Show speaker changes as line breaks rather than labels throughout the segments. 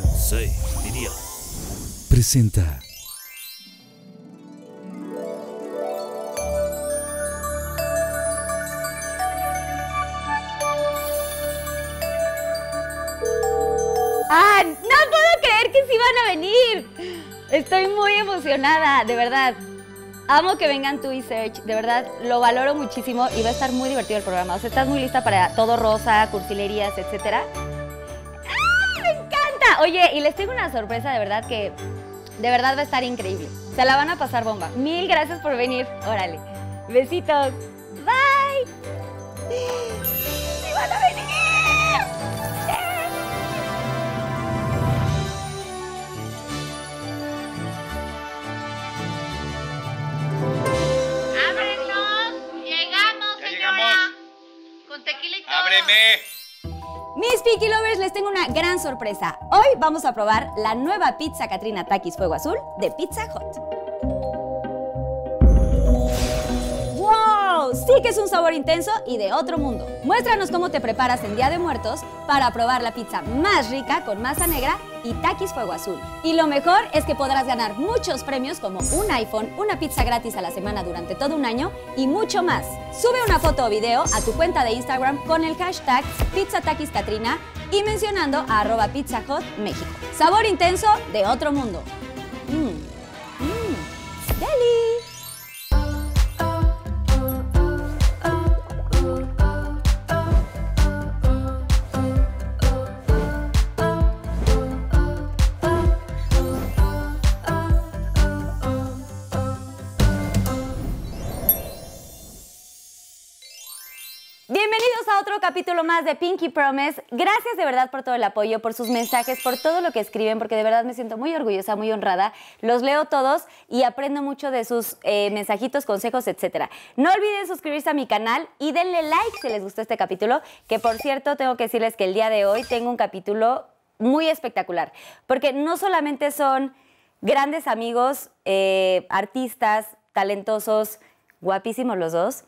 Sensei
Presenta.
¡Ah! ¡No puedo creer que sí van a venir! Estoy muy emocionada, de verdad. Amo que vengan tú y search. de verdad lo valoro muchísimo y va a estar muy divertido el programa. O sea, estás muy lista para todo rosa, cursilerías, etcétera. Oye, y les tengo una sorpresa de verdad que de verdad va a estar increíble. Se la van a pasar bomba. Mil gracias por venir. Órale. Besitos. Bye.
¡Sí a
¡Ábrenos! ¡Llegamos, señora! Con tequila ¡Ábreme!
Mis Peaky Lovers, les tengo una gran sorpresa. Hoy vamos a probar la nueva pizza Katrina Takis Fuego Azul de Pizza Hot. sí que es un sabor intenso y de otro mundo. Muéstranos cómo te preparas en Día de Muertos para probar la pizza más rica con masa negra y taquis fuego azul. Y lo mejor es que podrás ganar muchos premios como un iPhone, una pizza gratis a la semana durante todo un año y mucho más. Sube una foto o video a tu cuenta de Instagram con el hashtag PizzaTaquisCatrina y mencionando a arroba Pizza Sabor intenso de otro mundo. Mmm. Deli. capítulo más de Pinky Promise. Gracias de verdad por todo el apoyo, por sus mensajes, por todo lo que escriben, porque de verdad me siento muy orgullosa, muy honrada. Los leo todos y aprendo mucho de sus eh, mensajitos, consejos, etc. No olviden suscribirse a mi canal y denle like si les gustó este capítulo, que por cierto tengo que decirles que el día de hoy tengo un capítulo muy espectacular, porque no solamente son grandes amigos, eh, artistas, talentosos, guapísimos los dos,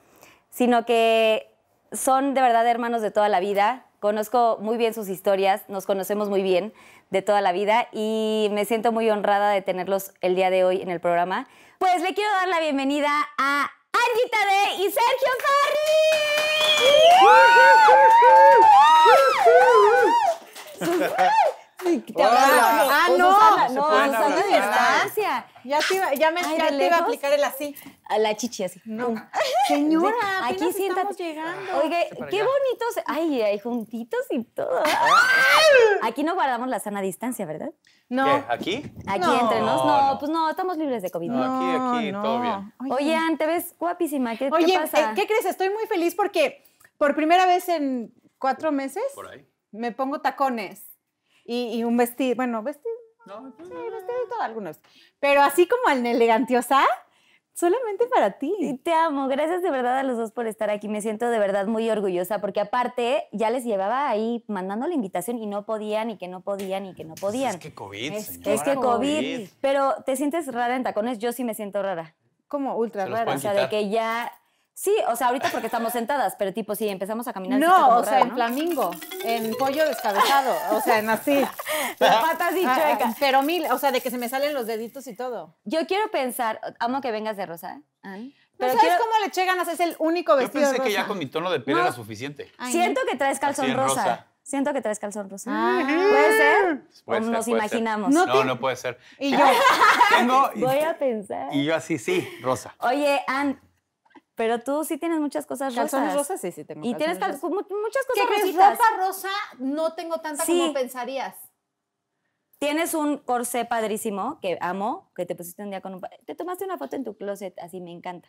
sino que son de verdad hermanos de toda la vida. Conozco muy bien sus historias, nos conocemos muy bien de toda la vida y me siento muy honrada de tenerlos el día de hoy en el programa. Pues le quiero dar la bienvenida a Angie Tade y Sergio
Farri.
Te Ah, no, ah, No, no, sana distancia. Ya te iba, a aplicar el así. la chichi así. No. Señora, aquí estamos llegando. Oye,
qué bonitos. Ay, juntitos y todo. Aquí no guardamos la sana distancia, ¿verdad? No.
¿Qué, ¿Aquí? Aquí entre nos. No,
pues no, estamos libres de COVID. No, aquí, aquí, todo bien. Oye, Ann, te ves guapísima. ¿Qué, Oye, ¿qué eh, pasa? ¿qué crees?
Estoy muy feliz porque por primera vez en cuatro meses me pongo tacones y, un vestido, bueno, vestido, no, sí, pues, todo, algunos, pero así como en elegantiosa, solamente para ti. Te amo, gracias de verdad a los dos por estar aquí, me siento de verdad muy
orgullosa porque aparte ya les llevaba ahí mandando la invitación y no podían y que no podían y que no pues podían.
Es que COVID, Es, es que COVID. COVID,
pero te sientes rara en tacones, yo sí me siento rara. Como ultra rara, o sea, de que ya Sí, o sea, ahorita porque estamos sentadas, pero tipo, sí,
empezamos a caminar. No, o sea, en flamingo, en pollo descabezado, o sea, en así. Las ah, patas y ah, ah, chuecas. Pero mil, o sea, de que se me salen los deditos y todo. Yo quiero pensar, amo que vengas de rosa, ¿eh? Pero ¿No ¿Sabes cómo le llegan Es el único vestido Yo pensé que ya con
mi tono de piel era suficiente. Siento
que traes calzón rosa. Siento que traes calzón rosa. ¿Puede ser?
Puede nos imaginamos. No, no, no puede ser.
Y yo. Tengo... Voy a pensar.
Y yo así,
sí, rosa.
Oye, Anne. Pero tú sí tienes muchas cosas rosas. rosas, sí, sí tengo. Y tienes muchas
cosas ¿Qué Que ropa rosa no tengo tanta como pensarías.
Tienes un corsé padrísimo que amo, que te pusiste un día con un... Te tomaste una foto en tu closet, así me encanta.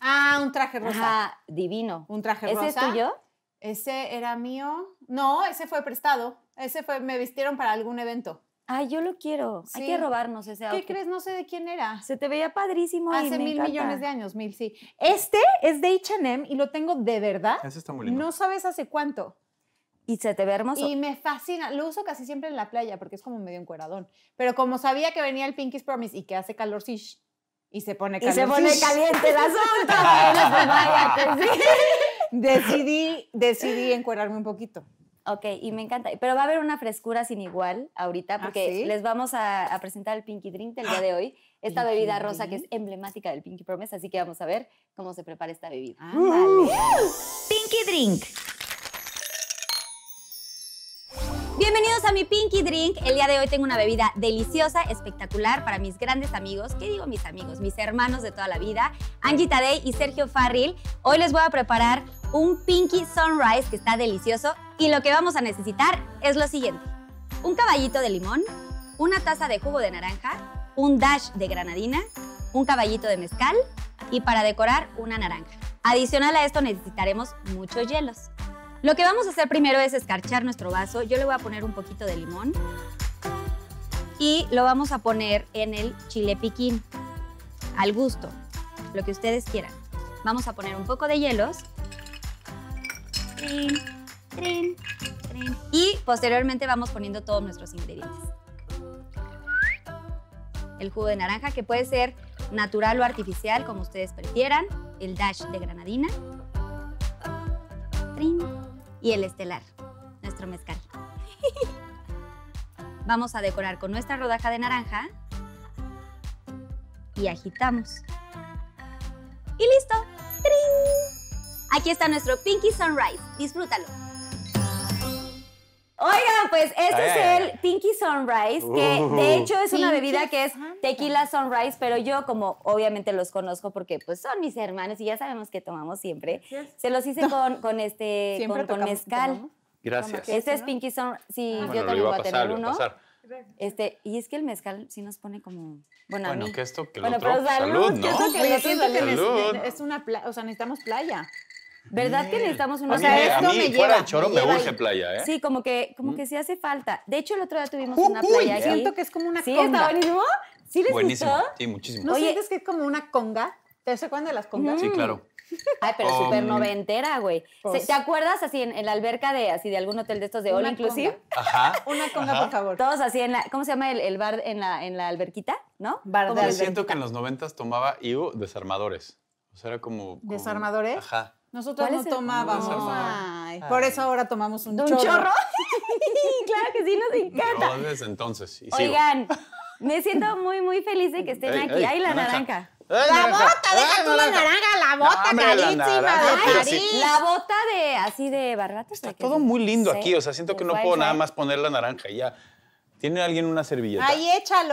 Ah, un traje rosa. Ajá,
divino. Un traje rosa. ¿Ese es tuyo?
Ese era mío. No, ese fue prestado. Ese fue, me vistieron para algún evento. Ay, yo lo quiero. Hay que robarnos ese auto. ¿Qué crees? No sé de quién era. Se te veía padrísimo. Hace y mil millones de años, mil, sí. Este es de HM y lo tengo de verdad. Ese está muy lindo. No sabes hace cuánto. Y se te ve hermoso. Y me fascina. Lo uso casi siempre en la playa porque es como medio encueradón. Pero como sabía que venía el Pinky's Promise y que hace calor, sí, y se pone caliente. Y se pone caliente el asunto. Pues, pues, decidí,
decidí encuerarme un poquito. Ok, y me encanta. Pero va a haber una frescura sin igual ahorita, ah, porque les vamos a, presentar el Pinky Drink del día de hoy. Esta bebida rosa que es emblemática del Pinky Promise, así que vamos a ver cómo se prepara esta bebida. Pinky Drink. Bienvenidos a mi Pinky Drink. El día de hoy tengo una bebida deliciosa, espectacular para mis grandes amigos. ¿Qué digo mis amigos? Mis hermanos de toda la vida, Angie Tadei y Sergio Farril. Hoy les voy a preparar un Pinky Sunrise que está delicioso y lo que vamos a necesitar es lo siguiente. Un caballito de limón, una taza de jugo de naranja, un dash de granadina, un caballito de mezcal y para decorar una naranja. Adicional a esto necesitaremos muchos hielos. Lo que vamos a hacer primero es escarchar nuestro vaso. Yo le voy a poner un poquito de limón y lo vamos a poner en el chile piquín, al gusto, lo que ustedes quieran. Vamos a poner un poco de hielos. Y posteriormente vamos poniendo todos nuestros ingredientes. El jugo de naranja, que puede ser natural o artificial, como ustedes prefieran. El dash de granadina y el Estelar, nuestro mezcal. Vamos a decorar con nuestra rodaja de naranja y agitamos. ¡Y listo! ¡Trin! Aquí está nuestro Pinky Sunrise. Disfrútalo. Oigan, pues este es el Pinky Sunrise, que de uh. hecho es una bebida que es tequila sunrise, pero yo como obviamente los conozco porque pues son mis hermanos y ya sabemos que tomamos siempre, se los hice con, con este, con, mezcal.
Gracias. Este es
Pinky Sunrise, sí, ah. yo también voy a, tener uno.
Este, y es que el mezcal sí nos pone como. Bueno, que esto, que lo bueno, otro. salud, salud, ¿no? Que esto, que Es, una playa, o sea, necesitamos playa. ¿Verdad que mm. necesitamos una... O sea,
esto a mí, me fuera me, urge playa, ¿eh? Sí, como que, como mm. que sí hace falta. De hecho, el otro día tuvimos una playa ahí. aquí. Siento que es como una ¿Sí? conga. ¿Sí? ¿Está buenísimo?
¿Sí les buenísimo. Sí, muchísimo. ¿No sientes que es como una conga? ¿Te acuerdas de las congas? Mm. Sí, claro. Ay, pero súper noventera, güey. Pues. ¿Te
acuerdas así en, la alberca de así de algún hotel de estos de All Inclusive?
Ajá. una conga, por
favor. Todos así en la, ¿cómo se llama el, el bar en la, en la alberquita? ¿No? Bar de Yo siento
que en los noventas tomaba IU desarmadores. O sea, era como
¿Desarmadores? Ajá. Nosotros no tomábamos. Ah. Por eso ahora tomamos un, ¿Un chorro. claro que sí, nos encanta. No,
desde entonces. Oigan,
me siento muy, muy feliz de que estén aquí. ¡Ay, la naranja!
la bota,
deja tú la naranja,
la bota carísima la de La bota de así de barbato. Está todo muy lindo aquí, o sea, siento que no puedo nada más
poner la naranja ya. ¿Tiene alguien una servilleta?
¡Ay, échalo!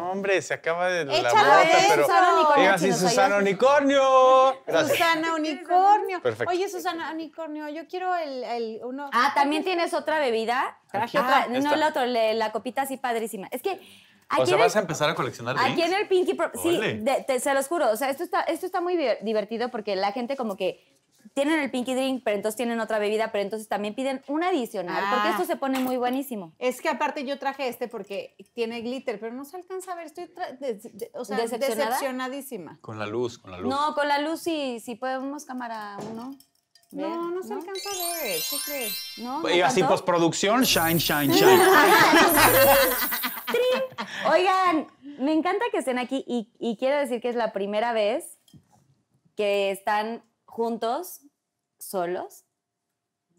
No, hombre,
se acaba de échalo, la bota, ¿eh? Susana Unicornio. Susana Unicornio. Susana
Unicornio. Perfecto. Oye, Susana Unicornio, yo
quiero el, el uno... Ah, ¿también tienes otra bebida? Traje ah, otra. No, la otra, la copita así padrísima. Es que...
o sea, vas a empezar a coleccionar Aquí en
el Pinky Sí, te, se los juro. O sea, esto está, esto está muy divertido porque la gente como que tienen el Pinky Drink, pero entonces tienen otra
bebida, pero entonces también piden un adicional, porque esto ah. se pone muy buenísimo. Es que aparte yo traje este porque tiene glitter, pero no se alcanza a ver, estoy decepcionadísima.
Con la luz, con la luz. No,
con la luz y si podemos cámara uno. no, no se alcanza
a ver. ¿Qué crees? No, y así
postproducción, shine, shine, shine.
Oigan, me encanta que estén aquí y quiero decir que es la primera vez que están juntos, solos.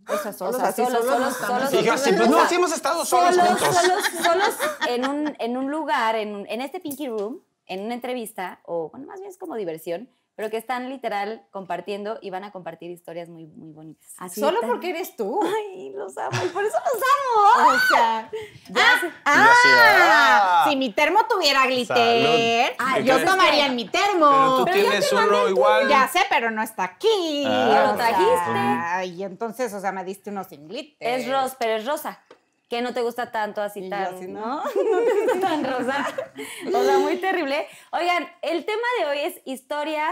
O sea, solos, solos, solos, solos, pues no, sí hemos estado solos, solos juntos. Solos, solos
en, un, en un lugar, en, en este Pinky Room, en una entrevista, o bueno, más bien es como diversión, pero que están literal compartiendo y van a compartir historias muy, muy bonitas. Solo porque
eres tú. Ay, los amo, y por eso los amo. O sea, ah, ah. ah, si mi termo tuviera glitter, ah, yo tomaría en mi termo. Pero tú tienes uno
igual. Ya sé,
pero no está aquí. lo trajiste. Ay, entonces, o sea, me diste uno sin glitter. Es rosa, pero es rosa que no te gusta tanto así tan, ¿no? te rosa. O sea,
muy terrible. Oigan, el tema de hoy es historias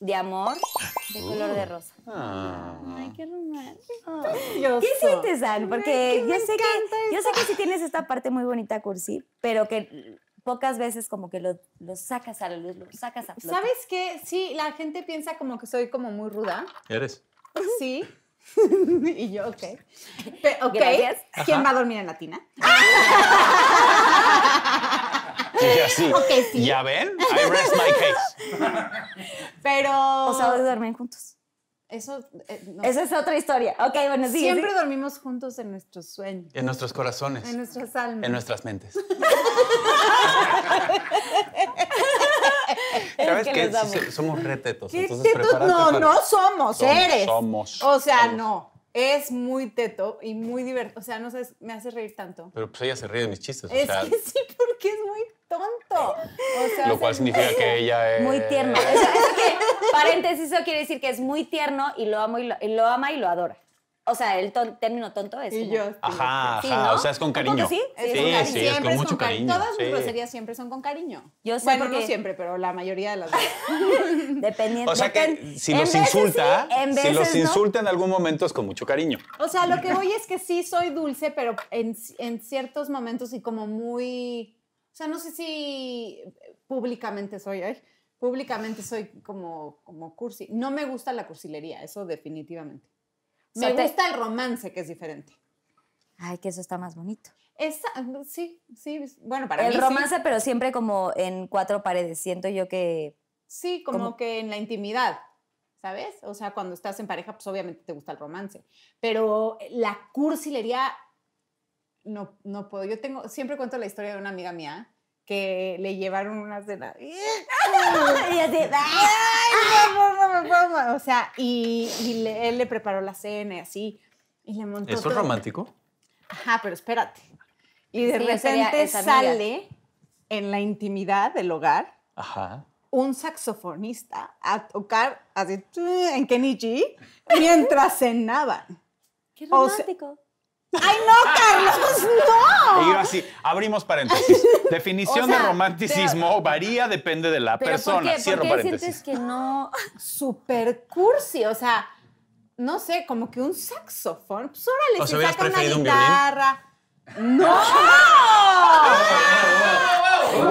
de amor de color de rosa.
Ah. Ay, qué
romántico. ¿Qué sientes, Anne? Porque yo sé, que, yo sé que sí tienes esta parte muy bonita, Cursi, pero que pocas veces como que lo, sacas a la luz, lo sacas a flota. ¿Sabes
qué? Sí, la gente piensa como que soy como muy ruda. ¿Eres? Sí, y yo, ok. ¿Quién va a dormir en la tina?
Y así. sí. ¿Ya ven? I rest my case.
Pero. O sea, duermen juntos. Eso. Eh, Esa es otra historia. Ok, bueno, sí. Siempre dormimos juntos en nuestros sueños.
En nuestros corazones. En
nuestras almas. En nuestras mentes. ¿Sabes
qué? somos retetos. Entonces no, no somos, somos, eres. Somos.
O
sea, no.
Es muy teto y muy divertido. O sea, no sé, me hace reír tanto.
Pero pues ella se ríe de mis chistes.
Es que sí, porque es muy tonto. Lo cual significa que ella es... Muy tierno.
paréntesis, eso quiere decir que es muy tierno y lo ama y lo ama y lo adora.
O sea, el término tonto es. Y yo. Ajá, ajá. O sea, es con cariño. sí? Sí, sí, es con, mucho cariño. Todas mis groserías siempre son con cariño. Yo sé bueno, no siempre, pero la mayoría de las veces. Dependiendo. O sea, que si los insulta, si los insulta
en algún momento es con mucho cariño.
O sea, lo que voy es que sí soy dulce, pero en, ciertos momentos y como muy. O sea, no sé si públicamente soy. Públicamente soy como, como cursi. No me gusta la cursilería, eso definitivamente. Me gusta el romance, que es diferente.
Ay, que eso está más bonito.
Mm, sí, sí, bueno, para el El romance,
pero siempre como en cuatro paredes. Siento yo que.
Sí, como, como, que en la intimidad, ¿sabes? O sea, cuando estás en pareja, pues obviamente te gusta el romance. Pero la cursilería, no, no puedo. Yo tengo, siempre cuento la historia de una amiga mía que le llevaron una cena. y así, O sea, y, él le preparó la cena y así. Y le montó. ¿Eso es romántico? Ajá, pero espérate. Y de repente sale en la intimidad del hogar un saxofonista a tocar así en G mientras cenaban. ¡Qué romántico! ¡Ay,
no, Carlos! ¡No! Y yo
así, abrimos paréntesis. Definición de romanticismo varía, depende de la persona. ¿Por qué, Cierro ¿por
sientes que no super cursi? O sea, no sé, como que un saxofón. Pues órale, o se saca una guitarra. Un ¡No! ¡No! ¡No!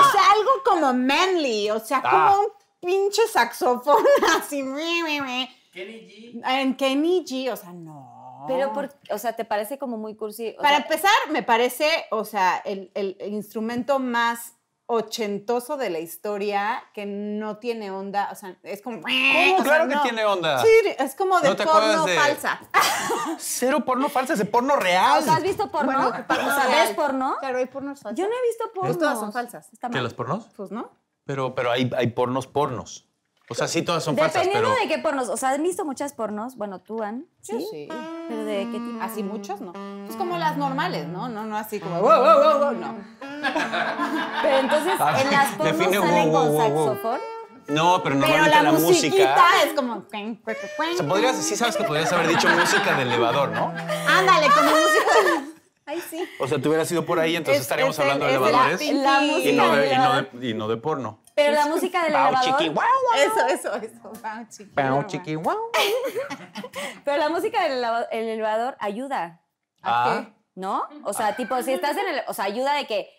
O sea, algo como manly. O sea, ah. como un pinche saxofón así. Me, me, me. Kenny G. En Kenny G, o sea, no. Pero, por, o sea, ¿te parece como muy cursi? Para empezar, me parece, o sea, el, el instrumento más ochentoso de la historia que no tiene onda, o sea, es como... Claro que tiene onda. Sí, es como de porno falsa.
Cero porno falsa, es de porno real. O sea, ¿Has
visto porno? ¿Sabes porno porno? Claro, hay pornos falsas. Yo no he visto porno. Todas son falsas. ¿Qué, los pornos? Pues
no.
Pero, pero hay, hay pornos pornos. O sea, sí, todas son falsas, Dependiendo de
qué pornos. O sea, han visto
muchas pornos. Bueno, tú, han ¿Sí? sí. Ah, ¿Pero de qué tipo? Así muchos, no. Es pues como las normales, ¿no? No, no así como... ¡Wow, wow, wow, wow! No.
pero entonces, ah, ¿en
las pornos Define, salen wow, con saxofón? No, pero normalmente pero la, la música.
es como. O sea, podrías, sí sabes que podrías haber dicho música
de elevador, ¿no?
Ándale, como música. Ay, sí.
O sea, tú hubieras ido por ahí, entonces estaríamos hablando de elevadores. Y no y no de porno.
Pero la música del elevador. Eso, eso, eso. Pau
Wow,
Pero la música del elevador ayuda. ¿A ah. qué? ¿No? O sea, tipo, si estás en el. O sea, ayuda de que.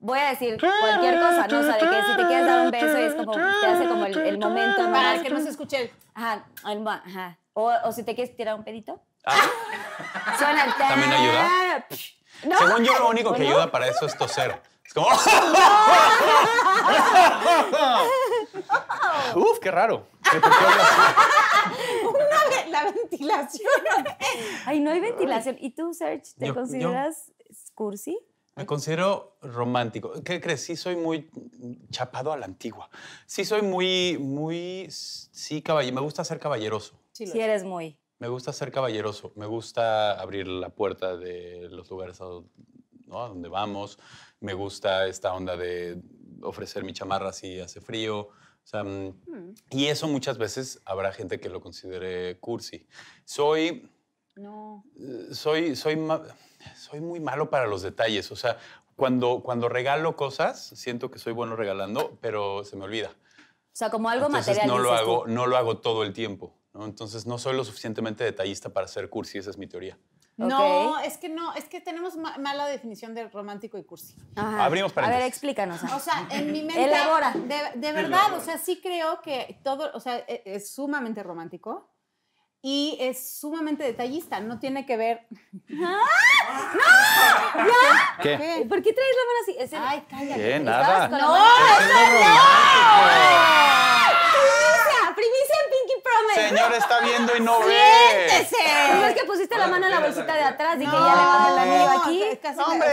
Voy a decir cualquier cosa, ¿no? O sea, de que si te quieres dar un beso y es como. Te hace como el, momento. Para ah, que no se escuche el. Ajá, el, ajá. O, si te quieres tirar un pedito. Ah. Suena el. También ayuda.
Según yo, lo único que ayuda para eso es toser. Es como... Uf, qué raro.
la ventilación. Ay, no hay ventilación. ¿Y tú, Serge, te
consideras cursi? Me considero romántico. ¿Qué crees? Sí soy muy chapado a la antigua. Sí soy muy, muy, sí, caballero. Me gusta ser caballeroso.
Sí, eres muy.
Me gusta ser caballeroso. Me gusta abrir la puerta de los lugares a donde vamos me gusta esta onda de ofrecer mi chamarra si hace frío. O sea, mm, mm. Y eso muchas veces habrá gente que lo considere cursi. Soy... No. Eh, soy, soy, soy muy malo para los detalles. O sea, cuando, cuando regalo cosas, siento que soy bueno regalando, pero se me olvida. O
sea, como algo Entonces, material. No lo, hago,
no lo hago todo el tiempo. Entonces, no soy lo suficientemente detallista para ser cursi, esa es mi teoría.
No, es que no, es que tenemos mala definición de romántico y cursi. Abrimos para A ver, explícanos. O sea, en mi mente. Elabora. De, de verdad, o sea, sí creo que todo, o sea, e, es, sumamente romántico y es sumamente detallista. No tiene que ver. ¡No! ¡Ah! ¿Ya? ¿Qué? ¿Por qué traes la mano así? Ay, cállate.
¿Qué? Nada. No, no, no señor está
viendo y no ve. ¡Siéntese!
es que pusiste la mano en la bolsita de atrás. y que ya le va el anillo
aquí. ¡Hombre!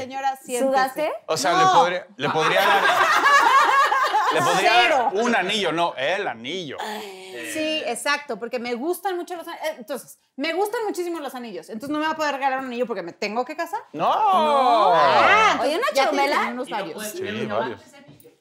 señora, siéntese. ¿Sudaste? O sea, le
podría... Le podría
le podría dar
un anillo, no, el anillo.
Sí, exacto, porque me gustan mucho los anillos. Entonces, me gustan muchísimo los anillos. Entonces, ¿no me va a poder regalar un anillo porque me tengo que casar?
¡No! no. Ah, Oye, una chomela. Unos varios. Sí, varios.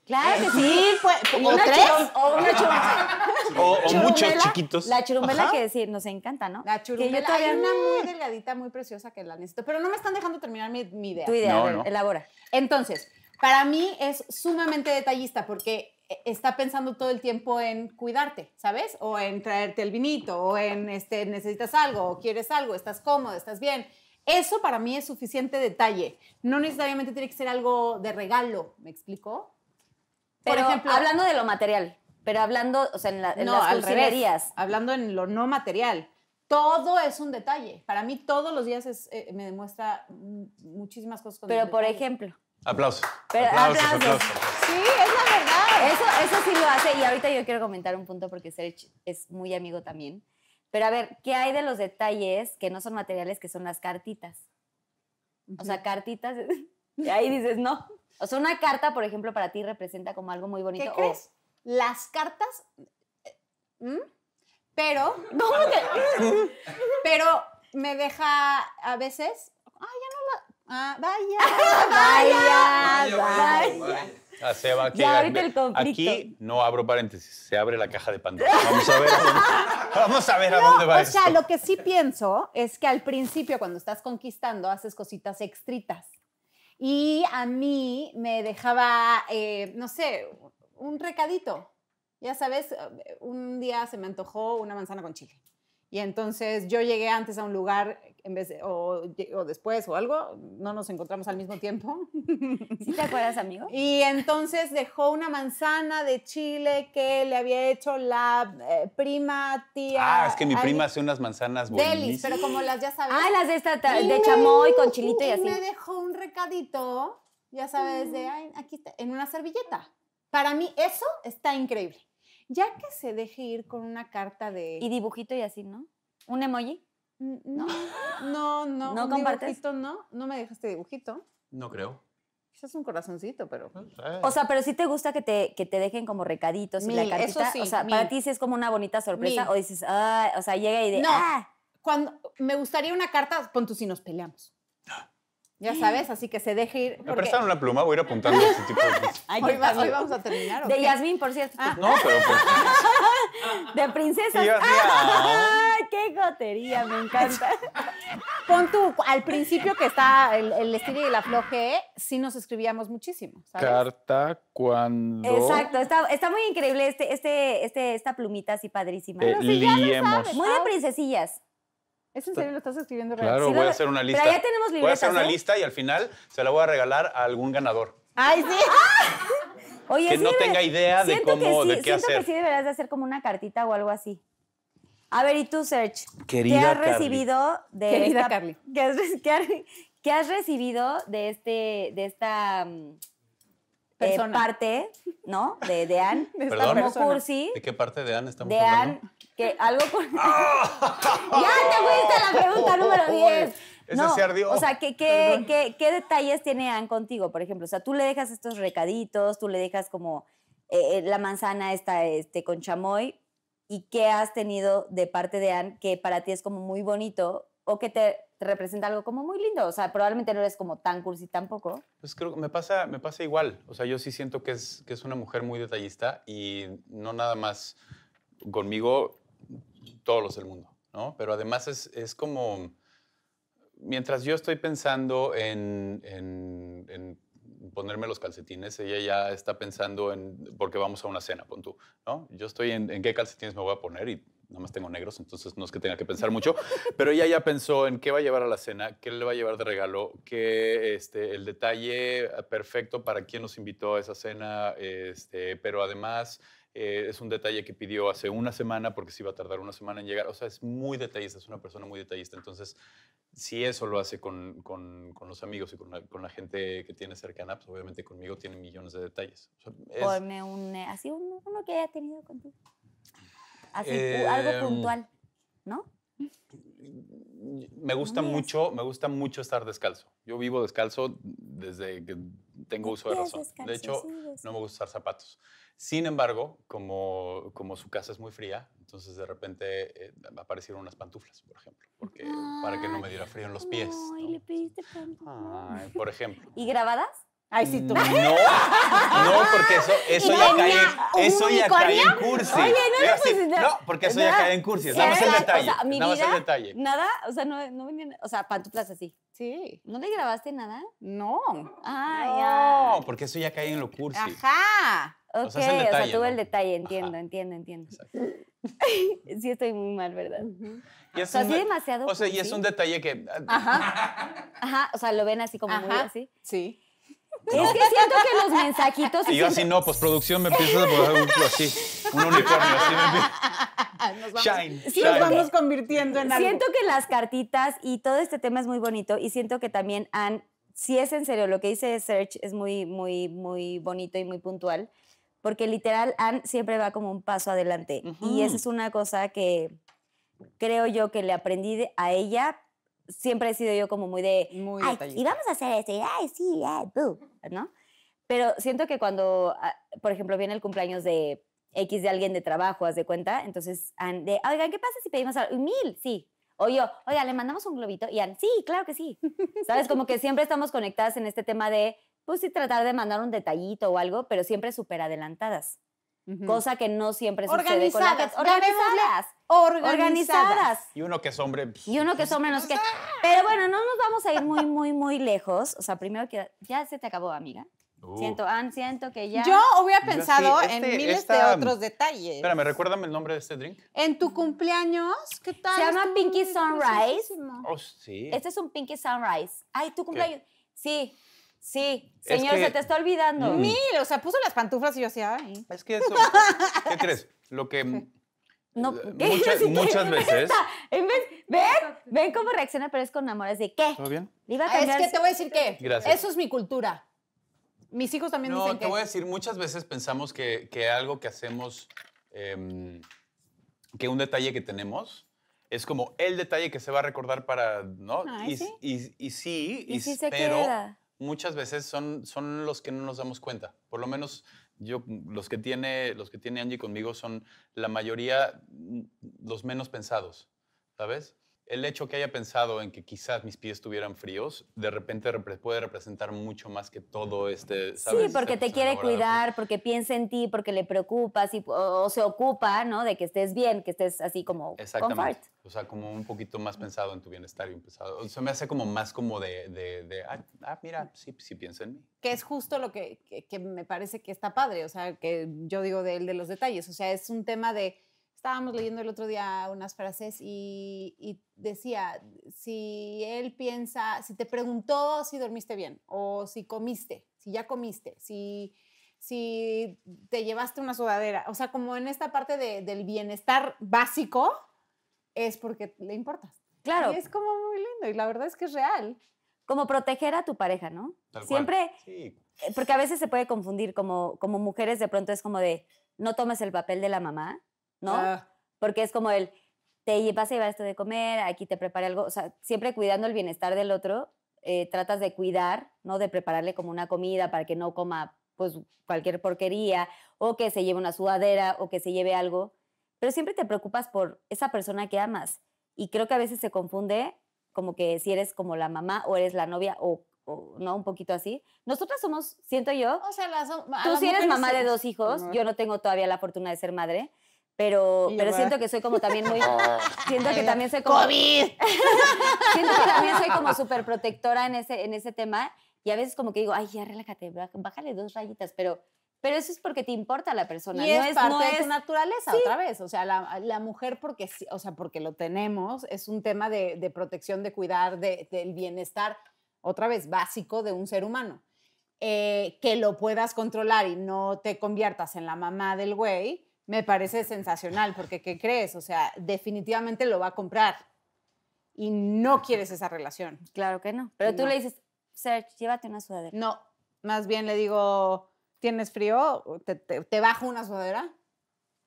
Claro que sí, fue o tres. o una O, muchos chiquitos. La churumbela que decir, nos encanta, ¿no? La churumbela. yo Hay una muy delgadita, muy preciosa que la necesito. Pero no me están dejando terminar mi, idea. Tu idea, elabora. Entonces, para mí es sumamente detallista porque eh, está pensando todo el tiempo en cuidarte, ¿sabes? O en traerte el vinito, o en este, necesitas algo, o quieres algo, estás cómodo, estás bien. Eso para mí es suficiente detalle. No necesariamente tiene que ser algo de regalo, ¿me explico? Por ejemplo, hablando de lo material, pero hablando, o sea, en, las cursilerías. Hablando en lo no material. Todo es un detalle. Para mí todos los días es, eh, me demuestra muchísimas cosas. pero, por ejemplo.
Aplausos. Sí, es la verdad. Eso, sí lo hace. Y ahorita
yo quiero comentar un punto porque Serge es muy amigo también. Pero a ver, ¿qué hay de los detalles que no son materiales, que son las cartitas? O sea, cartitas. Y ahí dices, no. O sea, una carta, por ejemplo, para ti representa como algo muy bonito. ¿Qué
Las cartas. Eh, pero. pero me deja a veces. ya no la. Ah, vaya, vaya, vaya.
aquí, Aquí no abro paréntesis, se abre la caja de Pandora. Vamos a ver a
dónde,
vamos a, ver a dónde va O sea,
lo que sí pienso es que al principio, cuando estás conquistando, haces cositas extritas y a mí me dejaba, eh, no sé, un recadito. Ya sabes, eh, un día se me antojó una manzana con chile. Y entonces yo llegué antes a un lugar en vez o, después o algo, no nos encontramos al mismo tiempo. ¿Sí te acuerdas, amigo? Y entonces dejó una manzana de chile que le había hecho la eh, prima tía. Ah, es que mi prima
hace unas manzanas buenísimas. pero como las ya
sabes. Ah, las de esta de chamoy con chilito y, así. y Me dejó un recadito, ya sabes, de mm. aquí en una servilleta. Para mí eso está increíble. Ya que se deje ir con una carta de Y dibujito y así, ¿no? Un emoji. No, no, no. ¿No compartes? Dibujito, no, no me dejaste dibujito. No creo. Quizás un corazoncito, pero. O sea,
pero sí te gusta que te, te dejen como recaditos y la cartita. Sí, o sea, para ti
sí es como una bonita sorpresa. O dices, ah, o sea, llega y de. No. Ah". Cuando me gustaría una carta, pon tú si nos peleamos. Ya sabes, así que se deje ir. Me
prestaron la pluma, voy a ir apuntando este tipo de cosas.
hoy, vamos a terminar. De Yasmin, por cierto. Ah. No, pero pues De princesas. ¡Qué gotería! Me encanta. Pon tú, al principio que está el, estilo y la floje, sí nos escribíamos muchísimo. ¿sabes?
Carta cuando. Exacto,
está, muy increíble este, este, este, esta plumita así padrísima. Eh, ya lo sabes. Muy de princesillas. ¿Es en serio lo estás escribiendo real? Claro, voy a hacer una lista. Pero ¿eh? ya tenemos libertad. Voy a hacer una lista
y al final se la voy a regalar a algún ganador.
¡Ay, sí! Oye, que no tenga idea de cómo, de qué siento hacer. Siento que sí deberás de hacer como una cartita o algo así. A ver, ¿y tú, Serge? Querida ¿Qué has Carly. recibido de Carly. ¿Qué has, recibido de, este, de esta... Mm, de parte, ¿no? De, de Anne. De como ¿De
qué parte de Anne estamos hablando? De
Anne, que algo con...
Ah.
¡Ya te fuiste la pregunta número 10!
Ese no, ardió. O sea, ¿qué, qué, qué, detalles tiene Anne contigo, por ejemplo? O sea, tú le dejas estos recaditos, tú le dejas como eh, eh, la manzana esta, este, con chamoy. ¿Y qué has tenido de parte de Anne que para ti es como muy bonito o que te te representa algo como muy lindo. O sea, probablemente no eres como tan cursi tampoco.
Pues creo que me pasa, me pasa igual. O sea, yo sí siento que es, que es una mujer muy detallista y no nada más conmigo, todos los del mundo, ¿no? Pero además es, es como, mientras yo estoy pensando en, en, ponerme los calcetines, ella ya está pensando en, porque vamos a una cena, pon tú, ¿no? Yo estoy en, en, qué calcetines me voy a poner y nada más tengo negros, entonces no es que tenga que pensar mucho, pero ella ya pensó en qué va a llevar a la cena, qué le va a llevar de regalo, qué este, el detalle perfecto para quien nos invitó a esa cena, este, pero además eh, es un detalle que pidió hace una semana porque sí iba a tardar una semana en llegar. O sea, es muy detallista, es una persona muy detallista. Entonces, si eso lo hace con, los amigos y con la, gente que tiene cercana, pues obviamente conmigo tiene millones de detalles. Ponme
un, así uno, que haya tenido contigo.
Así, algo em, puntual, ¿no? Me gusta mucho, me gusta mucho estar descalzo. Yo vivo descalzo desde que tengo uso de razón. de hecho, no me gusta usar zapatos. Sin embargo, como, como su casa es muy fría, entonces de repente eh, aparecieron unas pantuflas, por ejemplo, porque, para que no me diera frío en los pies. Ay, le pediste pantuflas. por ejemplo.
¿Y grabadas? Ay, sí, tú. No, no, porque eso, eso ya cae, eso ya cae en cursi. Oye, no, no, pues, no, porque eso ya cae en
cursi. Nada más el detalle. O sea, nada detalle.
Nada, o sea, no, no venía, o sea, pantuflas así. Sí. ¿No le grabaste nada? No. Ah, no,
porque eso ya cae en lo cursi.
Ajá. Ok, o sea, tuve el detalle, entiendo, entiendo, entiendo. sí, estoy muy mal, ¿verdad?
o sea, sí demasiado. O sea, y es un detalle que. Ah, Ajá.
Ajá, o sea, lo ven así como muy así. Sí.
Es que siento que
los mensajitos. Y yo así
no, pues producción me empieza a poner un, así, un unicornio.
Así nos vamos, shine, Nos vamos convirtiendo en algo. Siento que las cartitas y todo este tema es muy bonito y siento que también han. Si es en serio, lo que dice Search es muy, muy, muy bonito y muy puntual, porque literal Anne siempre va como un paso adelante. Y esa es una cosa que creo yo que le aprendí a ella, siempre he sido yo como muy de... Muy ay, y vamos a hacer esto, y ay, sí, ¿no? Pero siento que cuando, ah, por ejemplo, viene el cumpleaños de X de alguien de trabajo, haz de cuenta, entonces, de, oigan, ¿qué pasa si pedimos algo? Mil, sí. O yo, oiga, le mandamos un globito. Y sí, claro que sí. ¿Sabes? Como que siempre estamos conectadas en este tema de, pues sí, tratar de mandar un detallito o algo, pero siempre súper adelantadas. Cosa que no siempre sucede con Organizadas. Organizadas. Organizadas.
Y uno que es hombre. y
uno que es hombre Pero bueno, no nos vamos a ir muy, muy, muy lejos. O sea, primero que ya se te acabó, amiga. Uh. Siento, Anne, siento que ya. Yo hubiera pensado en este, miles de otros detalles.
Espérame, recuérdame el nombre de este drink.
En tu cumpleaños, ¿qué tal? Se llama Pinky Sunrise.
Oh, sí. Este
es un Pinky Sunrise. Ay, tu
cumpleaños. Sí, Sí, señor, se te está olvidando. Mm. Mil, o sea, puso las pantuflas y yo así, Ay. Es que eso.
¿Qué crees? Lo que. Eh, muchas, veces.
En ven, cómo reacciona Pero es con amor. Es de qué. ¿Todo bien? Ah, es que te voy a decir que. Gracias. Eso es mi cultura. Mis hijos también dicen que. No, te voy a decir,
muchas veces pensamos que, algo que hacemos, em, que un detalle que tenemos, es como el detalle que se va a recordar para. ¿No? y, sí. Y, sí, muchas veces son, son los que no nos damos cuenta. Por lo menos yo, los que tiene, los que tiene Angie conmigo son la mayoría mm, los menos pensados, ¿sabes? el hecho que haya pensado en que quizás mis pies estuvieran fríos, de repente puede representar mucho más que todo este... Sí, porque este te pues, quiere cuidar,
porque piensa en ti, porque le preocupas y, o, se ocupa, ¿no? De que estés bien, que estés así como...
Exactamente. O sea, como un poquito más pensado en tu bienestar y pensado. O sea, me hace como más como de, de, de ah, ah, mira, sí, sí piensa en mí.
Que es justo lo que, me parece que está padre, o sea, que yo digo de, de los detalles, o sea, es un tema de estábamos leyendo el otro día unas frases y, decía, si él piensa, si te preguntó si dormiste bien o si comiste, si ya comiste, si, si te llevaste una sudadera, o sea, como en esta parte de, del bienestar básico, es porque le importas. Claro. Y es como muy lindo y la verdad es que es real. Como
proteger a tu pareja, ¿no? Siempre, Sí. Eh, porque a veces se puede confundir, como, como mujeres de pronto es como de, no tomas el papel de la mamá, ¿no? Porque es como el, te vas a llevar esto de comer, aquí te prepare algo, o sea, siempre cuidando el bienestar del otro, eh, tratas de cuidar, ¿no? De prepararle como una comida para que no coma pues cualquier porquería, o que se lleve una sudadera, o que se lleve algo, pero siempre te preocupas por esa persona que amas. Y creo que a veces se confunde como que si eres como la mamá o eres la novia o, no, un poquito así. Nosotras somos, siento yo,
o sea, tú si eres mamá de dos
hijos, yo no tengo todavía la fortuna de ser madre, pero, pero siento que soy como también muy. Ah. siento que también soy como. ¡COVID! siento que también soy como súper protectora en ese, en ese tema. Y a veces como que digo, ay, ya relájate, bájale dos rayitas, pero. Pero eso es porque te
importa la persona. no es, parte de es... naturaleza, otra vez. O sea, la, mujer, porque, o sea, porque lo tenemos, es un tema de, protección, de cuidar, de, del bienestar, otra vez, básico de un ser humano. Eh, que lo puedas controlar y no te conviertas en la mamá del güey, me parece sensacional, porque ¿qué crees? O sea, definitivamente lo va a comprar y no quieres esa relación. Claro que no. Pero tú le dices, Serge, llévate una sudadera. No, más bien le digo, ¿tienes frío? ¿Te, te, bajo una sudadera?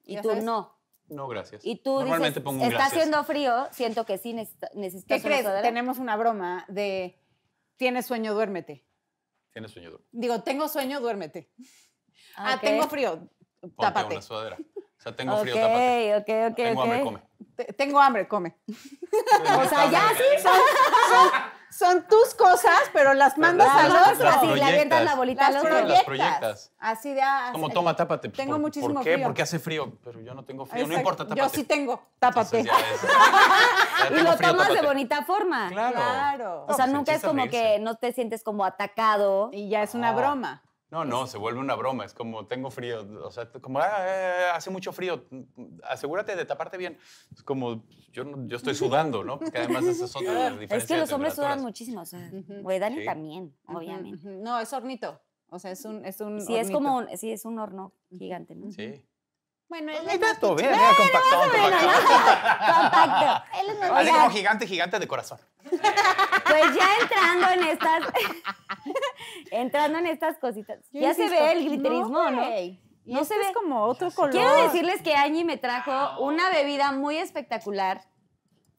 Y tú no.
No, gracias. Y tú Normalmente dices, pongo está haciendo
frío, siento que sí necesito, sudadera. ¿Qué crees? Tenemos una broma de, tienes sueño, duérmete. Tienes sueño, duérmete. Digo, tengo sueño, duérmete. Ah, ah tengo frío, tápate. una
sudadera. O sea, tengo frío, tápate. Ok, ok, Tengo hambre, come.
Tengo hambre, come. o sea, ya sí, son, tus cosas, pero las mandas a los Así le avientas la bolita a los proyectas. Las proyectas. Así de... Ah, así, Como, toma, tápate. Pues, tengo muchísimo muchísimo ¿por qué? frío. Porque
hace frío, pero yo no tengo frío. No importa, tápate. Yo
sí tengo, tápate.
y lo tomas de
bonita forma. Claro. O sea, pues, nunca es como que no te sientes como atacado. Y ya es una broma.
No, no, se vuelve una broma. Es como, tengo frío. O sea, como, ah, eh, eh, hace mucho frío. Asegúrate de taparte bien. Es como, yo, yo estoy sudando, ¿no? Porque además es otra diferencia. Es que los hombres sudan
muchísimo. O sea, güey, Dani también, obviamente.
No, es hornito. O sea, es un, es un sí, es como, un, sí, es un horno gigante, ¿no? Sí. Bueno, pues es compacto, bien,
compacto. Compacto. Él es más Hace como gigante, gigante de corazón.
Pues ya entrando en estas, entrando en estas cositas, ya se ve el glitterismo, ¿no? ¿no? se ve. como otro color. Quiero decirles que Añi me trajo una bebida muy espectacular,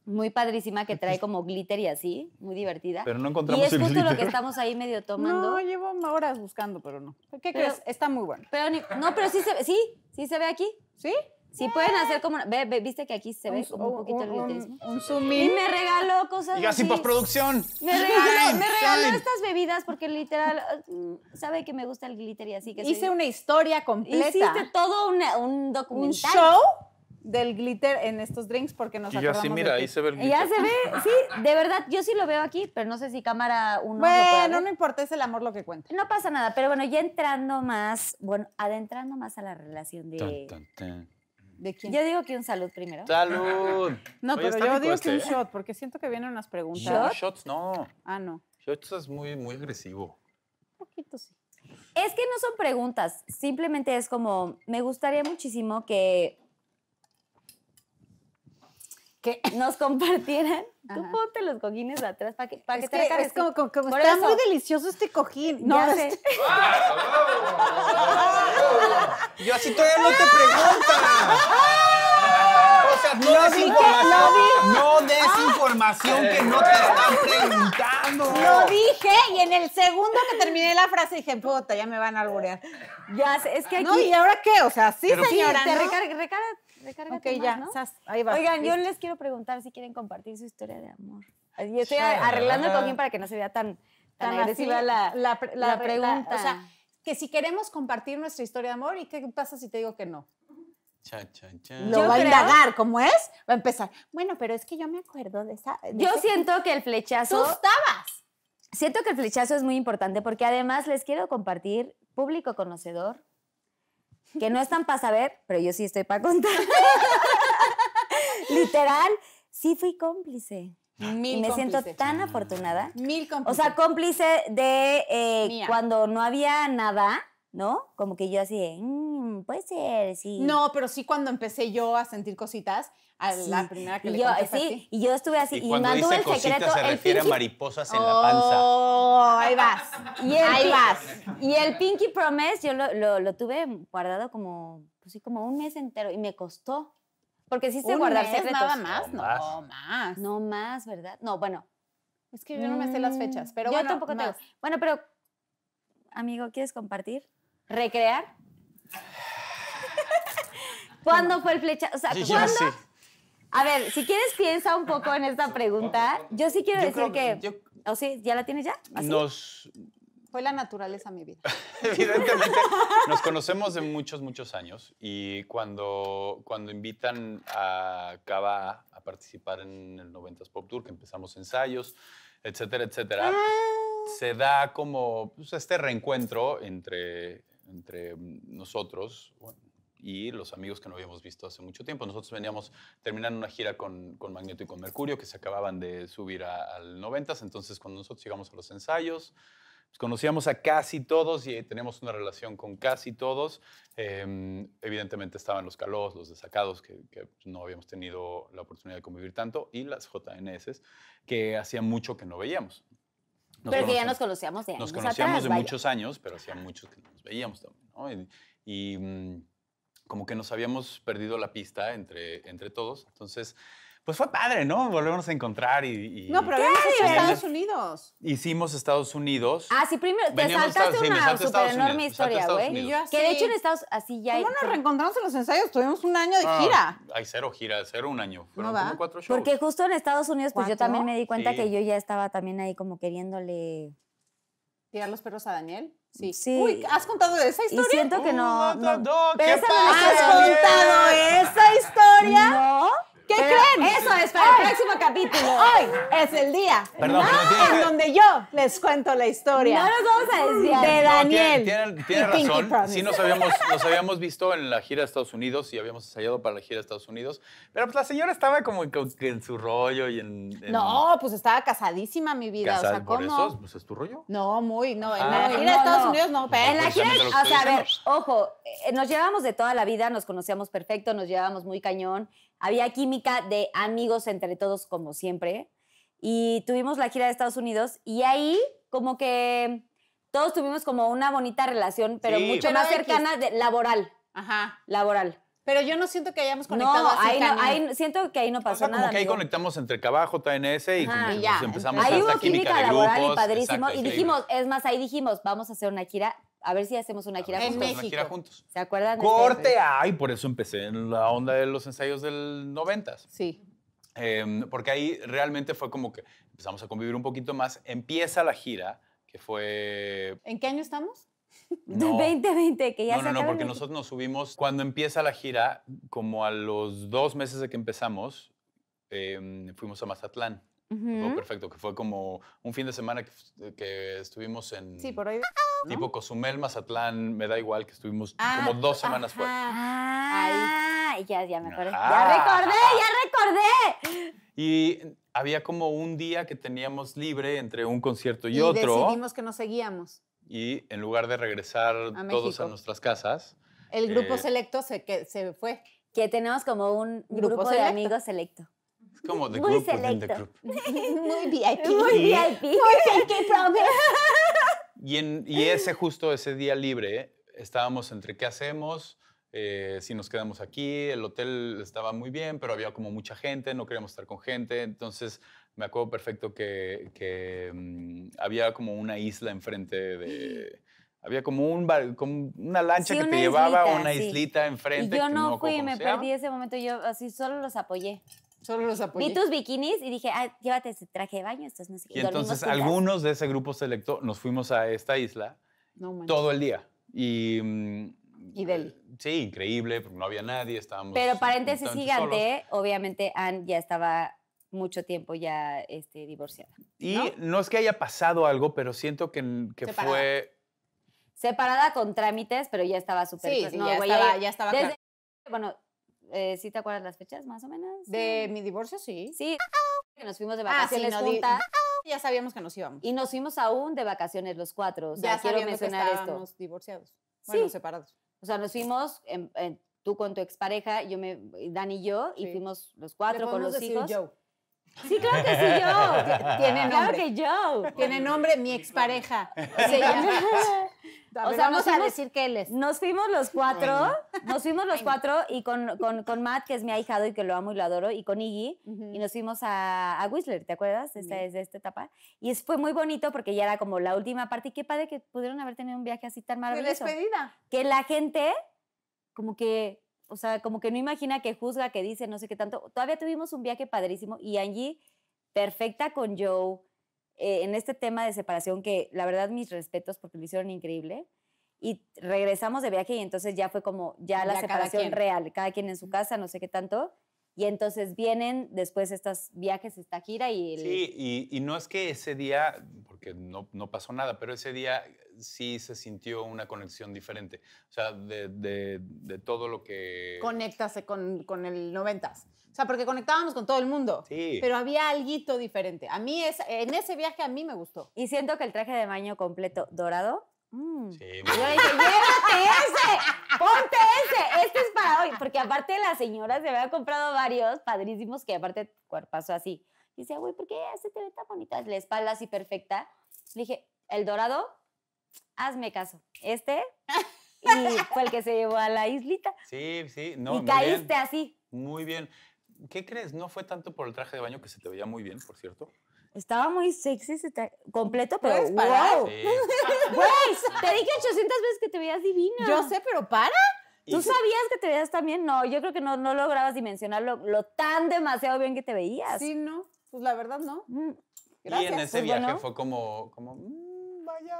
muy padrísima, que trae como glitter y así, muy divertida. Pero no encontramos Y es justo lo que estamos ahí medio tomando. No,
llevo horas buscando, pero no. ¿Qué crees?
Está muy bueno. Pero, no, pero sí se ve, sí, sí se ve aquí. ¿Sí? Si sí, pueden hacer como. viste que aquí se ve un, como un poquito el glitter? Un, Y
me regaló cosas. Y así postproducción. Me regaló, me regaló
estas bebidas porque literal mm, sabe que me gusta el glitter y así que. Hice una
historia completa. Hiciste todo un documental. Un show del glitter en estos drinks porque nos
y así, mira, ahí se ve el glitter. Ya se ve, sí, de verdad, yo sí lo veo aquí, pero no sé si cámara uno Bueno, no importa, es el amor lo que cuenta. No pasa nada, pero bueno, ya entrando más, bueno, adentrando
más a la relación de... ¿De quién? Yo digo que un salud primero. ¡Salud! No, pero yo digo que este, un ¿eh? shot, porque siento que vienen unas preguntas. ¿Shot? Shots no. Ah, no.
Shots es muy, muy agresivo.
Un poquito sí. Es que no son preguntas, simplemente es
como, me gustaría muchísimo que que nos compartieran. Tú ponte los cojines atrás para que, para que, te Es como, como, como está muy
delicioso este cojín. No ya sé.
Yo así todavía no te pregunto. O sea,
no des
información,
no des información que no te están preguntando. Lo
dije y en el segundo que terminé la frase dije, puta, ya me van a alburear. Ya sé, es que aquí... No, ¿y ahora qué? O sea, sí, señora, ¿no?
ya, Oigan, yo les quiero
preguntar si quieren compartir su historia de amor. estoy arreglando el cojín ah. para que no se vea tan, agresiva la, pregunta. o sea, que si queremos compartir nuestra historia de amor, ¿y qué pasa si te digo que no? Cha, cha, cha. Lo va a indagar, ¿cómo es? Va a empezar. Bueno, pero es que yo me acuerdo de esa. yo siento que el flechazo. ¡Tú estabas! Siento que el
flechazo es muy importante porque además les quiero compartir, público conocedor, que no están para saber, pero yo sí estoy para contar. Literal, sí fui cómplice. Mil y me siento tan afortunada.
Mil cómplices. O sea, cómplice
de eh, cuando no había nada ¿no? Como que yo así de, mm,
puede ser, sí. No, pero sí cuando empecé yo a sentir cositas, la primera que y le yo, Sí, y yo estuve así, y, y
cuando dice el secreto. se refiere a mariposas en la panza.
Oh,
ahí vas, y el, ahí vas. Y el Pinky Promise yo lo, lo, tuve guardado como, pues sí, como un mes entero, y me costó. Porque sí se guardar secretos. nada más? No, más. no más. ¿verdad? No, bueno. Es que yo no me sé las fechas, pero mm, yo bueno. tampoco tengo. Bueno, pero, amigo, ¿quieres compartir? recrear. ¿Cuándo fue el flechazo? O sea, ¿cuándo? a ver, si quieres piensa un poco en esta pregunta. Yo sí quiero decir que... ¿O sí? ¿Ya la tienes ya?
Nos...
Fue la naturaleza mi vida.
Evidentemente, nos conocemos de muchos, muchos años y cuando, cuando invitan a Cava a participar en el 90s Pop Tour, que empezamos ensayos, etcétera, etcétera, ah. se da como pues, este reencuentro entre, entre nosotros y los amigos que no habíamos visto hace mucho tiempo. Nosotros veníamos terminando una gira con, con Magneto y con Mercurio, que se acababan de subir al 90, entonces cuando nosotros llegamos a los ensayos, pues, conocíamos a casi todos y tenemos una relación con casi todos. Em, evidentemente estaban los calos, los desacados, que, que, no habíamos tenido la oportunidad de convivir tanto, y las JNS, que hacía mucho que no veíamos pero que ya nos
conocíamos de años Nos conocíamos de muchos
años, pero hacía muchos que nos veíamos también, ¿no? Y, y mm, como que nos habíamos perdido la pista entre, entre todos. Entonces, pues fue padre, ¿no? Volvemos a encontrar y.
no, pero habíamos hecho Estados Unidos.
Hicimos Estados Unidos.
Ah, sí, primero. Te saltaste una sí, súper enorme historia, güey. Que de hecho en Estados así ya. ¿Cómo nos reencontramos en los ensayos? Tuvimos un año de gira.
Ay, cero gira, cero un año.
no como cuatro
shows.
Porque justo en Estados Unidos, pues yo también me di cuenta que yo ya estaba también ahí como queriéndole.
¿Tirar los perros a Daniel? Sí. sí. Uy, ¿has contado esa historia? Y siento que no. Uh, no, no, no. ¿Has contado esa historia? No. ¿Qué creen? Eso es para el próximo capítulo. Hoy es el día en donde yo les cuento la historia. No nos vamos a decir. De Daniel.
Tiene razón. Sí, nos habíamos, nos habíamos visto en la gira de Estados Unidos y habíamos ensayado para la gira de Estados Unidos. Pero pues la señora estaba como en su rollo y en. no,
pues estaba casadísima mi vida. Casada, o sea, ¿cómo? Por
pues es tu rollo.
No, muy. No, en ah, la gira de Estados Unidos no, pero. en la pues, gira. O sea, a ver, ojo, eh, nos
llevábamos de toda la vida, nos conocíamos perfecto, nos llevábamos muy cañón. Había química de amigos entre todos, como siempre. Y tuvimos la gira de Estados Unidos y ahí como que todos tuvimos como una bonita relación, pero mucho más cercana, de, laboral.
Ajá. Laboral. Pero yo no siento que hayamos conectado no, siento que ahí no pasó nada.
que ahí
conectamos entre Cabajo, TNS y, y empezamos ahí hubo química, laboral y padrísimo. y dijimos,
es más, ahí dijimos, vamos a hacer una gira a ver si hacemos una gira juntos. En México. Una gira juntos. ¿Se acuerdan? Corte,
ay, por eso empecé en la onda de los ensayos del 90. Sí. Em, porque ahí realmente fue como que empezamos a convivir un poquito más. Empieza la gira, que fue...
¿En qué año estamos? No. 2020, que ya No, no, no, porque
nosotros nos subimos, cuando empieza la gira, como a los dos meses de que empezamos, em, fuimos a Mazatlán perfecto, que fue como un fin de semana que, eh, estuvimos en.
Sí, por ah, ah, Tipo
Cozumel, Mazatlán, me da igual, que estuvimos ah, como dos semanas
fuera. Ya, ya me acordé. ya recordé, ya recordé.
Y había como un día que teníamos libre entre un concierto y, y otro. Decidimos
que nos seguíamos.
Y en lugar de regresar todos a nuestras casas.
El grupo eh, selecto se, que, se fue. Que tenemos como un grupo de amigos selecto
como de muy selecto.
Muy VIP. Muy VIP.
Muy
y, en, y ese justo, ese día libre, estábamos entre qué hacemos, eh, si nos quedamos aquí, el hotel estaba muy bien, pero había como mucha gente, no queríamos estar con gente, entonces me acuerdo perfecto que, que mm, había como una isla enfrente de... Había como, un bar, una lancha que te llevaba a una islita enfrente. Y yo no, no fui, me perdí
ese momento, yo así solo los apoyé. Solo los apoyé. Vi tus bikinis y dije, ah, llévate ese traje de baño, estos no sé qué. Y entonces algunos
de ese grupo selecto nos fuimos a esta isla todo el día. Y... Mm, sí, increíble, porque no había nadie, estábamos... Pero paréntesis gigante,
obviamente Anne ya estaba mucho tiempo ya este, divorciada.
Y ¿no? es que haya pasado algo, pero siento que, que fue...
Separada con trámites, pero ya estaba súper... Pues, ya, estaba, Bueno, eh, ¿sí te acuerdas las fechas más o menos? De mm. mi divorcio, sí. Sí, que nos fuimos de vacaciones ah, sí, juntas. ya sabíamos que nos íbamos. Y nos fuimos aún de vacaciones los cuatro. ya quiero mencionar que estábamos
esto. divorciados. Bueno,
separados. O sea, nos fuimos tú con tu expareja, yo me, Dan y yo, y fuimos los cuatro con los decir hijos.
Sí, claro que sí, yo Tiene nombre. Claro
que yo Tiene nombre mi expareja. Se llama. o sea, vamos a decir que él Nos fuimos los cuatro,
nos fuimos los cuatro y con, con, Matt, que es mi ahijado y que lo amo y lo adoro, y con Iggy, y nos fuimos a, Whistler, ¿te acuerdas? Esta es esta etapa. Y es, fue muy bonito porque ya era como la última parte. Y qué padre que pudieron haber tenido un viaje así tan maravilloso. despedida. Que la gente, como que o sea, como que no imagina que juzga, que dice, no sé qué tanto. Todavía tuvimos un viaje padrísimo y Angie, perfecta con Joe, eh, en este tema de separación que la verdad mis respetos porque lo hicieron increíble. Y regresamos de viaje y entonces ya fue como ya, la separación real, cada quien en su casa, no sé qué tanto. Y entonces vienen después estos viajes, esta gira y...
Sí, y, no es que ese día, porque no, pasó nada, pero ese día sí se sintió una conexión diferente. O sea, de, de, todo lo que...
conectase con, el 90. O sea, porque conectábamos con todo el mundo. Sí. Pero había algo diferente. A mí, es, en ese viaje a mí me gustó. Y siento que el traje de baño completo dorado Mm. Sí, dije, llévate ese, ponte
ese, este es para hoy. Porque aparte la señora se había comprado varios padrísimos que aparte pasó así. Y decía, güey, ¿por qué ese te ve tan bonita? La espalda así perfecta. Le dije, el dorado, hazme caso. Este y fue el que se llevó a la islita.
Sí, sí, no. Y caíste así. Muy bien. ¿Qué crees? No fue tanto por el traje de baño que se te veía muy bien, por cierto.
Estaba muy sexy, completo, pero wow. te dije 800 veces que te veías divina. Yo sé, pero para. ¿Tú sabías que te veías tan bien No, yo creo que no, no lograbas dimensionar lo, tan demasiado bien que te veías. Sí,
no, pues la verdad no. Gracias. Mm. Y en ese pues viaje
fue como, como vaya,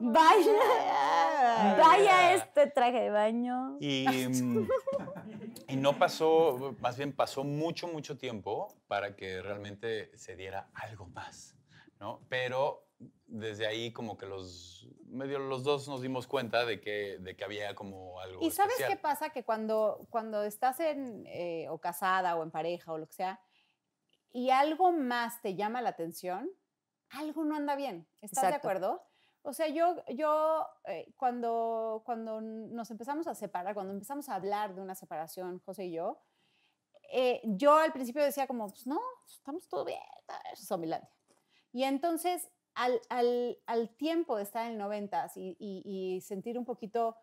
mm, vaya, vaya, vaya, vaya este traje de baño.
Y mm, Y no pasó, más bien pasó mucho, mucho tiempo para que realmente se diera algo más, ¿no? Pero desde ahí como que los medio los dos nos dimos cuenta de que, de que había como algo y sabes qué
pasa que cuando cuando estás en eh, o casada o en pareja o lo que sea y algo más te llama la atención algo no anda bien estás de acuerdo o sea, yo, yo eh, cuando, cuando nos empezamos a separar, cuando empezamos a hablar de una separación, José y yo, eh, yo al principio decía como, pues no, estamos todo bien, es Y entonces, al, al, tiempo de estar en los 90 y, sentir un poquito,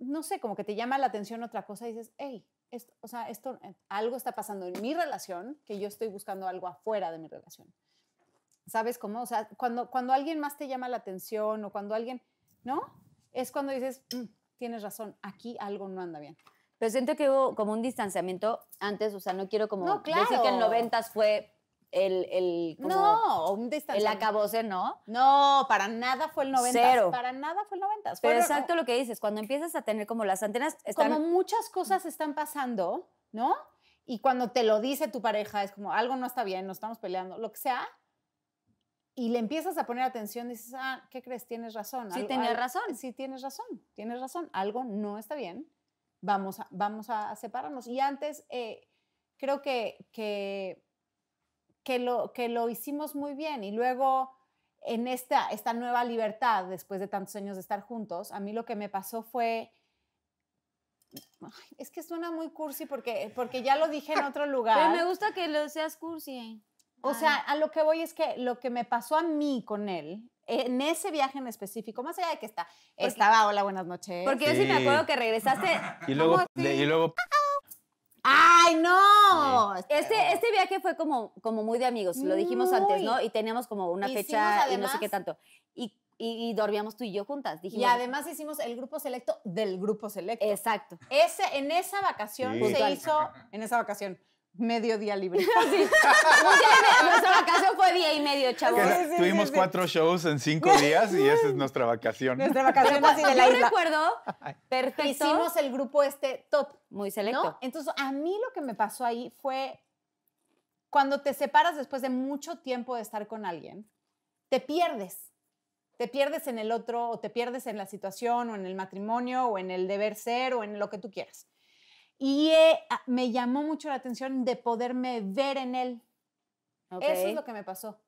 no sé, como que te llama la atención otra cosa y dices, hey, esto, o sea, esto, algo está pasando en mi relación, que yo estoy buscando algo afuera de mi relación. ¿Sabes cómo? O sea, cuando, cuando alguien más te llama la atención o cuando alguien, ¿no? Es cuando dices, mm, tienes razón, aquí algo no anda bien.
Pero siento que hubo como un distanciamiento antes, o sea, no quiero como decir que en noventas fue el, el como no, un distanciamiento. El acabose, ¿no? No,
para nada fue el 90. Cero. Para nada fue el 90. Pero exacto lo que dices, cuando empiezas a tener como las antenas están... Como muchas cosas están pasando, ¿no? Y cuando te lo dice tu pareja, es como algo no está bien, nos estamos peleando, lo que sea, y le empiezas a poner atención, dices, ah, ¿qué crees? Tienes razón. Sí, tienes razón. Sí, tienes razón, tienes razón. Algo no está bien, vamos a, vamos a, separarnos. Y antes, eh, creo que, que, que, lo, que lo hicimos muy bien. Y luego, en esta, esta nueva libertad, después de tantos años de estar juntos, a mí lo que me pasó fue... es que suena muy cursi porque, porque ya lo dije en otro lugar. Pero me gusta que lo seas cursi. O sea, a lo que voy es que lo que me pasó a mí con él, en ese viaje en específico, más allá de que está, estaba, hola, buenas noches. Porque yo sí me acuerdo que regresaste. Y luego, y luego. ¡Ay, no! Este, este,
este, viaje fue como, como muy de amigos, lo dijimos antes, ¿no? Y teníamos como una fecha y no sé qué tanto.
Y, y, dormíamos tú y yo juntas. y además hicimos el grupo selecto del grupo selecto. Exacto. Ese, en esa vacación se hizo, en esa vacación, medio día libre. sí. nuestra vacación fue día y medio, chavos.
tuvimos
cuatro shows en cinco días y esa es nuestra vacación. Nuestra
vacación así de la Yo recuerdo perfecto. Hicimos el grupo este top. Muy selecto. Entonces, a mí lo que me pasó ahí fue cuando te separas después de mucho tiempo de estar con alguien, te pierdes. Te pierdes en el otro o te pierdes en la situación o en el matrimonio o en el deber ser o en lo que tú quieras. Y eh, ah, me llamó mucho la atención de poderme ver en él. Eso es lo que me pasó.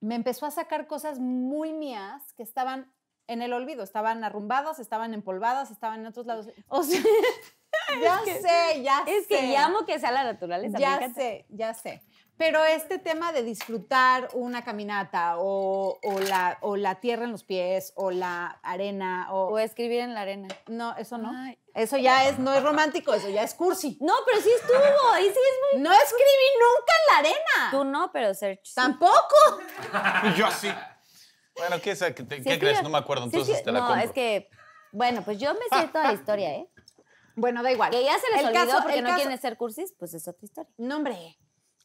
Me empezó a sacar cosas muy mías que estaban en el olvido, estaban arrumbadas, estaban empolvadas, estaban en otros lados. O sea,
ya sé,
ya sé. Es que llamo que sea la naturaleza. Ya sé, ya sé. Pero este tema de disfrutar una caminata o, la, o la tierra en los pies o la arena o... escribir en la arena. No, eso no. Eso ya es, no es romántico, eso ya es cursi. No, pero sí estuvo, sí es muy... No escribí nunca en la arena. Tú no, pero Sergio. Tampoco.
Yo sí. Bueno, ¿qué, qué crees? no me acuerdo, entonces la No, es
que, bueno, pues yo me sé toda la historia,
¿eh? Bueno, da igual. Que ya se les olvidó porque no quieren ser cursis, pues es otra historia. No, hombre.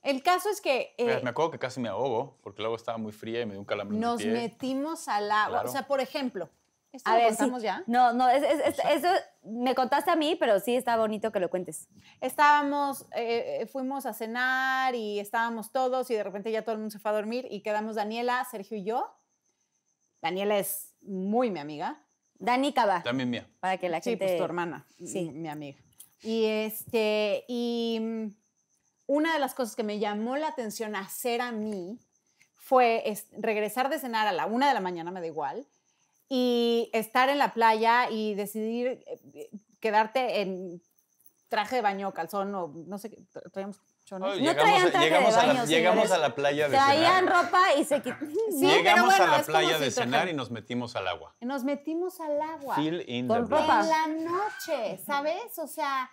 El caso es que... Eh,
me acuerdo que casi me ahogo porque el agua estaba muy fría y me dio un calambre Nos
metimos al agua. O sea, por ejemplo... ¿Esto a ver, contamos ya? No, no, eso me
contaste a mí, pero sí está bonito que lo cuentes.
Estábamos, eh, fuimos a cenar y estábamos todos y de repente ya todo el mundo se fue a dormir y quedamos Daniela, Sergio y yo. Daniela es muy mi amiga. Dani Cava. También mía. Para que la gente... Sí, pues tu hermana, sí. mi amiga. Y este, y una de las cosas que me llamó la atención hacer a mí fue regresar de cenar a la una de la mañana, me da igual, y estar en la playa y decidir eh, eh, quedarte en traje de baño, calzón o no sé qué, traíamos no, llegamos,
traían llegamos, a, la, llegamos a la, playa de traían
ropa y se llegamos a la playa de cenar y
nos metimos al agua.
Nos metimos al agua. En la noche, ¿sabes? O sea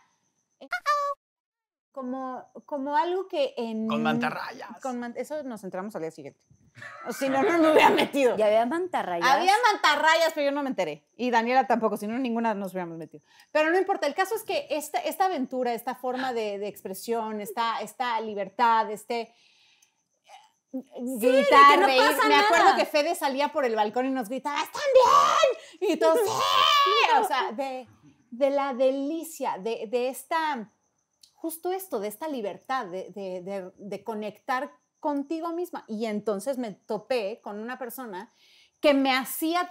como, como algo que en... Con mantarrayas. eso nos entramos al día siguiente. O si no, no me hubiera metido. ¿Y había mantarrayas? Había mantarrayas, pero yo no me enteré. Y Daniela tampoco, si no, ninguna nos hubiéramos metido. Pero no importa, el caso es que esta, esta aventura, esta forma de, expresión, esta, esta libertad, este... Gritar, me acuerdo que Fede salía por el balcón y nos gritaba, ¡están bien! Y todos, O sea, de, la delicia, de, de esta justo esto, de esta libertad, de, conectar contigo misma. Y entonces me topé con una persona que me hacía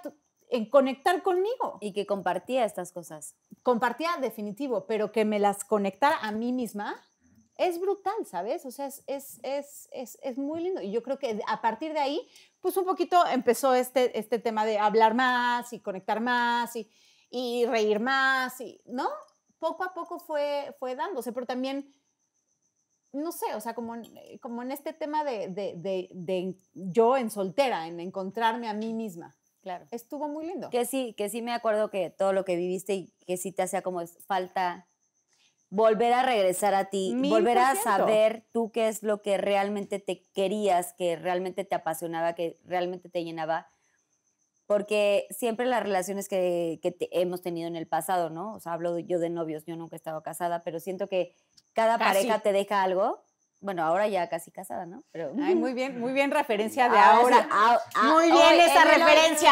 en conectar conmigo. Y que compartía estas cosas. Compartía definitivo, pero que me las conectara a mí misma es brutal, ¿sabes? O sea, es, es, muy lindo. Y yo creo que a partir de ahí, pues un poquito empezó este, este tema de hablar más y conectar más y, y reír más, y, ¿no? poco a poco fue, fue dándose, pero también, no sé, o sea, como, eh, como en este tema de, yo en soltera, en encontrarme a mí misma. Claro. Estuvo muy lindo.
Que sí, que sí me acuerdo que todo lo que viviste y que sí te hacía como falta volver a regresar a ti, volver a saber tú qué es lo que realmente te querías, que realmente te apasionaba, que realmente te llenaba porque siempre las relaciones que, hemos tenido en el pasado, ¿no? O sea, hablo yo de novios, yo nunca he estado casada, pero siento que cada pareja te deja algo. Bueno, ahora ya casi casada, ¿no? Pero, Ay, muy
bien, muy bien referencia de ah, ahora. Ah,
ah, muy bien esa referencia.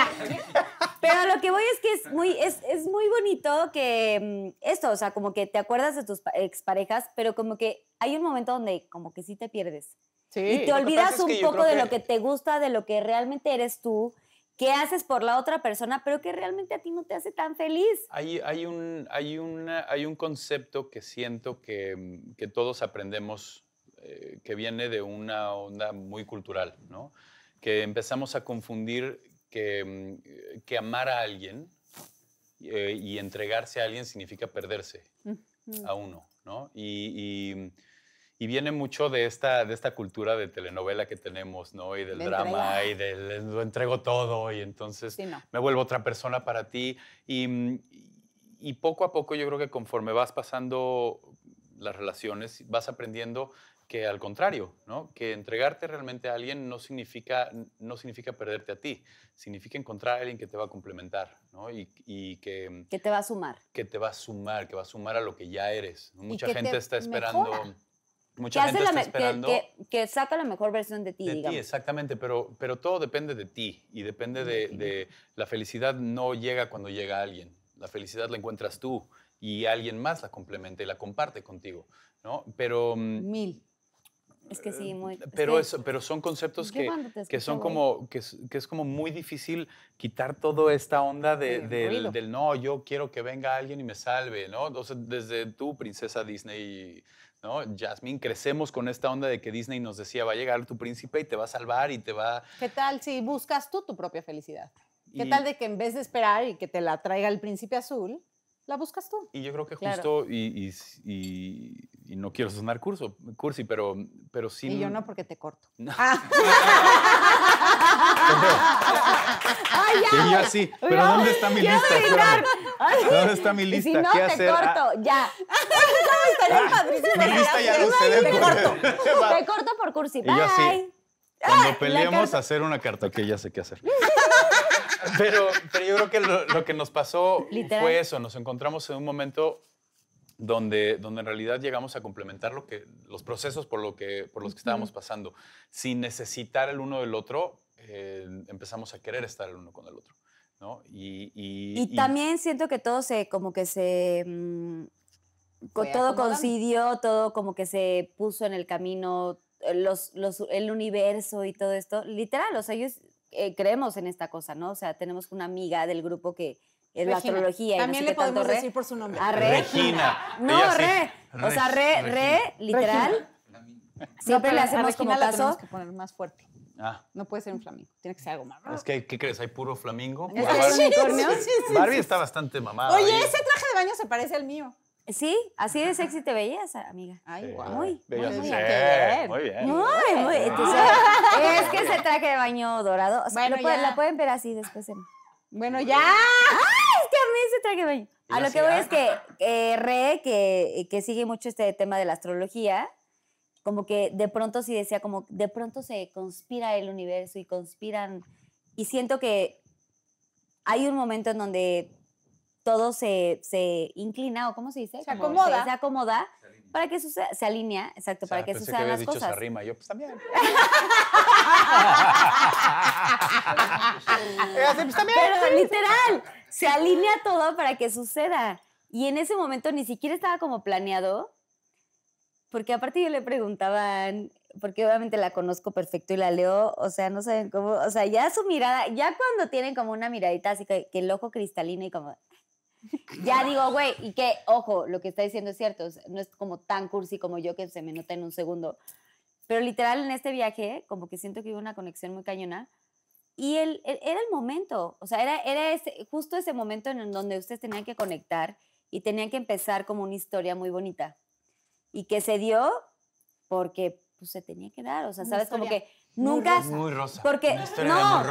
Pero lo que voy es que es muy, es, muy bonito que mm, esto, o sea, como que te acuerdas de tus exparejas, pero como que hay un momento donde como que sí te pierdes. Sí, y te olvidas un poco de lo que te gusta, de lo que realmente eres tú qué haces por la otra persona, pero que realmente a ti no te hace tan feliz.
Hay, hay, un, hay, una, hay un concepto que siento que, mm, que todos aprendemos eh, que viene de una onda muy cultural, ¿no? que empezamos a confundir que, mm, que amar a alguien eh, y entregarse a alguien significa perderse a uno. ¿no? y y viene mucho de esta, de esta cultura de telenovela que tenemos, ¿no? Y del drama y del lo entrego todo y entonces me vuelvo otra persona para ti. Y, mm, y poco a poco yo creo que conforme vas pasando las relaciones, vas aprendiendo que al contrario, ¿no? que entregarte realmente a alguien no significa, no significa perderte a ti, significa encontrar a alguien que te va a complementar ¿no? y, y que... Mm, que te va a sumar. Que te va a sumar, que va a sumar a lo que ya eres. Mucha gente está esperando que,
que, saca la mejor versión de ti, de
exactamente, pero, pero todo depende de ti y depende de, La felicidad no llega cuando llega alguien. La felicidad la encuentras tú y alguien más la complementa y la comparte contigo, ¿no? Pero... Mm, Mil.
Es que sí, eh, muy... Pero, Eso,
pero son conceptos que, que, son como, que es, como muy difícil quitar toda esta onda de, del, no, yo quiero que venga alguien y me salve, ¿no? desde tú, princesa Disney, ¿no? Jasmine, crecemos con esta onda de que Disney nos decía, va a llegar tu príncipe y te va a salvar y te va...
¿Qué tal si buscas tú tu propia felicidad? ¿Qué tal de que en vez de esperar y que te la traiga el príncipe azul, la buscas tú. Y yo creo que justo,
y, no quiero sonar curso, cursi, pero, pero sí. Y yo no
porque te corto. No. Ah.
Ay, ya. Y yo así, pero ¿dónde está mi lista? ¿Dónde está mi lista? Y si no, te ah". corto,
ya. Ah, mi lista ya no se Te corto. te corto por cursi. Bye. Y yo así,
cuando peleamos, hacer una carta que ya sé qué hacer. Pero, pero yo creo que lo, que nos pasó fue eso. Nos encontramos en un momento donde, donde en realidad llegamos a complementar lo que, los procesos por, lo que, por los que estábamos pasando. Sin necesitar el uno del otro, eh, empezamos a querer estar el uno con el otro. ¿no? Y, y, y, también
siento que todo se, como que mm, todo coincidió, todo como que se puso en el camino, eh, los, los, el universo y todo esto. Literal, o sea, yo eh, creemos en esta cosa, ¿no? O sea, tenemos una amiga del grupo que es la astrología. También le podemos decir por su nombre. Regina. No, re. O sea, Re, Re, literal.
Siempre le hacemos a como la caso. que poner más fuerte. Ah. No puede ser un flamingo, tiene que ser algo más. Es que, ¿qué
crees? ¿Hay puro flamingo? ¿Es Barbie? Sí, sí, está bastante mamada. Oye, ese
traje de baño se parece
al mío. Sí, así de sexy te veías, amiga. Ay, Muy, muy, bien.
Muy
bien. es que ese
traje de baño dorado. bueno, la pueden ver así después. Bueno, ya. ¡Ay, es que a mí ese traje de baño! A lo que voy es que Re, que, que sigue mucho este tema de la astrología, como que de pronto sí decía, como de pronto se conspira el universo y conspiran. Y siento que hay un momento en donde todo se, inclina, o ¿cómo se dice? Se acomoda. Se, acomoda para que suceda, se alinea, exacto, para que sucedan las dicho cosas. Se
arrima, yo pues también. Pues,
Pero literal, se alinea todo para que suceda. Y en ese momento ni siquiera estaba como planeado, porque aparte yo le preguntaban, porque obviamente la conozco perfecto y la leo, o sea, no saben cómo, o sea, ya su mirada, ya cuando tienen como una miradita así que, que el ojo cristalino y como, ya digo, güey, y que, ojo, lo que está diciendo es cierto, no es como tan cursi como yo que se me nota en un segundo. Pero literal en este viaje, como que siento que hubo una conexión muy cañona. Y el, era el momento, o sea, era, era justo ese momento en donde ustedes tenían que conectar y tenían que empezar como una historia muy bonita. Y que se dio porque pues, se tenía que dar, o sea, ¿sabes? Como que Nunca. Muy
rosa. Porque, no,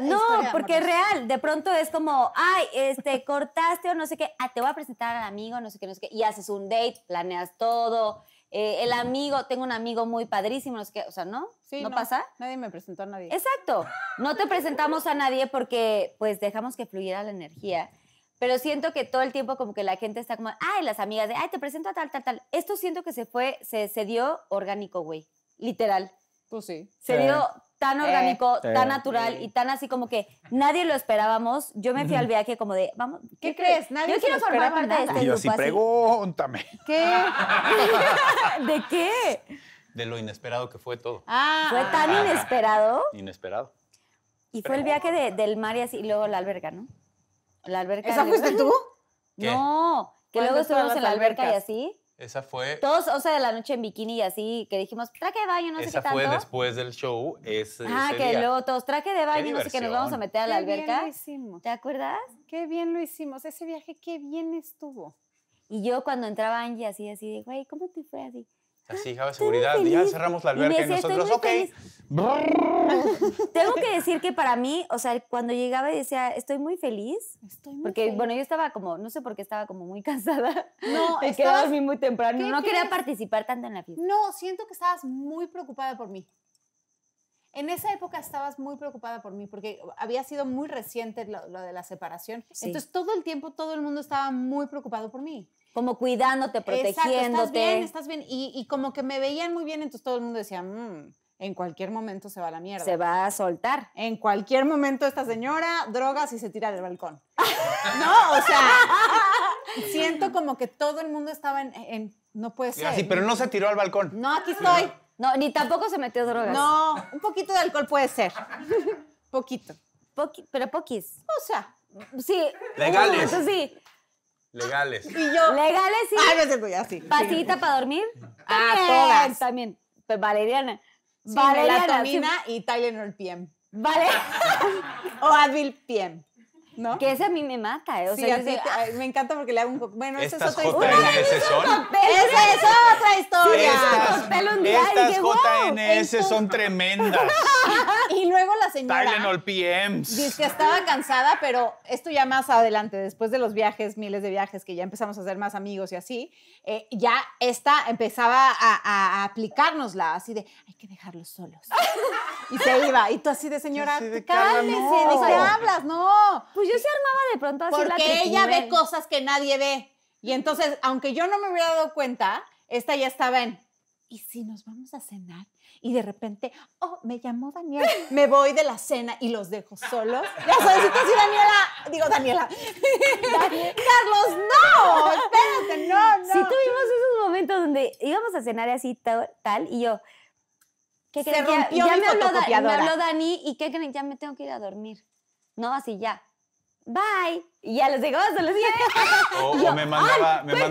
no, porque es real. De pronto es como, ay, este, cortaste o no sé qué. Ah, te voy a presentar al amigo, no sé qué, no sé qué. Y haces un date, planeas todo. Eh, el amigo, tengo un amigo muy padrísimo, no sé qué. O sea, ¿no? Sí, ¿No, pasa? Nadie me presentó a nadie. Exacto. No te presentamos a nadie porque, pues, dejamos que fluyera la energía. Pero siento que todo el tiempo como que la gente está como, ay, las amigas de, ay, te presento a tal, tal, tal. Esto siento que se fue, se, se dio orgánico, güey. Literal. Pues sí. Se dio tan orgánico, tan natural y tan así como que nadie lo esperábamos. Yo me fui al viaje como de, vamos, ¿qué, crees? Nadie yo quiero formar parte de este y yo Así,
pregúntame.
¿Qué? ¿De qué?
De lo inesperado que fue todo.
Ah, fue tan inesperado. Inesperado. Y fue el viaje del mar y así, luego la alberga, ¿no? La alberca. ¿Esa fuiste tú? No, que luego estuvimos en la alberca y así. Esa fue. Todos, o sea, de la noche en bikini y así, que dijimos, traje de
baño, no
sé qué tal. Esa fue después del show. Ese, ah, que
todos, traje de baño,
no sé qué, nos vamos
a meter a la alberca. Bien lo
hicimos. ¿Te acuerdas? Qué bien lo hicimos. Ese viaje, qué bien estuvo.
Y yo cuando entraba Angie así, así, digo, güey, ¿cómo te fue así?
Así, hija de seguridad, ya cerramos la alberca y, nosotros, ok.
Tengo que decir que para mí, o sea, cuando llegaba y decía, estoy muy feliz. Estoy porque, bueno, yo estaba como, no sé por qué estaba como muy cansada. No, Me muy temprano. No quería participar tanto en la fiesta.
No, siento que estabas muy preocupada por mí. En esa época estabas muy preocupada por mí porque había sido muy reciente lo, de la separación. Entonces, todo el tiempo, todo el mundo estaba muy preocupado por mí como cuidándote, protegiéndote. estás bien, estás bien. Y, como que me veían muy bien, entonces todo el mundo decía, mm, en cualquier momento se va a la mierda. Se va a soltar. En cualquier momento esta señora drogas y se tira del balcón. no, o sea, siento como que todo el mundo estaba en, no puede ah, ser. Sí, pero no se
tiró al balcón. No, aquí estoy.
No, ni tampoco se metió drogas. No, un poquito de alcohol puede ser. poquito. pero poquis. O sea, sí. Legales. sí. Legales. Y yo.
Legales sí. Ay, ah, no sé, ya sí. Pasita para dormir. Ah, todas. También. Pues, valeriana.
Sí, valeriana. Melatonina y Tylenol PM. Vale. o Advil PM. ¿No? Que ese a mí me mata, eh. O sea, me encanta porque le hago un Bueno, esa es otra historia. Esa es otra historia. Estas, estas
JNS wow, son tremendas.
Y luego la señora. Dice que estaba cansada, pero esto ya más adelante, después de los viajes, miles de viajes, que ya empezamos a hacer más amigos y así, eh, ya esta empezaba a, a, aplicárnosla, así de, hay que dejarlos solos. y se iba. Y tú así de, señora, cálmese, hablas? No. Pues yo se armaba de pronto así Porque ella ve cosas que nadie ve. Y entonces, aunque yo no me hubiera dado cuenta, esta ya estaba en, ¿y si nos vamos a cenar? y de repente, oh, me llamó Daniela. me voy de la cena y los dejo solos. Ya sabes, y Daniela, digo Daniela, Carlos, no, espérate,
no, no. Sí tuvimos esos momentos donde íbamos a cenar así tal, y yo, ¿qué creen? Se ya, me, habló, me habló Dani y ¿qué creen? Ya me tengo que ir a dormir. No, así ya bye. Y ya los digo, oh, se los
yo, o, me mandaba, me todo,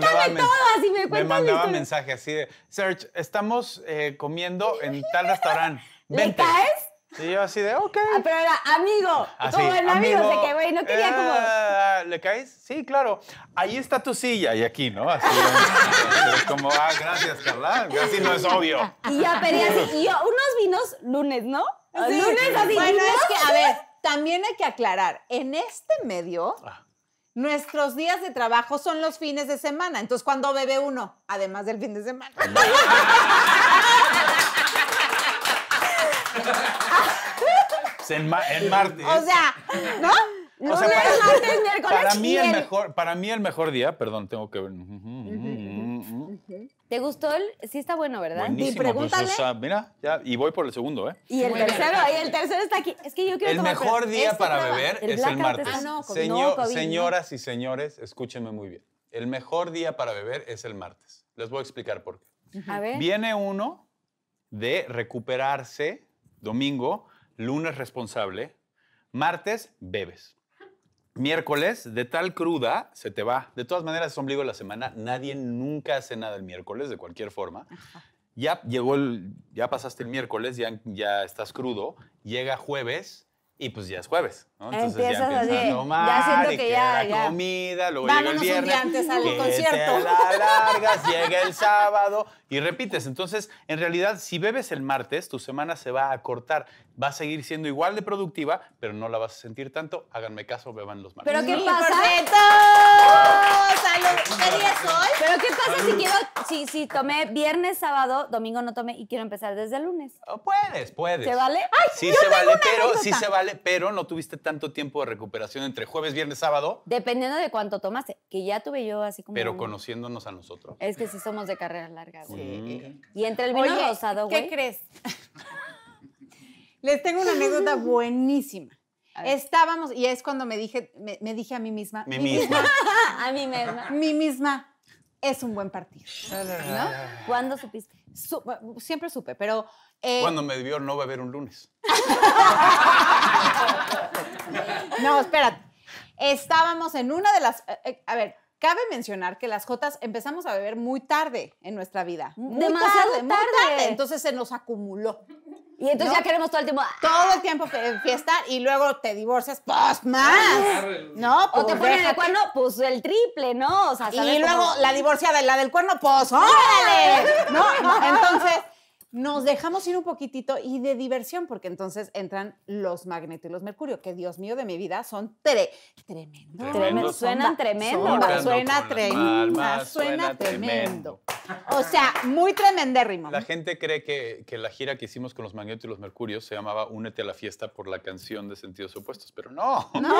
así me, me mandaba mensaje así de, Serge, estamos eh, comiendo en tal restaurante. ¿Le caes? Y yo así de, ok.
Ah, pero era amigo, así, como el amigo, amigo de que, güey, no quería como...
Eh, ¿Le caes? Sí, claro. Ahí está tu silla y aquí, ¿no? Así eh, como, ah, gracias, Carla. Así no es obvio. Y ya pedí así,
y yo, unos vinos lunes, ¿no? Lunes así, Bueno, es que, a ver, también hay que aclarar, en este medio, ah. nuestros días de trabajo son los fines de semana. Entonces, cuando bebe uno? Además del fin de semana.
en, en martes. O
sea,
¿no? Lunes, o martes, miércoles.
Para mí, el mejor, para mí el mejor día, perdón, tengo que ver.
¿Te gustó? El... Sí está bueno, ¿verdad? Buenísimo, y Pues,
mira, ya, y voy por el segundo, ¿eh?
Y el tercero, el tercero está aquí. Es que yo quiero El mejor día este para beber es el martes. Ah, señoras
y señores, escúchenme muy bien. El mejor día para beber es el martes. Les voy a explicar por
qué. A ver. Viene
uno de recuperarse, domingo, lunes responsable, martes bebes miércoles, de tal cruda, se te va. De todas maneras, es ombligo de la semana. Nadie nunca hace nada el miércoles, de cualquier forma. Ya llegó el, ya pasaste el miércoles, ya, ya estás crudo. Llega jueves y pues ya es jueves. Entonces ya empiezas a tomar, ya siento que, ya, la ya. comida, luego llega el viernes, un al concierto. la largas, llega el sábado y repites. Entonces, en realidad, si bebes el martes, tu semana se va a cortar. Va a seguir siendo igual de productiva, pero no la vas a sentir tanto. Háganme caso, beban los martes. ¿Pero
qué pasa? ¡Perfecto!
¿Qué día
¿Pero qué pasa si quiero, si, si tomé viernes, sábado, domingo no tomé y quiero empezar desde el lunes?
Oh, puedes, puedes. ¿Se vale? Ay, sí se vale, pero, sí se vale, pero no tuviste tanto tiempo de recuperación entre jueves, viernes, sábado?
Dependiendo de cuánto tomaste, que ya tuve yo así como... Pero
conociéndonos a nosotros.
Es que sí somos de carrera larga.
Sí. Mm.
Y entre el vino rosado, güey. ¿Qué crees? Les tengo una anécdota buenísima. Estábamos, y es cuando me dije, me, dije a mí misma. A mí misma. a mí misma. Mi misma. es un buen partido. ¿no? Ah. ¿Cuándo supiste? siempre supe, pero... Eh, Cuando
me vio no va a haber un lunes.
no,
espérate. Estábamos en una de las... Eh, eh, a ver, Cabe mencionar que las jotas empezamos a beber muy tarde en nuestra vida. Muy Demasiado tarde, Entonces se nos acumuló. Y entonces ya queremos todo el tiempo. ¡ah! Todo el tiempo fiesta y luego te divorcias, pues más. Ah, ¿No? o te pues, ponen el cuerno, pues el triple, ¿no? O sea, y luego la divorciada de la del cuerno, pues órale. ¿No? Entonces nos dejamos ir un poquitito y de diversión, porque entonces entran los magneto y los mercurio, que Dios mío de mi vida son tremendo. Suenan tremendo. Suena, tremendo. suena tremendo. O sea, muy tremendérrimo. La
gente cree que, la gira que hicimos con los magneto y los mercurios se llamaba Únete a la fiesta por la canción de sentidos opuestos, pero no. No,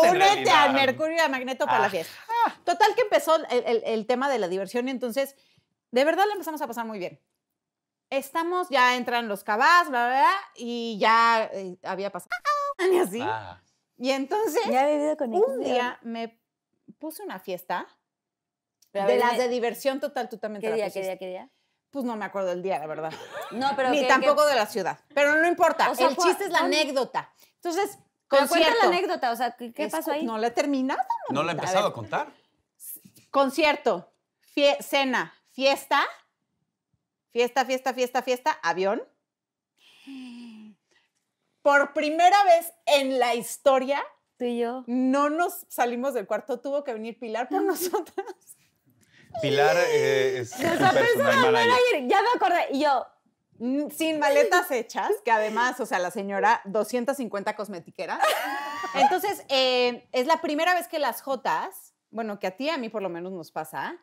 Únete al mercurio y a magneto para la ah. fiesta. Total que empezó el, el tema de la diversión y entonces de verdad la empezamos a pasar muy bien estamos, ya entran los cabas, bla, bla, y ya eh, había pasado. Y así. Ah. Y entonces, ya con un día me puse una fiesta de las de diversión total, tú también ¿Qué día, qué día, qué día? Pues no me acuerdo del día, la verdad. No, pero Ni tampoco de la ciudad. Pero no importa. el chiste es la anécdota. Entonces, cuenta la anécdota, o sea, ¿qué, pasó ahí? No la he terminado.
No, no la he empezado a, contar.
Concierto, cena, fiesta Fiesta, fiesta, fiesta, fiesta, avión. Por primera vez en la historia, tú y yo no nos salimos del cuarto, tuvo que venir Pilar por nosotras.
Pilar eh, es. manager.
Ya me acordé. Y yo, mm, sin maletas hechas, que además, o sea, la señora 250 cosmetiqueras. Entonces, eh, es la primera vez que las Jotas, bueno, que a ti a mí por lo menos nos pasa,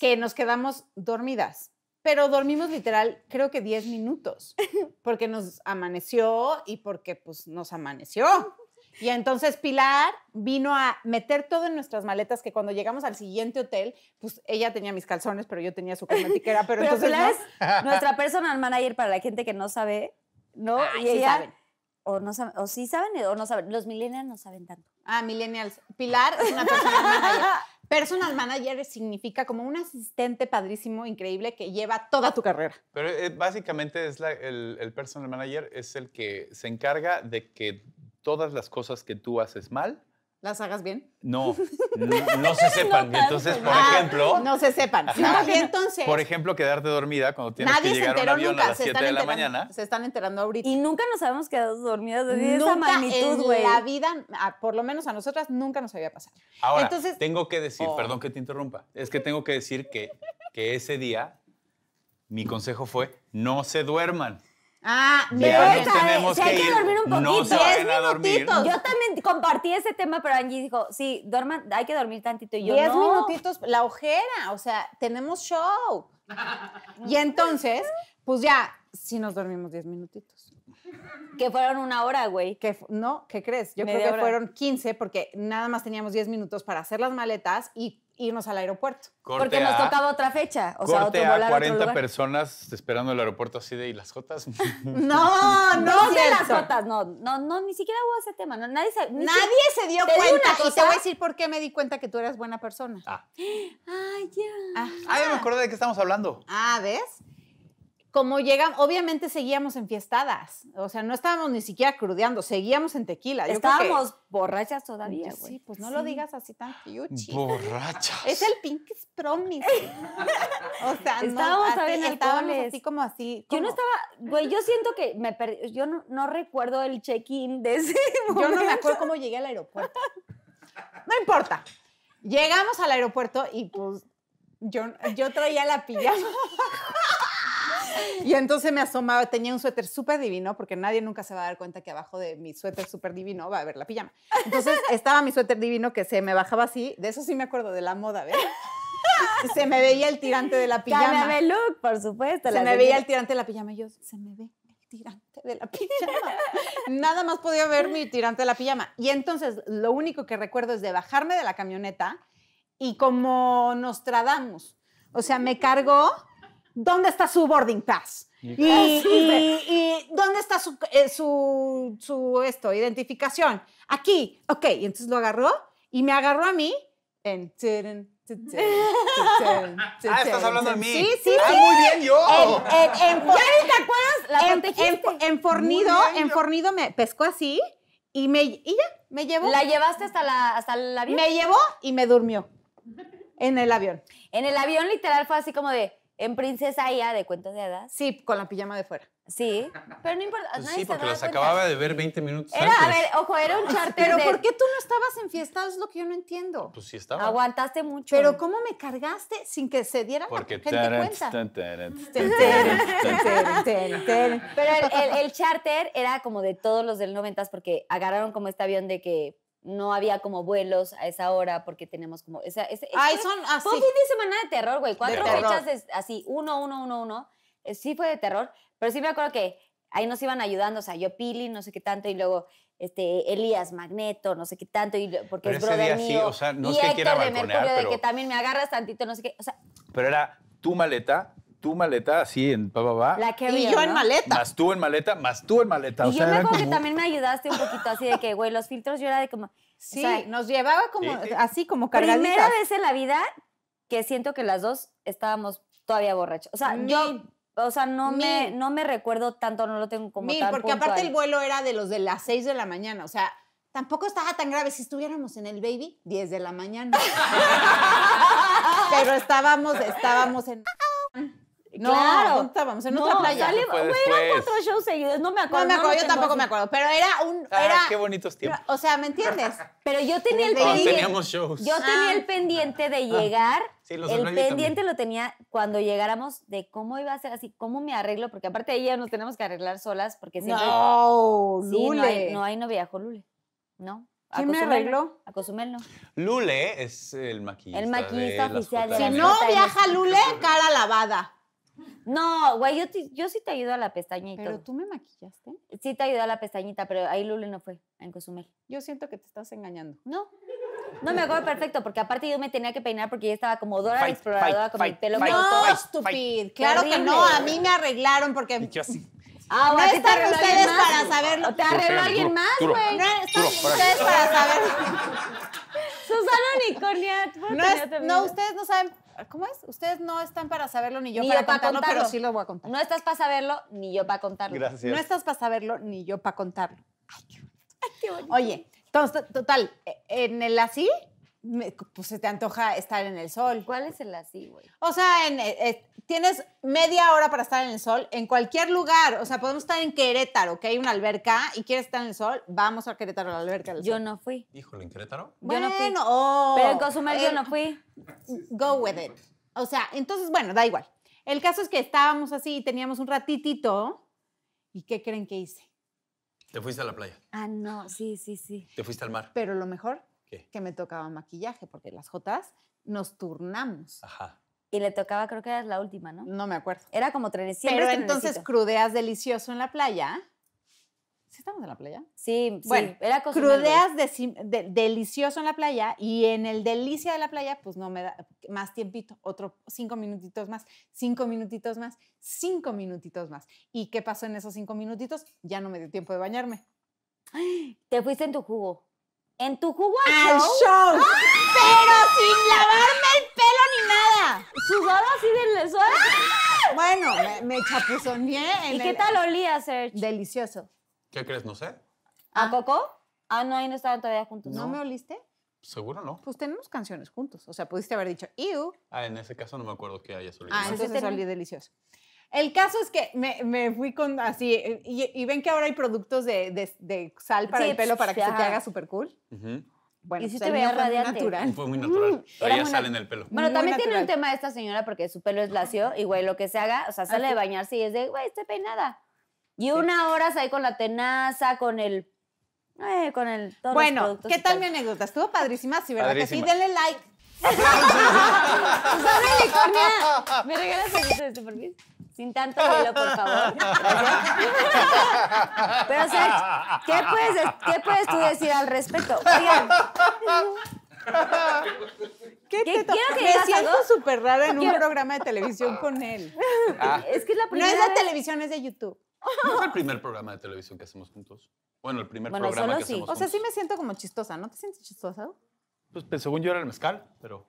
que nos quedamos dormidas pero dormimos literal creo que 10 minutos, porque nos amaneció y porque pues nos amaneció. Y entonces Pilar vino a meter todo en nuestras maletas, que cuando llegamos al siguiente hotel, pues ella tenía mis calzones, pero yo tenía su cometiquera, pero, entonces Pilar es nuestra personal manager para la gente que no sabe, ¿no? Ah, y ella... O, no o sí saben o no saben. Los millennials no saben tanto. Ah, millennials. Pilar es una persona Personal manager significa como un asistente padrísimo, increíble, que lleva toda tu carrera.
Pero eh, básicamente es el, personal manager es el que se encarga de que todas las cosas que tú haces mal
¿Las hagas bien?
No, no, se sepan. entonces, por ejemplo. No se
sepan. entonces. Por
ejemplo, quedarte dormida cuando tienes que llegar a un avión a las 7 de la mañana. Se
están enterando ahorita. Y nunca nos habíamos quedado dormidas de esa magnitud, güey. La vida, por lo menos a nosotras, nunca nos había pasado. Ahora,
tengo que decir, oh. perdón que te interrumpa, es que tengo que decir que, que ese día mi consejo fue: no se duerman.
Ah, mira, tenemos si que, ir, dormir un poquito. No minutitos. Yo también compartí ese tema, pero Angie dijo, sí, hay que dormir tantito. Y yo, Diez minutitos, la ojera, o sea, tenemos show. y entonces, pues ya, si nos dormimos diez minutitos. Que fueron una hora, güey. Que, no, ¿qué crees? Yo creo que fueron 15 porque nada más teníamos 10 minutos para hacer las maletas y irnos al aeropuerto. Corte porque nos tocaba otra fecha. O sea, otro a 40
personas esperando el aeropuerto así de, ¿y las jotas?
no, no, de las jotas,
no, no, no, ni siquiera hubo ese tema. nadie se, nadie se dio cuenta. Y te voy a decir por qué me di cuenta que tú eras buena persona. Ah. Ay, ah, ya. Ah. ah, ya me acordé de qué estamos hablando. Ah, ¿ves? como llegamos, obviamente seguíamos en fiestadas o sea, no estábamos ni siquiera crudeando, seguíamos en tequila. estábamos borrachas todavía, güey. Sí, pues no lo digas así tan fiuchi.
Borrachas.
Es el Pink Promise. o sea, estábamos, no, así, estábamos así como
así. Yo no estaba,
güey, yo siento que me perdí, yo no, recuerdo el check-in de ese momento. Yo no me acuerdo cómo llegué al aeropuerto. No importa. Llegamos al aeropuerto y pues yo, yo traía la pijama. Y entonces me asomaba, tenía un suéter súper divino, porque nadie nunca se va a dar cuenta que abajo de mi suéter súper divino va a haber la pijama. Entonces estaba mi suéter divino que se me bajaba así, de eso sí me acuerdo, de la moda, ¿ves? Se me veía el tirante de la pijama. Se look, por supuesto. Se me veía el tirante de la pijama. Y yo, se me ve el tirante de la pijama. Nada más podía ver mi tirante de la pijama. Y entonces lo único que recuerdo es de bajarme de la camioneta y como nos tradamos. O sea, me cargó dónde está su boarding pass. Y, dónde está eh, su, esto, identificación. Aquí, ok. entonces lo agarró y me agarró a mí en... ah, estás hablando de mí. Sí, sí, ah, muy bien yo. En, te acuerdas? La en, fornido, en fornido me pescó así y me y ya me llevó. La llevaste hasta
la hasta el avión. Me llevó
y me durmió en el avión. En el avión literal fue así como de en Princesa Ia de Cuentos de Hadas. Sí, con la pijama de fuera. Sí, pero no importa. Pues sí,
porque las acababa de ver 20 minutos antes. A
ver, ojo, era un charter. Pero ¿por
qué tú no estabas en fiesta? Es lo que yo no entiendo. Pues sí estaba. Aguantaste mucho. Pero ¿cómo me cargaste sin que se diera porque la gente cuenta?
pero el, charter era como de todos los del 90 porque agarraron como este avión de que no había como vuelos a esa hora porque tenemos como. Esa, esa, Ay, son así. Fue un fin de semana de terror, güey. Cuatro fechas así, uno, uno, uno, uno. Eh, sí fue de terror, pero sí me acuerdo que ahí nos iban ayudando, o sea, yo Pili, no sé qué tanto, y luego este Elías Magneto, no sé qué tanto, y porque pero es brother mío. Sí, o sea, no y que quiera de Mercurio, de que también me agarras tantito, no sé qué. O sea,
pero era tu maleta, tu maleta así en pa,
La que y yo en maleta.
Más tú en maleta, más tú en maleta. Y yo me acuerdo que también
me ayudaste un poquito así de que, güey, los filtros yo era de como... Sí, nos llevaba como así como cargaditas. Primera vez en la vida que siento que las dos estábamos todavía borrachos O sea, yo... O sea, no me, no
me recuerdo tanto, no lo tengo como Sí, porque aparte el vuelo era de los de las 6 de la mañana, o sea, tampoco estaba tan grave. Si estuviéramos en el baby, 10 de la mañana. Pero estábamos, estábamos en. No, claro. estábamos en otra playa. Sale, eran cuatro shows seguidos, no me acuerdo. No me acuerdo, yo tampoco me acuerdo, pero era un... Ah, era,
qué bonitos tiempos.
o sea, ¿me entiendes? Pero yo tenía el no, pendiente... teníamos shows. Yo tenía ah. el pendiente de ah. llegar... Sí, los el pendiente lo tenía cuando llegáramos de cómo iba a ser así, cómo me arreglo, porque aparte ahí ella nos tenemos que arreglar solas, porque siempre... No,
Lule. No, hay, no,
ahí no viajó Lule, ¿no? ¿Quién me arregló? A Cozumel no.
Lule es el maquillista. El maquillista oficial
de, la banda. Si no viaja Lule, cara lavada. No, güey, yo, sí te ayudo a la pestañita. Pero tú me maquillaste. Sí te ayudó a la pestañita, pero ahí Lule no fue, en Cozumel.
Yo siento que te estás engañando. No. No, me acuerdo
perfecto, porque aparte yo me tenía que peinar porque ya estaba como
Dora exploradora con el mi pelo No, estúpido. Claro que no, a mí me arreglaron porque. yo sí. Ah, no están ustedes para saberlo. ¿Te arregló alguien más, güey? No están
ustedes para
saberlo. Susana Unicornia. No, no, ustedes no saben ¿Cómo es? Ustedes no están para saberlo ni yo, para, contarlo, pero sí lo voy a contar. No estás para saberlo ni yo para contarlo. No estás para saberlo ni yo para contarlo. Ay, qué bonito. Ay, qué bonito. Oye, total, eh, en el así pues se te antoja estar en el sol. ¿Cuál es el así, güey? O sea, eh, eh, tienes media hora para estar en el sol en cualquier lugar. O sea, podemos estar en Querétaro, que hay una alberca y quieres estar en el sol, vamos a Querétaro a la alberca. yo no fui.
Híjole, ¿en Querétaro? yo
no fui. pero en oh, Cozumel yo eh, no fui. Go with it. O sea, entonces, bueno, da igual. El caso es que estábamos así, teníamos un ratitito. ¿Y qué creen que hice?
Te fuiste a la playa.
Ah, no, sí, sí, sí. Te fuiste al mar. Pero lo mejor que me tocaba maquillaje, porque las Jotas nos turnamos. Ajá. Y le tocaba, creo que era la última, ¿no? No me acuerdo. Era como trenecito. Pero entonces crudeas delicioso en la playa. ¿Sí estamos en la playa? Sí, bueno, sí, era Crudeas delicioso en la playa y en el delicia de la playa, pues no me da más tiempito, otro cinco minutitos más, cinco minutitos más, cinco minutitos más. ¿Y qué pasó en esos cinco minutitos? Ya no me dio tiempo de bañarme. Te fuiste en tu jugo en tu jugo al, show, ¡Ah! pero sin lavarme el pelo ni nada.
Sudado así del sol. ¡Ah! ¡Ah! Bueno, me, me chapuzoneé. ¿Y qué tal
olía, Serge? Delicioso.
¿Qué crees? No sé.
¿A Coco? Ah, no, ahí no estaban todavía juntos. ¿No, me oliste? Seguro no. Pues tenemos canciones juntos. O sea, pudiste haber dicho, ew.
Ah, en ese caso no me acuerdo que haya olido. Ah, entonces olí
delicioso. El caso es que me, me fui con así, y, ven que ahora hay productos de, de, sal para el pelo para que se te haga súper cool. Bueno, y si pues te radiante. Fue muy natural. Mm. Todavía sale en el pelo. Bueno, también tiene un
tema esta señora porque su pelo es lacio y, güey, lo que se haga, o sea, sale de bañarse y es de, güey, estoy peinada. Y una hora sale con la tenaza, con el. Eh, con el. bueno, ¿qué tal,
mi anécdota? Estuvo padrísima, sí, ¿verdad? Que sí, denle like. Pues ¿Me regalas el
de tu este
sin tanto hielo, por favor.
Pero, Sergio, ¿qué puedes, ¿qué puedes tú decir al
respecto? Oigan. ¿Qué, que Me siento súper rara en un programa de televisión con él. Ah. Es que es la primera. No es de televisión, es de YouTube. ¿No es el
primer programa de televisión que hacemos juntos? Bueno, el primer programa solo que sí. O sea, sí
me siento como chistosa, ¿no te sientes chistosa?
pues según yo era el mezcal, pero.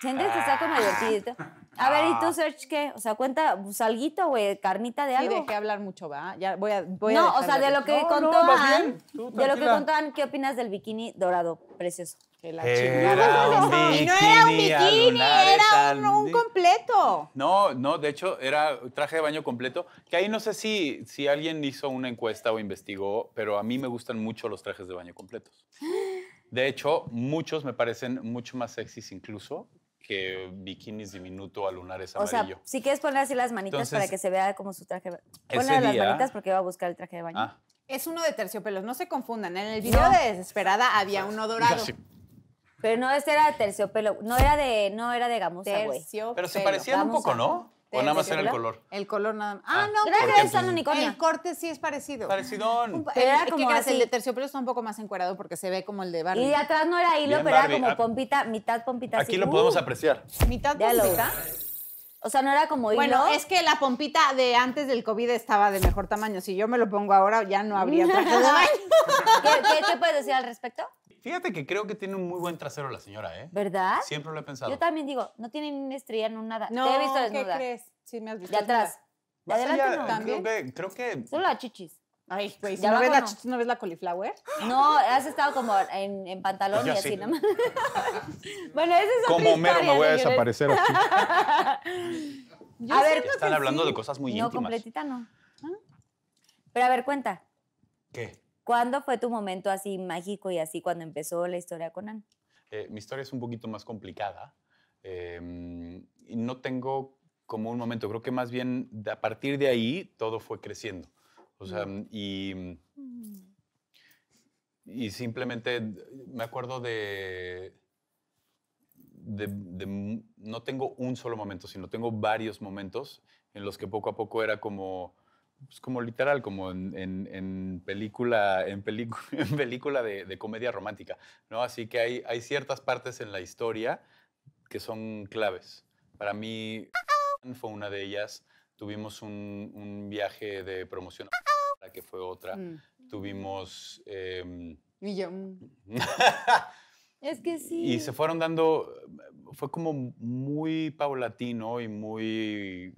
Sientes que está como divertido
A ver, ¿y tú, ah. search qué? O sea, cuenta salguito pues, güey, carnita de algo. Sí, dejé hablar mucho, ¿va? Ya voy a. no, o sea, de lo que contó de lo que contaban ¿qué opinas del bikini dorado? Precioso. Que la era un no era un bikini, era un,
completo.
No, no, de hecho, era traje de baño completo. Que ahí no sé si, si alguien hizo una encuesta o investigó, pero a mí me gustan mucho los trajes de baño completos. De hecho, muchos me parecen mucho más sexys incluso que bikinis diminuto a lunares amarillo. O sea, si
quieres poner así las manitas para que se vea como su traje. Ponle las manitas porque va a buscar el traje de baño. Ah. es uno de terciopelos, no se confundan. En el video de
Desesperada había uno dorado. Pero no, este era de terciopelo. No era de, no era de gamuza, güey. Pero se
parecían un poco, ¿no? O nada más era el color. El color nada más. Ah, ah no. no, pero es el unicornio. El corte sí es parecido. Parecidón. era como el de terciopelo está un poco más encuadrado porque se ve como el de Barbie. Y atrás no era hilo, pero era como ah, pompita, mitad pompita Aquí lo podemos uh. apreciar. Mitad pompita. O sea, no era como hilo. Bueno, es que la pompita de antes del COVID estaba de mejor tamaño. Si yo me lo pongo ahora, ya no habría qué puedes decir al respecto?
Fíjate que creo que tiene un muy buen trasero la señora, ¿eh? ¿Verdad? Siempre lo he pensado. Yo
también digo, no
tiene ni una estrella, no nada. No, Te he visto desnuda. ¿qué crees? Sí, me has visto. De atrás. adelante ¿También?
Creo que, creo Solo las chichis. Ay, güey, si no, ves la, no. ves la cauliflower?
No, has estado como en, en pantalón pues y así nada nomás. bueno, ese es Como mero me voy a desaparecer aquí. a ver, están hablando de cosas muy íntimas. No, completita no. Pero a ver, cuenta. ¿Qué? ¿Cuándo fue tu momento así mágico y así cuando empezó la historia con Ana?
Eh, mi historia es un poquito más complicada. Em, y no tengo como un momento, creo que más bien a partir de ahí todo fue creciendo. O sea, mm. y, mm, y simplemente me acuerdo de, de, no tengo un solo momento, sino tengo varios momentos en los que poco a poco era como pues como literal, como en, en, en película, en, película de, comedia romántica, ¿no? Así que hay, hay ciertas partes en la historia que son claves. Para mí fue una de ellas. Tuvimos un, un viaje de promoción la que fue otra. Mm. Tuvimos... Eh, em, y mm.
es que sí. Y se
fueron dando, fue como muy paulatino y muy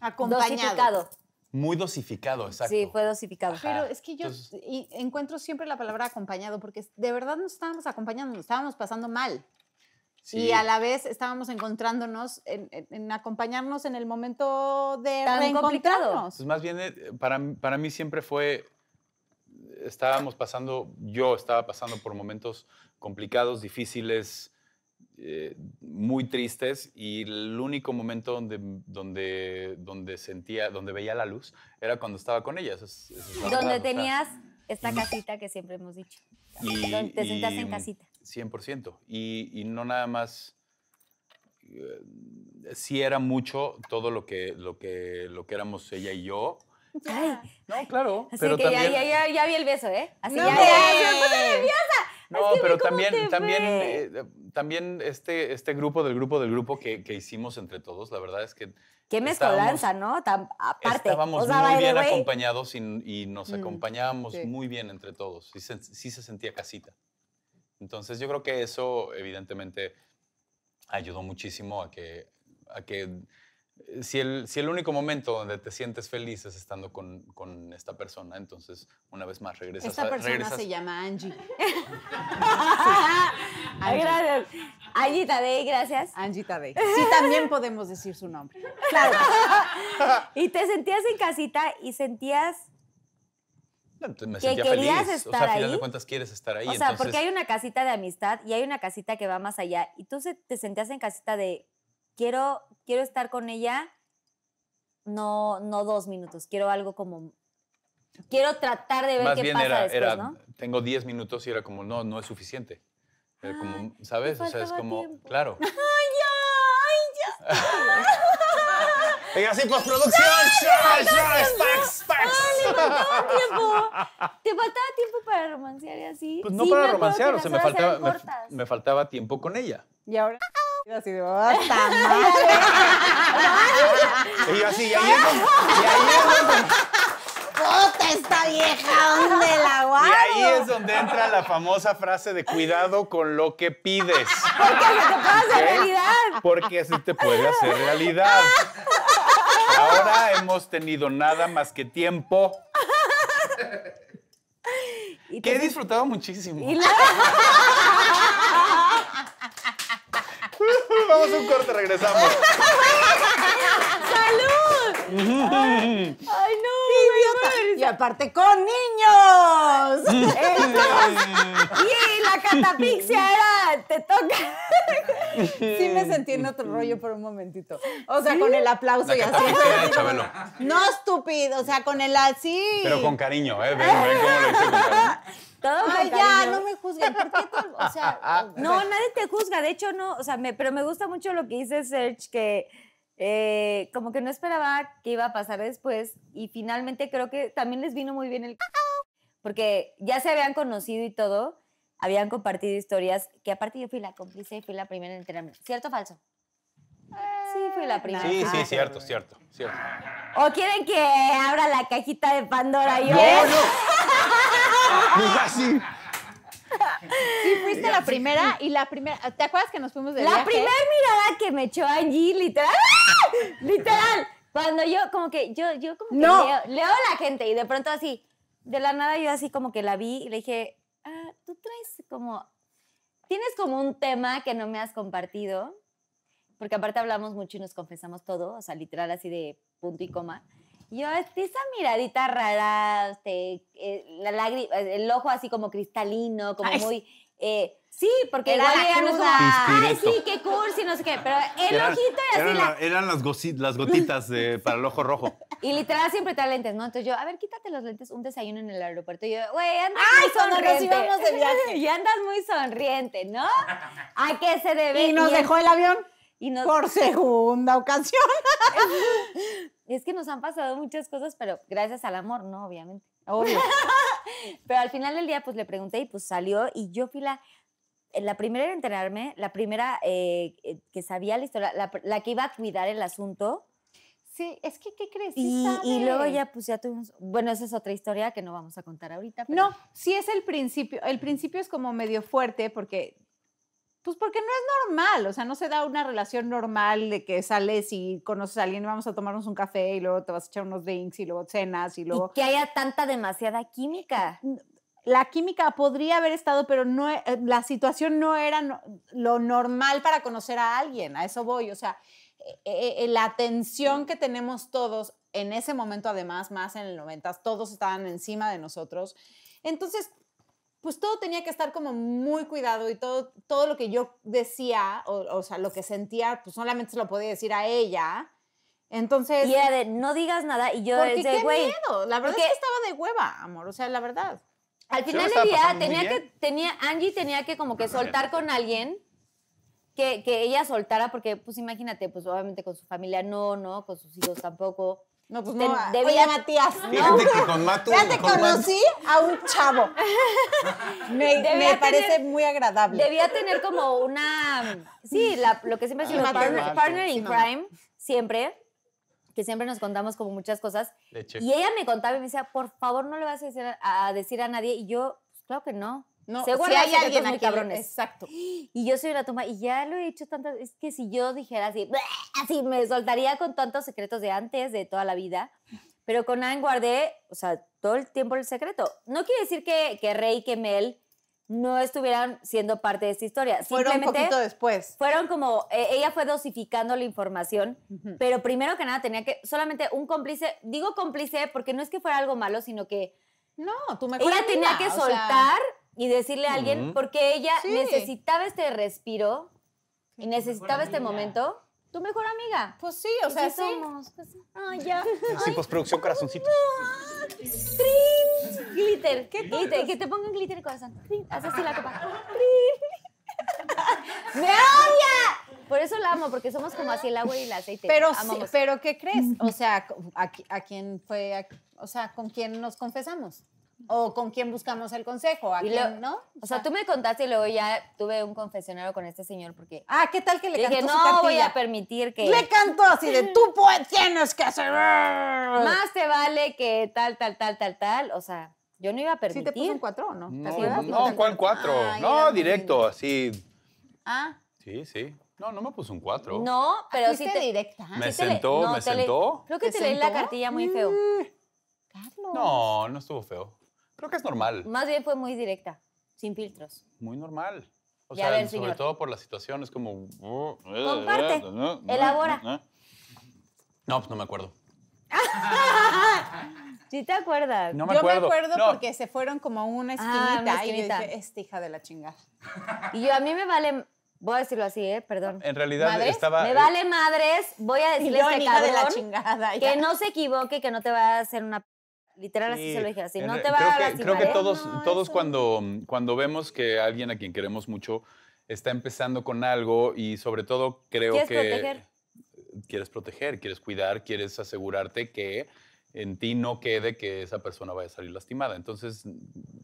acompañado.
Muy dosificado, exacto. Sí,
fue dosificado. Pero es que yo y encuentro siempre la palabra acompañado, porque de verdad nos estábamos acompañando, nos estábamos pasando mal. Y a la vez estábamos encontrándonos en, acompañarnos en el momento de Tan reencontrarnos. Pues
más bien, eh, para, para mí siempre fue, estábamos pasando, yo estaba pasando por momentos complicados, difíciles, muy tristes y el único momento donde, donde, donde sentía, donde veía la luz era cuando estaba con ellas. donde tenías
esta casita que siempre hemos dicho.
Y, te sentaste en casita. 100%. Y, y no nada más si era mucho todo lo que, lo que, lo que éramos ella y yo.
No, claro. Así que ya, vi el beso, ¿eh? Así ya,
no, pero también, también, eh, también este, este grupo del grupo del grupo que, hicimos entre todos, la verdad es que. Qué mezcolanza,
¿no? aparte. Estábamos muy bien
acompañados y, nos mm, acompañábamos muy bien entre todos. Sí se, se sentía casita. Entonces yo creo que eso evidentemente ayudó muchísimo a que, a que eh, si el, único momento donde te sientes feliz es estando con, esta persona, entonces una vez más regresas Esta persona se
llama Angie. gracias. Angie Tadei, gracias. Angie Tadei. Sí, también podemos decir su nombre. Claro. Y te sentías en
casita y sentías,
Me sentía querías feliz. o sea, estar final de cuentas quieres estar ahí. o sea, porque hay una
casita de amistad y hay una casita que va más allá. Y tú te sentías en casita de, quiero quiero estar con ella, no, no dos minutos, quiero algo como... Quiero tratar de ver Más qué bien pasa era, después,
Tengo diez minutos y era como, no, no es suficiente. Era como, ¿sabes? O sea, es como, claro. ¡Ay,
ya! ¡Ay, ya!
Venga, sí, postproducción. ¡Ya, producción,
¡Spax, spax! ¡Ay, me faltaba
tiempo! ¿Te faltaba tiempo para romancear y así? Pues no para romancear, o sea, me faltaba,
me faltaba tiempo con ella.
Y ahora... Y Así de basta. y yo así, ahí es ¡Puta esta vieja! ¿Dónde la guardo? Y ahí es donde entra
la famosa frase de cuidado con lo que pides. Porque así te puede hacer realidad. Porque así te puede hacer realidad. Ahora hemos tenido nada más que tiempo. que he disfrutado muchísimo.
Vamos a un
corte, regresamos.
¡Salud! no.
Y aparte con niños. y la catapixia era, te toca. sí me sentí en otro rollo por un momentito. O sea, con el aplauso y así. no estúpido, o sea, con el así. Pero con cariño, ¿eh? cómo Ay, ya, no me juzguen. ¿Por qué te, o sea, ah.
no, nadie te juzga. De hecho, no, o sea, me, pero me gusta mucho lo que dice Serge, que eh, como que no esperaba qué iba a pasar después y finalmente creo que también les vino muy bien el... Porque ya se habían conocido y todo, habían compartido historias que aparte yo fui la cómplice y fui la primera en enterarme. ¿Cierto o falso? Sí, fui la ah, primera. Sí, sí, ah,
cierto, cierto, cierto.
¿O quieren que abra
la cajita de Pandora yo? No, no.
Pues
Sí, fuiste la primera y la primera. ¿Te acuerdas que nos fuimos de La primera mirada que
me echó Angie, literal. ¡ah! Literal. Cuando yo, como que, yo, yo como que leo, leo, a la gente y de pronto así, de la nada yo así como que la vi y le dije, ah, tú traes como. Tienes como un tema que no me has compartido, porque aparte hablamos mucho y nos confesamos todo, o sea, literal así de punto y coma. Yo, esa miradita rara, este eh, la eh, el ojo así como cristalino, como muy... Eh, sí, porque era es ay, sí, qué cursi, no sé qué, pero
el ojito y así. Eran las, gotitas de, para el ojo rojo.
Y literal siempre trae lentes, ¿no? Entonces yo, a ver, quítate los lentes, un desayuno en el aeropuerto. Y yo, güey, andas ay, muy sonriente. y andas muy sonriente, ¿no? ¿A qué se debe? Y nos dejó el
avión. Y nos... Por segunda ocasión.
es que nos han pasado muchas cosas, pero gracias al amor, no, obviamente. Obvio. pero al final del día, pues le pregunté y pues salió y yo fui la, eh, la primera en enterarme, la primera eh, eh, que sabía la historia, la, que iba a cuidar el asunto.
Sí, es que, ¿qué crees? y, luego ya, pues ya tuvimos, bueno, esa es otra historia que no vamos a contar ahorita. No, sí es el principio, el principio es como medio fuerte porque pues porque no es normal, o sea, no se da una relación normal de que sales y conoces a alguien, y vamos a tomarnos un café y luego te vas a echar unos drinks y luego cenas y luego... que haya tanta demasiada química. La química podría haber estado, pero no, eh, la situación no era lo normal para conocer a alguien, a eso voy, o sea, eh, eh, la atención que tenemos todos en ese momento, además, más en el 90, todos estaban encima de nosotros. Entonces, pues todo tenía que estar como muy cuidado y todo, todo lo que yo decía, o, o sea, lo que sentía, pues solamente se lo podía decir a ella. Entonces. Y era de, no digas nada. Y yo, porque qué miedo. La verdad es que estaba de hueva, amor. O sea, la verdad. Al final del día, tenía que,
tenía, Angie tenía que como que soltar con alguien que, que, ella soltara, porque, pues imagínate, pues obviamente con su familia no, ¿no? Con sus hijos tampoco. No, pues no. Oye, Matías, ¿no? que Ya te conocí a un chavo. me, parece muy agradable. Debía tener como una... Sí, lo que siempre decimos, partner, partner, in crime, siempre, que siempre nos contamos como muchas cosas. Y ella me contaba y me decía, por favor, no le vas a decir a, decir a nadie. Y yo, pues, claro que no. No, si hay alguien aquí, cabrones. Exacto. Y yo soy una toma, y ya lo he dicho tantas es que si yo dijera así, así me soltaría con tantos secretos de antes, de toda la vida. Pero con Anne guardé, o sea, todo el tiempo el secreto. No quiere decir que, Rey y que Mel no estuvieran siendo parte de esta historia. Fueron un poquito después. Fueron como, eh, ella fue dosificando la información, pero primero que nada tenía que, solamente un cómplice, digo cómplice porque no es que fuera algo malo, sino que... No, tú me Ella tenía que soltar y decirle a alguien, porque ella necesitaba este respiro y necesitaba este momento. Tu mejor amiga. Pues sí, o sea, sí. somos. Pues, ay, ya. Sí, postproducción corazoncitos. Glitter. ¿Qué glitter? Que te pongan glitter corazón. Haz así la copa. ¡Me odia! Por eso la amo, porque
somos como así el agua y el aceite. Pero, sí, pero ¿qué crees? O sea, ¿a, quién fue? o sea, ¿con quién nos confesamos? o con quién buscamos el consejo, ¿no? O sea, tú me contaste y luego ya
tuve un confesionario con este señor porque...
Ah, ¿qué tal que le, su cantó no voy a permitir que... Le cantó así de, tú puedes, tienes que hacer... Más te
vale que tal, tal, tal, tal, tal, o sea, yo no iba a permitir. ¿Sí te puso un cuatro o no?
No, ¿cuál
cuatro? no, directo, así. Ah. Sí, sí. No, no me puso un cuatro.
No, pero sí te directa. Me sentó, me sentó. creo que te, leí la cartilla muy mm. feo. Carlos.
No, no estuvo feo.
Creo que es normal. Más bien fue muy directa, sin filtros.
Muy normal. O sea, sobre todo por la situación, es como... Oh, eh, eh, Comparte, eh, elabora. No, pues no me acuerdo.
¿Sí te acuerdas? No me yo acuerdo. me acuerdo porque se fueron como ah, una esquinita, y hija de la chingada.
Y yo, a mí me vale... Voy a decirlo así, ¿eh? Perdón. En realidad estaba... Me vale madres, voy a decirle a este la chingada, que no se equivoque, que no te va a hacer una literal así se lo dije, así, no te va a lastimar. Creo que ¿eh?
todos, todos cuando, cuando vemos que alguien a quien queremos mucho está empezando con algo y sobre todo creo ¿Quieres que... Proteger? Quieres proteger, quieres cuidar, quieres asegurarte que en ti no quede que esa persona vaya a salir lastimada. Entonces,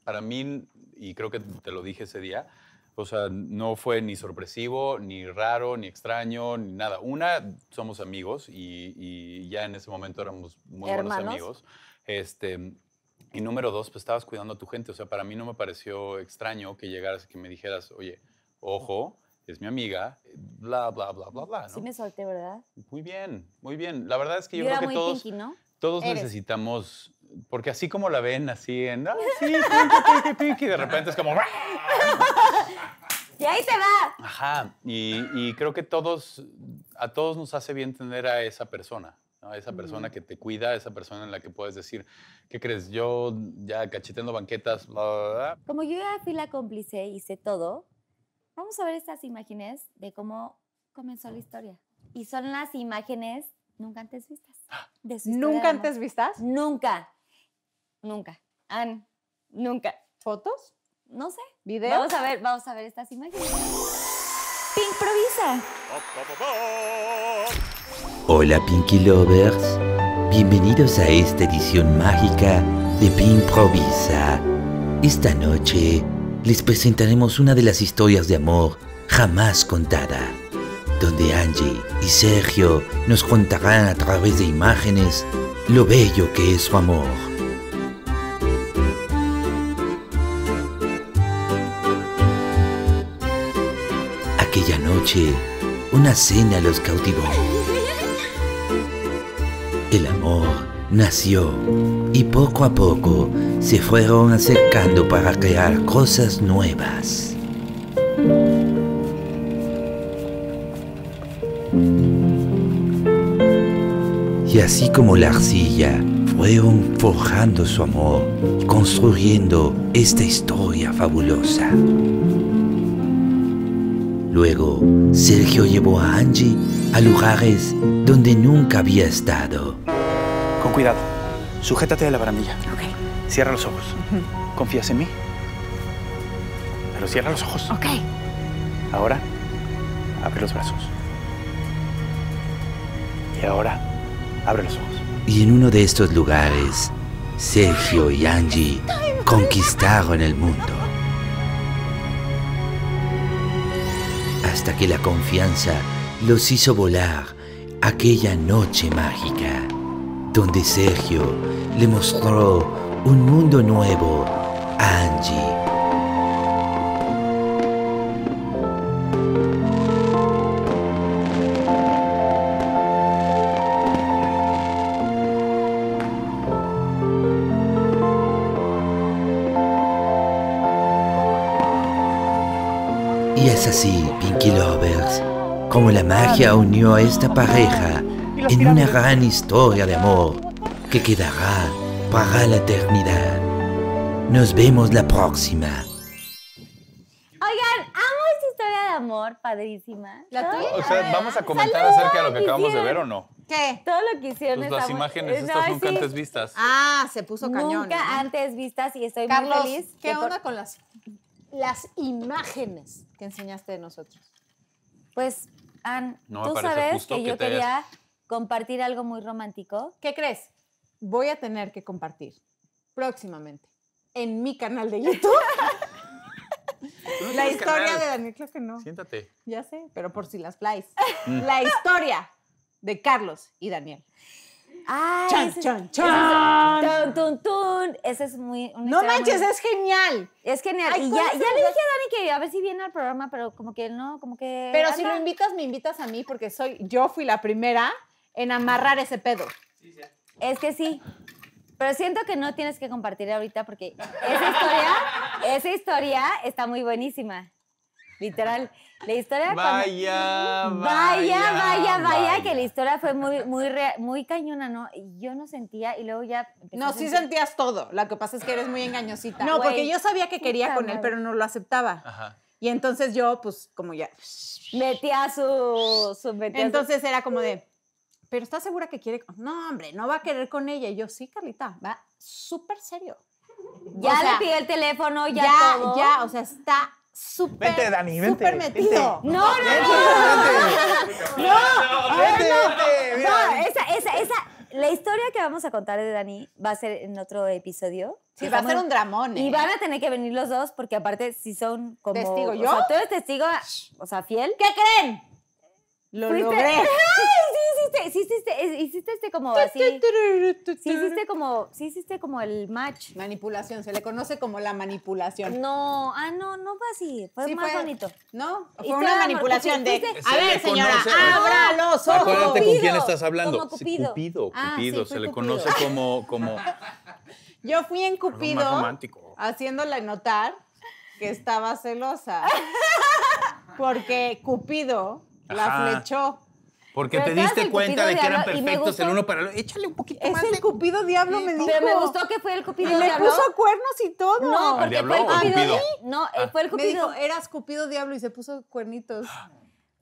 para mí, y creo que te lo dije ese día, o sea, no fue ni sorpresivo, ni raro, ni extraño, ni nada. Una, somos amigos y, ya en ese momento éramos muy buenos amigos. Este, y número dos, pues estabas cuidando a tu gente. O sea, para mí no me pareció extraño que llegaras y que me dijeras, oye, ojo, es mi amiga, eh, bla, bla, bla, bla, bla. ¿no? Sí
me solté, ¿verdad?
Muy bien, muy bien. La verdad es que yo, creo que todos, todos necesitamos, porque así como la ven, así en, ah, sí, pinky, pinky, pinky, de repente es como...
y ahí se va.
Ajá, y, y creo que todos, a todos nos hace bien tener a esa persona. Esa persona que te cuida, esa persona en la que puedes decir, ¿qué crees? Yo ya cacheteando banquetas, Como
yo ya fui la cómplice, hice todo, vamos a ver estas imágenes de cómo comenzó la historia. Y son las imágenes nunca antes vistas. ¿Nunca antes vistas? Nunca. Nunca. han nunca. ¿Fotos? No sé. ¿Videos? Vamos a ver, vamos a ver estas imágenes. Improvisa.
Hola Pinky Lovers, bienvenidos a esta edición mágica de Pimprovisa. Esta noche les presentaremos una de las historias de amor jamás contada, donde Angie y Sergio nos contarán a través de imágenes lo bello que es su amor. Aquella noche, una cena los cautivó. El amor nació y poco a poco se fueron acercando para crear cosas nuevas. Y así como la arcilla, fueron forjando su amor, construyendo esta historia fabulosa. Luego, Sergio llevó a Angie a lugares donde nunca había estado con cuidado.
Sujétate de la barandilla. Ok. Cierra los ojos. ¿Confías en mí? Pero cierra los ojos. Ok.
Ahora, abre los brazos.
Y ahora, abre los ojos.
Y en uno de estos lugares, Sergio y Angie conquistaron el mundo. Hasta que la confianza los hizo volar aquella noche mágica donde Sergio le mostró un mundo nuevo a Angie. Y es así, Pinky Lovers, como la magia unió a esta pareja en una gran historia de amor que quedará para la eternidad. Nos vemos la próxima.
Oigan, amo esta historia de amor, padrísima. ¿La tuya? O sea,
¿vamos a comentar
acerca de lo que acabamos de ver o no?
¿Qué? Todo lo que hicieron. Pues las imágenes estas nunca antes vistas. Ah, se puso cañón. Nunca ¿eh?
antes vistas y estoy muy feliz. ¿qué onda con las, imágenes que enseñaste de nosotros? Pues, Ann, tú sabes que, yo quería compartir algo muy romántico. ¿Qué crees? Voy a tener que compartir próximamente en mi canal de YouTube. la historia de Daniel, claro que no. Siéntate. Ya sé, pero por si las flies. Mm. La historia de Carlos y Daniel. chan, ese, chan, chan. tun, tun, tun. Ese es muy. No manches, es genial. Es genial. ya, le dije a Dani
que a ver si viene al programa, pero como que no, como que. Pero si lo invitas,
me invitas a mí, porque soy, yo fui la primera en amarrar ese pedo. Sí, sí. Es que sí.
Pero siento que no tienes que compartir ahorita porque esa historia, esa historia está muy buenísima. Literal, la historia vaya, vaya, vaya, vaya, que la historia fue muy, muy, muy cañona, ¿no? Yo no sentía y luego ya no, sí
sentías todo. Lo que pasa es que eres muy engañosita. No, porque yo sabía que quería con él, pero no lo aceptaba. Ajá. Y entonces yo, pues, como ya metía su, su Entonces era como de pero está segura que quiere? No, hombre, no va a querer con ella. Y yo, sí, Carlita, va súper serio.
Ya le pide el teléfono, ya, ya o sea,
está súper Vente, Dani, vente. Súper metido. No, no, no. No, no, No, esa,
esa, esa, la historia que vamos a contar de Dani va a ser en otro episodio. Sí, va a ser un
dramón. Y ¿eh? van
a tener que venir los dos porque aparte si son como... ¿Testigo yo? O sea, tú eres testigo, o sea, fiel. ¿Qué creen?
Lo logré. sí!
Eh, hiciste, este como así.
Sí hiciste como, como el match. Manipulación, se le conoce como la manipulación. No, ah, no, no fue así, fue más bonito. ¿No? Fue una manipulación de. A ver, señora, abra los ojos. Acuérdate con quién estás hablando. Cupido. Cupido, se le conoce como, como Yo fui en Cupido haciéndole notar que estaba celosa. Porque Cupido
la flechó. Porque te diste cuenta de que eran perfectos el uno para el otro.
Échale un poquito es más. Es el cupido diablo, me dijo. Pero me gustó que fue el cupido diablo. Le puso cuernos y todo. No, porque fue el cupido. No, ah. fue el cupido. Me dijo, eras cupido diablo y se puso cuernitos.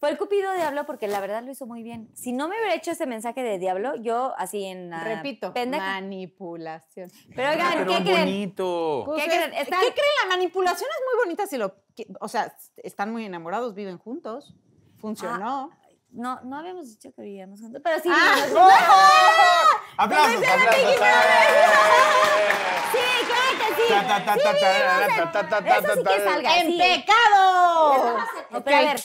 Fue el cupido diablo porque la verdad lo hizo muy bien.
Si no me hubiera hecho ese mensaje de diablo, yo así en... Repito, manipulación. Pero oigan, ah, ¿qué creen?
Bonito.
Pues ¿Qué, creen? ¿Qué
creen? La manipulación es muy bonita si lo... O sea, están muy enamorados, viven juntos funcionó. Ah, no, no habíamos dicho que vivíamos juntos, pero sí. ¡Ah! ¡Aplausos, aplausos!
sí, claro sí. en, eso
sí que salga. ¡En
pecado! Pero a ver,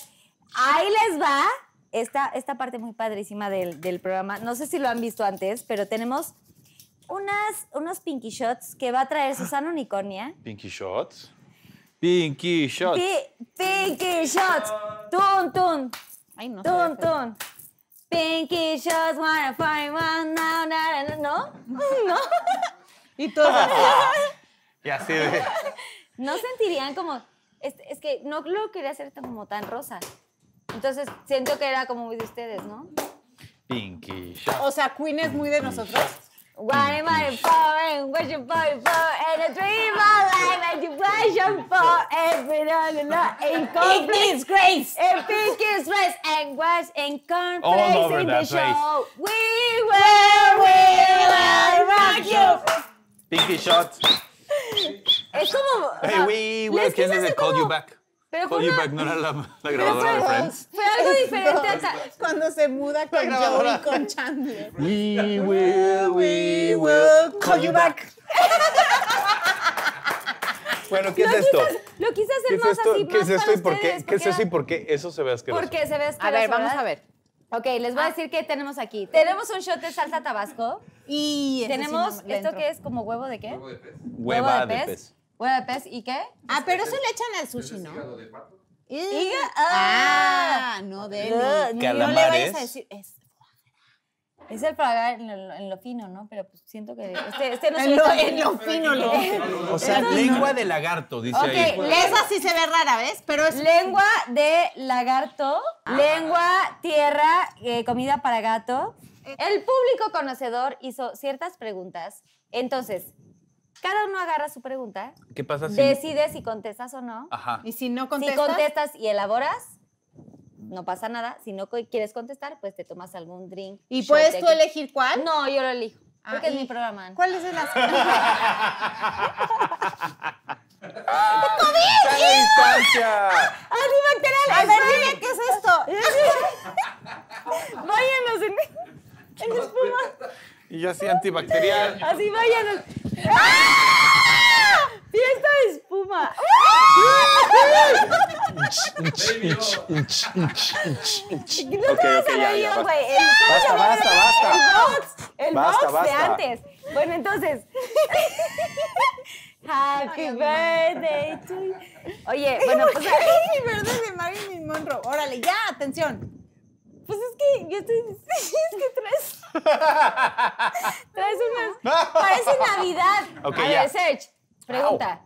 ahí les va esta, esta parte muy padrísima del, del, programa. No sé si lo han visto antes, pero tenemos unas, unos pinky shots que va a traer Susana Unicornia.
¿Pinky shots? Pinky shots.
pinky shots. Tun, tun. Ay, no. Tun, tum. Pinky shows, wanna find one now, now, ¿no? ¿No? y todo
y así de...
¿No sentirían como... Es, es, que no lo quería hacer como tan rosa. Entonces siento que era como muy de ustedes, ¿no?
Pinky. shows. O
sea, Queen es muy de nosotros. What am I for and what you for for and a dream of life and you passion for every
day and not in conflict. grace. In pinkies grace and was in conflict in the show. Place. We will, we will rock you.
Pinky shot.
Es como. Hey, we
will. ¿Quién es called you back?
Call you back, ¿no era
la, grabadora de Friends.
Fue algo diferente a cuando se muda con Joey con Chandler.
We will, we will call you back. Bueno, ¿qué es esto?
lo quise hacer más así, ¿Qué es esto y por qué? ¿Qué
es eso y por qué eso se ve asqueroso? Porque
se ve asqueroso. A ver, vamos a ver. Ok, les voy a ah. decir qué tenemos aquí. Tenemos un shot de salsa tabasco. Y tenemos esto que es
como huevo de qué? Huevo de pez. Hueva De pez bueno, y qué? Ah, pero eso le echan al sushi, ¿no? de pato. Ah, ah, no, de No le vayas a
decir. Es es el para en, en lo, fino, ¿no? Pero pues siento que este, este no es en, lo, en lo fino.
No, o sea, lengua
de lagarto, dice okay, ahí. Esa
sí se ve rara, ¿ves? Pero es... Lengua de lagarto, ah. lengua, tierra, eh, comida para gato. Eh. El público conocedor hizo ciertas preguntas. Entonces, cada uno agarra su pregunta.
¿Qué pasa si.? Decides
si contestas o no. Ajá. Y si no contestas. Si contestas y elaboras, no pasa nada. Si no quieres contestar, pues te tomas algún drink. ¿Y puedes tú elegir cuál? No, yo lo elijo. Ah, porque es mi programa. ¿Cuál es el ¡Qué
¡COVID! ¡Sana distancia!
antibacterial! A ver, dime, ¿qué es esto?
váyanos en, en espuma.
Y yo así antibacterial.
Así váyanos. ¡Fiesta ¡Ah! de espuma!
no te vas a güey. Basta, basta, basta.
El box, el de antes. Bueno, entonces.
Happy birthday to Oye, bueno, pues. Happy birthday de Marilyn Monroe. Órale, ya, atención. Pues es que yo estoy. Es que tres.
Parece Navidad. a ver, Serge, pregunta.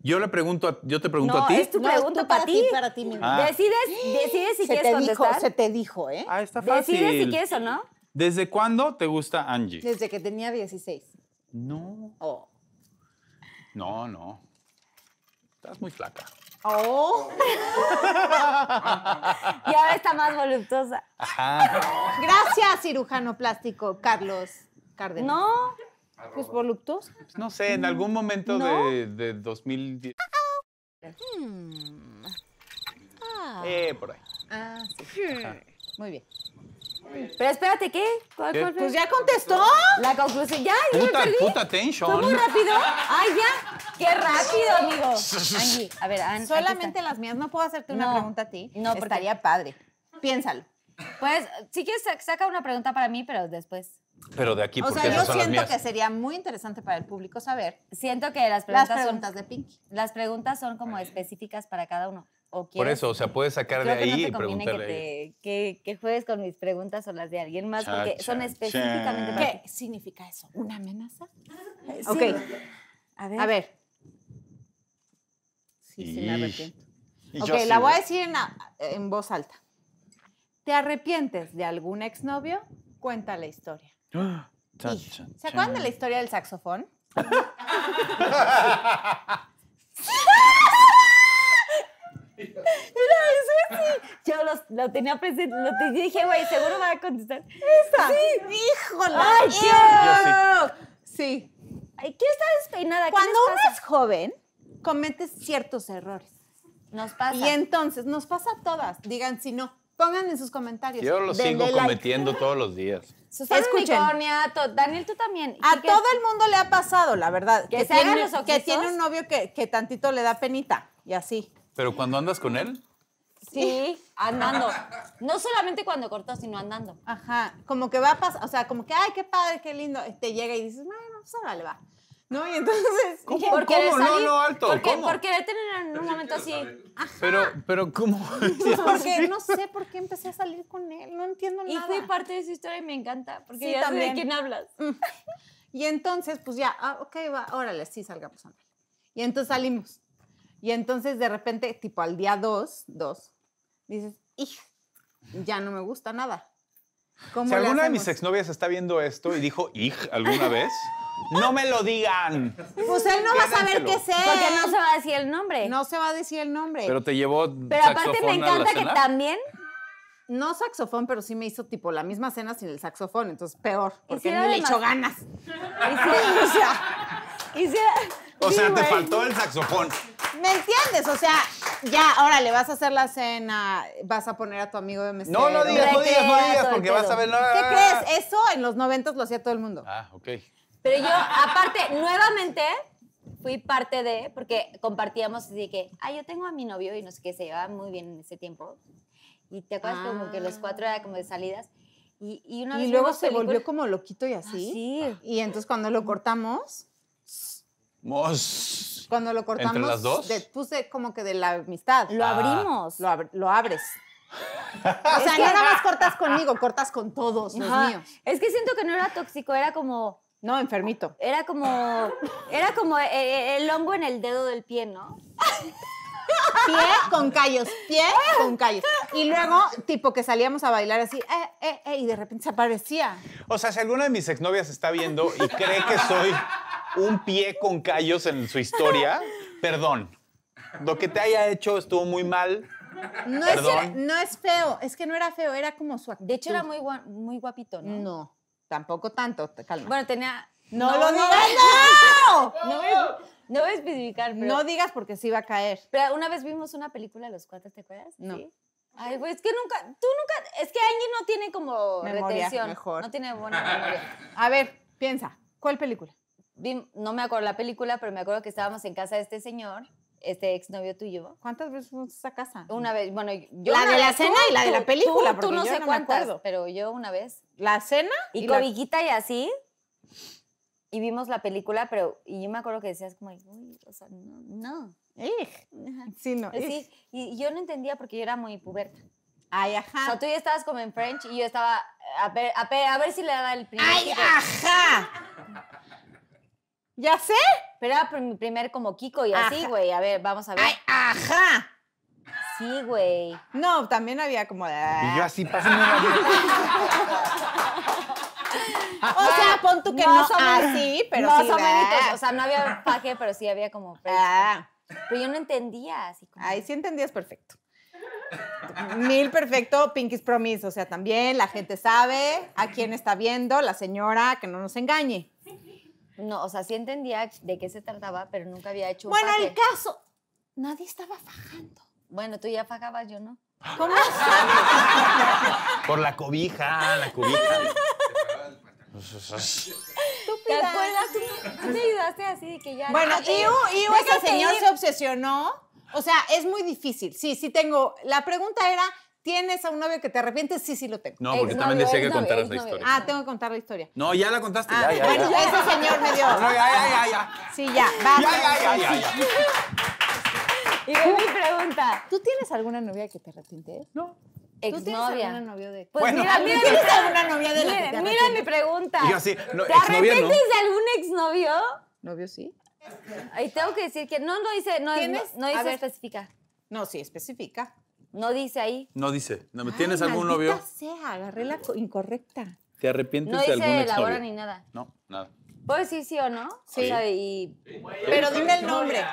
Yo le pregunto, a, yo te pregunto a ti. Es
tu pregunta para, ti, para ti ah. Decides, decides si se te Dijo, se te dijo, ¿eh? Ah, está fácil. Decides si quieres o no.
¿Desde cuándo te gusta Angie?
Desde que tenía 16.
No. Oh. No, no. Estás muy flaca.
Oh. ahora está más voluptuosa. Gracias, cirujano plástico, Carlos Cárdenas. No, pues voluptuosa. no sé, en algún momento de,
de, 2010.
Hmm. Eh, Ah, hmm. Muy bien. Pero espérate, ¿qué? pues ya contestó. La conclusión. Ya, ya. Puta,
muy rápido?
Ay, ya. Qué rápido, amigo. Angie, a ver, Solamente las mías. No puedo hacerte una pregunta a ti. No, porque... estaría padre. Piénsalo. Pues sí que saca una pregunta para mí, pero después.
Pero de aquí, o sea, yo siento que
sería muy interesante para el público saber. Siento que las preguntas, preguntas de Pinky. Las
preguntas son como específicas para cada uno. Por eso, o sea,
puedes sacar de ahí y preguntarle. Que,
te, que, juegues con mis preguntas o las de alguien más, porque son específicamente. ¿Qué significa eso? ¿Una amenaza? Eh, ok. A ver. Sí, sí, me arrepiento.
ok, la voy a decir
en, voz alta. ¿Te arrepientes de algún exnovio? Cuenta la historia.
Ah, ¿Se
acuerdan de la historia del saxofón? Yo lo tenía presente. Lo te dije, güey, seguro va a contestar. ¡Sí! ¡Híjola! ¡Ay, Dios! Sí. Ay, ¿Qué está despeinada? Cuando uno es joven, cometes ciertos errores. Nos pasa. Y entonces, nos pasa a todas. Digan si no. Pongan en sus comentarios. Yo lo sigo cometiendo todos los días. Susana Escuchen. Daniel, tú también. A todo el mundo le ha pasado, la verdad. Que, que tiene, Que tiene un novio que, que tantito le da penita. Y así.
¿Pero cuando andas con él?
Sí, andando. No solamente cuando cortó, sino andando. Ajá, como que va a pasar, o sea, como que, ay, qué padre, qué lindo. Este llega y dices, no, no, pues le va. ¿No? Y entonces. ¿Cómo? ¿Por ¿Cómo? no, no, alto. Porque, ¿cómo? porque en un momento así.
Ajá. Pero, pero, ¿cómo?
porque no sé por qué
empecé a salir con él, no entiendo nada. Y fui parte de su historia y me encanta, porque ya también. sé de quién
hablas. Mm. Y entonces, pues ya, ah, ok, va, órale, sí, salgamos a andar. Y entonces salimos. Y entonces de repente, tipo al día 2, 2, dices, hija, Ya no me gusta nada. si alguna de mis
exnovias está viendo esto y dijo, hija, alguna vez. No me lo digan.
Pues él no va a saber qué es Porque no se va a decir el nombre. No se va a decir el nombre. Pero te
llevó. Pero aparte me encanta que también.
No saxofón, pero sí me hizo tipo la misma cena sin el saxofón, entonces peor, porque no le echó ganas. Y o sea, te faltó
el eh, saxofón.
¿Me entiendes? O sea, ya, ahora le vas a hacer la cena, vas a poner a tu amigo de mesero. No, no digas, no digas, no digas, porque vas a ver... ¿Qué crees? Eso en los noventas lo hacía todo el mundo. Ah, ok. Pero yo, aparte, nuevamente
fui parte de, porque
compartíamos
así que, ah, yo tengo a mi novio y no sé qué, se llevaba muy bien en ese tiempo. Y te acuerdas como que los ah. cuatro era como de salidas.
Y, luego se volvió como loquito y así. Ah, sí. Y entonces cuando lo cortamos, cuando lo cortamos. dos? puse como que de la amistad. Lo ah. abrimos. Lo, abres. o sea, no nada más cortas conmigo, cortas con todos los Es que siento que no era tóxico, era como. No, enfermito. Era como. Era como eh, eh, el hongo en el dedo del pie, ¿no? pie con callos, pie con callos. Y luego, tipo que salíamos a bailar así, eh, eh, eh, y de repente se aparecía.
O sea, si alguna de mis exnovias está viendo y cree que soy un pie con callos en su historia, perdón. Lo que te haya hecho estuvo muy mal.
No es, feo, es que no era feo, era como su actitud. De hecho, era muy, muy guapito, ¿no? No, tampoco tanto, Bueno, tenía... ¡No, lo digas! ¡No! no, no no voy a especificar, No digas porque sí va
a caer. Pero una vez vimos una película los cuatro, ¿te acuerdas? No. Ay, güey, pues es que nunca, tú nunca, es que Angie no tiene como retención. Mejor. No tiene buena memoria. A ver, piensa, ¿cuál película? no me acuerdo la película, pero me acuerdo que estábamos en casa de este señor, este exnovio tuyo. ¿Cuántas veces fuimos a esa casa? Una vez, bueno, yo. La de la cena y la de la película, tú, no sé cuántas, pero yo una vez.
¿La cena? Y, y cobijita y así
y vimos la película, pero y yo me acuerdo que decías como, uy, o sea, no, no. Sí, no. Pues sí, y yo no entendía porque yo era muy puberta. Ay, ajá. O tú ya estabas como en French y yo estaba, a ver, a ver, si le daba el primer. ¡Ay, ajá! ¿Ya sé? Pero era mi primer como Kiko y así, güey. A ver,
vamos a ver. ¡Ay, ajá! Sí, güey. No, también había como... Y
yo así, ah.
O sea, ah, pon tú que no, son así, ah, pero no sí. O sea, no había
paje, pero sí había como. Ah. Pero
yo no entendía así como. sí entendías perfecto. Mil perfecto, pinkies Promise. O sea, también la gente sabe a quién está viendo, la señora, que no nos engañe.
No, o sea, sí entendía de qué se trataba, pero nunca había hecho un Bueno, el
caso, nadie estaba fajando.
Bueno, tú ya fajabas, yo no. ¿Cómo
Por la cobija, la cobija. Pues,
¿Te acuerdas? Tú me ayudaste así de que ya... Bueno, Iu, eh, ese señor se obsesionó. O sea, es muy difícil. Sí, sí tengo... La pregunta era... ¿Tienes a un novio que te arrepientes? Sí, sí lo tengo. No, porque también decía que contaras la historia. Ah, tengo que contar la historia.
No, ya la contaste. Ah, ya, ya, bueno,
ese señor me dio. No, ya, ya, ya, ya. Sí, ya. ya, ya, ya, ya. Y mi pregunta. ¿Tú tienes alguna novia que te arrepientes? No. ¿Tú tienes alguna de Pues mira, mira, ¿tienes novia de
mira, mira mi pregunta.
¿Te arrepientes de
algún exnovio? Novio sí. Ahí tengo que decir que no, no dice, no, no, dice
específica. No, sí específica. No dice ahí.
No dice. No, ¿Tienes algún novio?
sea, agarré la incorrecta.
¿Te arrepientes de algún exnovio? No dice nada. No, nada.
Pues decir sí o no? Sí. Pero dime el nombre.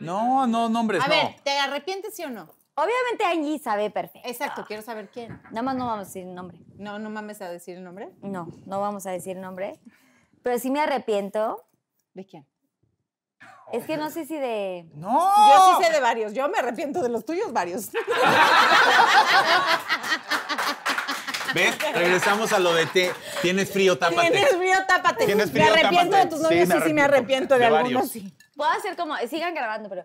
No,
no, nombres, A ver,
¿te arrepientes sí o no? Obviamente Angie sabe perfecto. Exacto, quiero saber quién. Nada más no vamos a decir nombre. No, no mames a decir el nombre. No, no vamos a decir el nombre. Pero
sí me arrepiento. ¿De quién? Es que no sé si de. ¡No! Yo sí sé de
varios. Yo me arrepiento de los tuyos, varios.
¿Ves? Regresamos a lo de te. Tienes frío, tápate. Tienes
frío, tápate. ¿Tienes
me arrepiento de tus novios, sí, sí,
me arrepiento de, algunos, sí. Puedo hacer como. Sigan grabando, pero.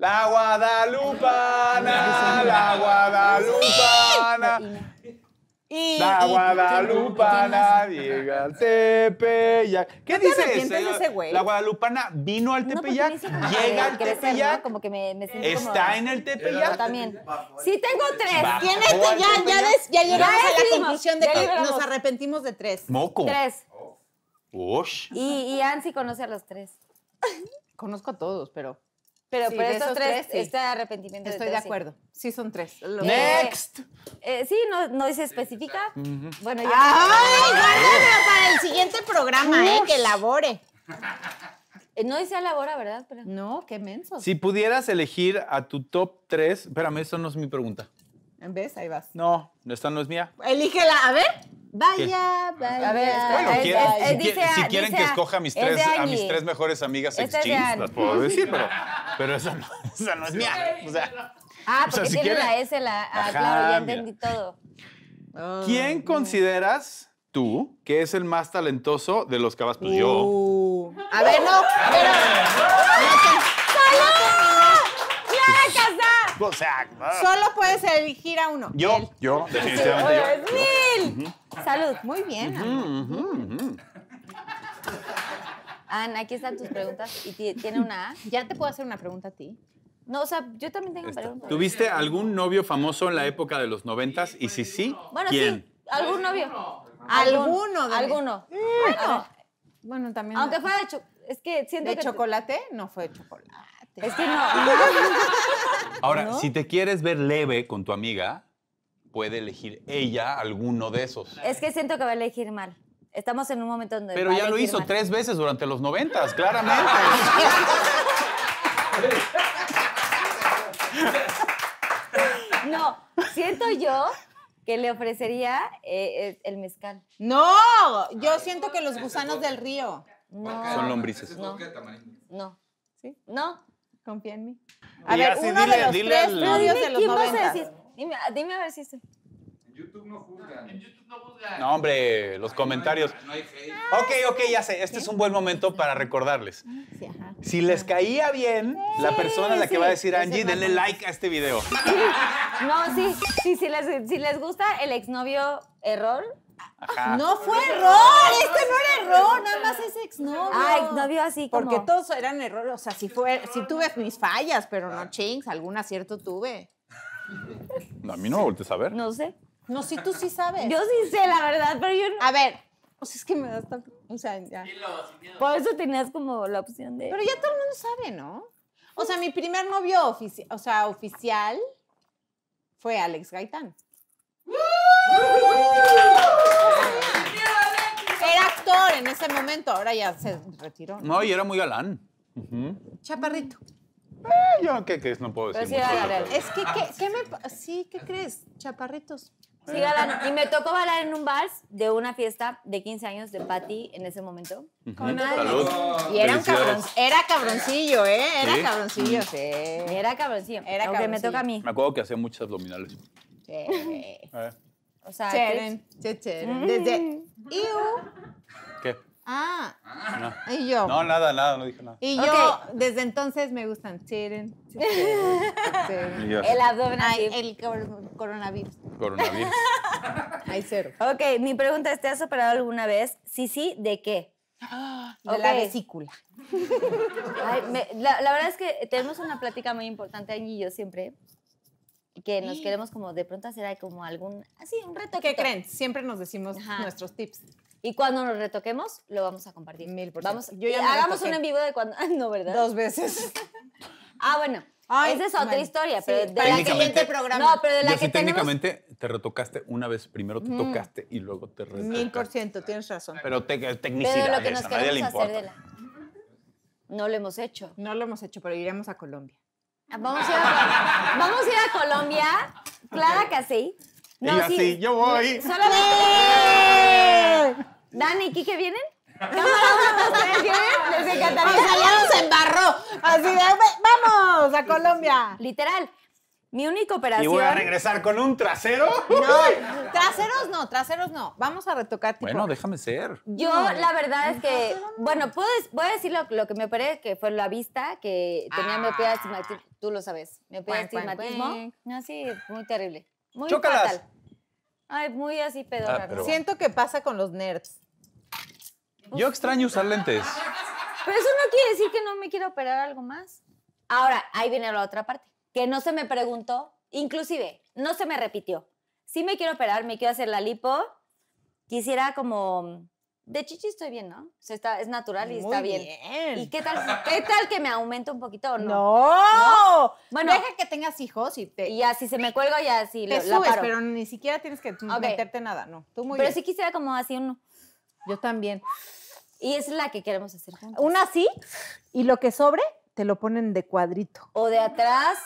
La guadalupana, la guadalupana. Y, la guadalupana llega al Tepeyac. ¿Qué dice ese? La guadalupana vino al Tepeyac, llega al Tepeyac.
Está en el Tepeyac. también. Sí, tengo tres. ¿Quién es? Este? Ya, ya, llegamos a la conclusión de que nos arrepentimos de tres. Moco. Tres.
Ush.
Y, y Ansi conoce a los tres. Conozco a todos, pero.
Pero por eso tres, este
arrepentimiento. Estoy de, acuerdo. Sí. son tres. Next.
Eh, sí, no, no específica. especifica. Bueno, ya. para el siguiente
programa, ¿eh? Que elabore. Eh, no dice elabora, ¿verdad? No, qué menso. Si
pudieras elegir a tu top tres. Espérame, eso no es mi pregunta.
En vez Ahí vas. No,
esta no es mía.
Elígela, a ver. Vaya, vaya. A ver,
bueno, Si, quieren que escoja a mis, tres, a mis tres mejores amigas exchange, las puedo decir, pero, pero esa, no, es mía. O sea,
ah, porque si tiene la S, la A, claro, ya entendí todo. Oh, ¿Quién
consideras tú que es el más talentoso de los cabas? Pues yo. Uh.
A ver, no, pero... Solo puedes elegir a uno. Yo,
yo, definitivamente pues, mil!
Salud, muy bien.
Ana, aquí están tus preguntas. ¿Y tiene una A? ¿Ya te puedo hacer una pregunta
a ti? No, o sea, yo también tengo una preguntas.
¿Tuviste algún novio famoso en la época de los noventas? Y si sí,
bueno, ¿quién? Sí, algún novio.
Alguno. alguno.
Bueno. también. Aunque fuera de chocolate. Es que siento ¿De chocolate? No fue de chocolate. Es que no.
Ahora, si te quieres ver leve con tu amiga, puede elegir ella alguno de esos.
Es que siento que va a elegir mal. Estamos en un momento donde. Pero ya lo
hizo tres veces durante los noventas, claramente.
no, siento yo que le ofrecería eh, eh, el mezcal. No, yo siento que los
gusanos del río. Son lombrices. No. no. ¿Sí? No. Confía en mí.
A ver, si uno dile, de los dile tres dime,
de los 90.
dime, dime, a ver si es. Este.
En YouTube no
juzgan. En YouTube no juzgan. No, hombre, los comentarios. No hay, ok, ok, ya sé. Este es un buen momento para recordarles. Ah, si les caía bien, la persona a la que va a decir Angie, denle like a este video.
No, sí. sí si, les, si les gusta el exnovio error,
no fue error, este no era error, nada más es Ay, no vio así como. Porque todos eran errores, o sea, sí, fue, si tuve mis fallas, pero no chings, algún acierto tuve.
A mí no me a saber. No
sé. No, si tú sí sabes. Yo sí sé, la verdad, pero yo no. A ver, o sea, es que me das tan. O sea, ya. Por eso tenías como la opción de. Pero ya todo el mundo sabe, ¿no? O sea, mi primer novio o sea, oficial fue Alex Gaitán. Era actor en ese momento, ahora ya se retiró. No, y
era muy galán. Chaparrito. Eh, yo qué crees, no puedo decir. Sí, es
que, ¿qué, ¿qué, me, sí, ¿qué crees? Chaparritos.
Sí, galán. Y me tocó bailar en un vals de una fiesta de 15 años de Patty en ese momento.
Con Salud. Y era un era
cabroncillo, ¿eh? Era cabroncillo, sí. Era cabroncillo. Era Aunque me toca a mí. Me
acuerdo que hacía muchas abdominales.
Eh.
O sea, mm. Desde IU. ¿Qué? Ah.
No. Y yo. No, nada, nada, no dije nada. Y
yo, desde entonces me gustan cheren. el abdomen. el coronavirus. Coronavirus.
Hay cero. Ok, mi pregunta es: ¿te has operado alguna vez? Sí, sí, ¿de qué?
De la vesícula.
la, verdad es que tenemos una plática muy importante allí y yo siempre que nos queremos como de pronto hacer como
algún, así, ah, un reto. ¿Qué creen? Siempre nos decimos nuestros tips. Y cuando nos retoquemos, lo vamos a compartir. Mil por Vamos, hagamos un en
vivo de cuando, no, ¿verdad? Dos veces. ah, bueno. Esa es otra historia, pero de la siguiente programa. No, pero de la que técnicamente
te retocaste una vez, primero te tocaste y luego te retocaste.
Mil por ciento, tienes razón.
Pero te, tecnicidad,
pero lo que nos le importa. Hacer de la... No lo hemos hecho. No lo hemos hecho, pero iremos a Colombia. Vamos a ir a, Colombia. Clara que sí. No, sí. yo voy. Dani y Kike vienen. Cámara Les encantaría. O sea, ya Así de,
vamos a Colombia.
Literal. Mi única operación. ¿Y voy a
regresar con un trasero? No,
traseros no, traseros no. Vamos a retocar. Tipo, bueno,
déjame ser.
Yo, la
verdad es que. Bueno, puedo, voy a decir lo, que me operé, que fue la vista, que tenía ah. de astigmatismo.
Tú lo sabes. Miopía de astigmatismo. No, sí, muy terrible. Muy fatal. Ay, muy así pedo ah, Siento que pasa con los nerds.
Yo extraño usar lentes.
Pero eso no quiere decir que no me quiero operar algo más. Ahora,
ahí viene la otra parte que no se me preguntó, inclusive no se me repitió. Sí me quiero operar, me quiero hacer la lipo, quisiera como... De chichi estoy bien, ¿no? O sea, está, es natural y está bien. bien. ¿Y qué tal, qué tal que me aumente un poquito o no? ¡No!
Bueno, deja que tengas hijos y te... Y así se me cuelga y así te lo, subes, pero ni siquiera tienes que meterte nada, ¿no? Tú pero si sí quisiera como así uno. Yo también. Y es la que queremos hacer Una así y lo que sobre, se lo ponen de cuadrito. O de atrás.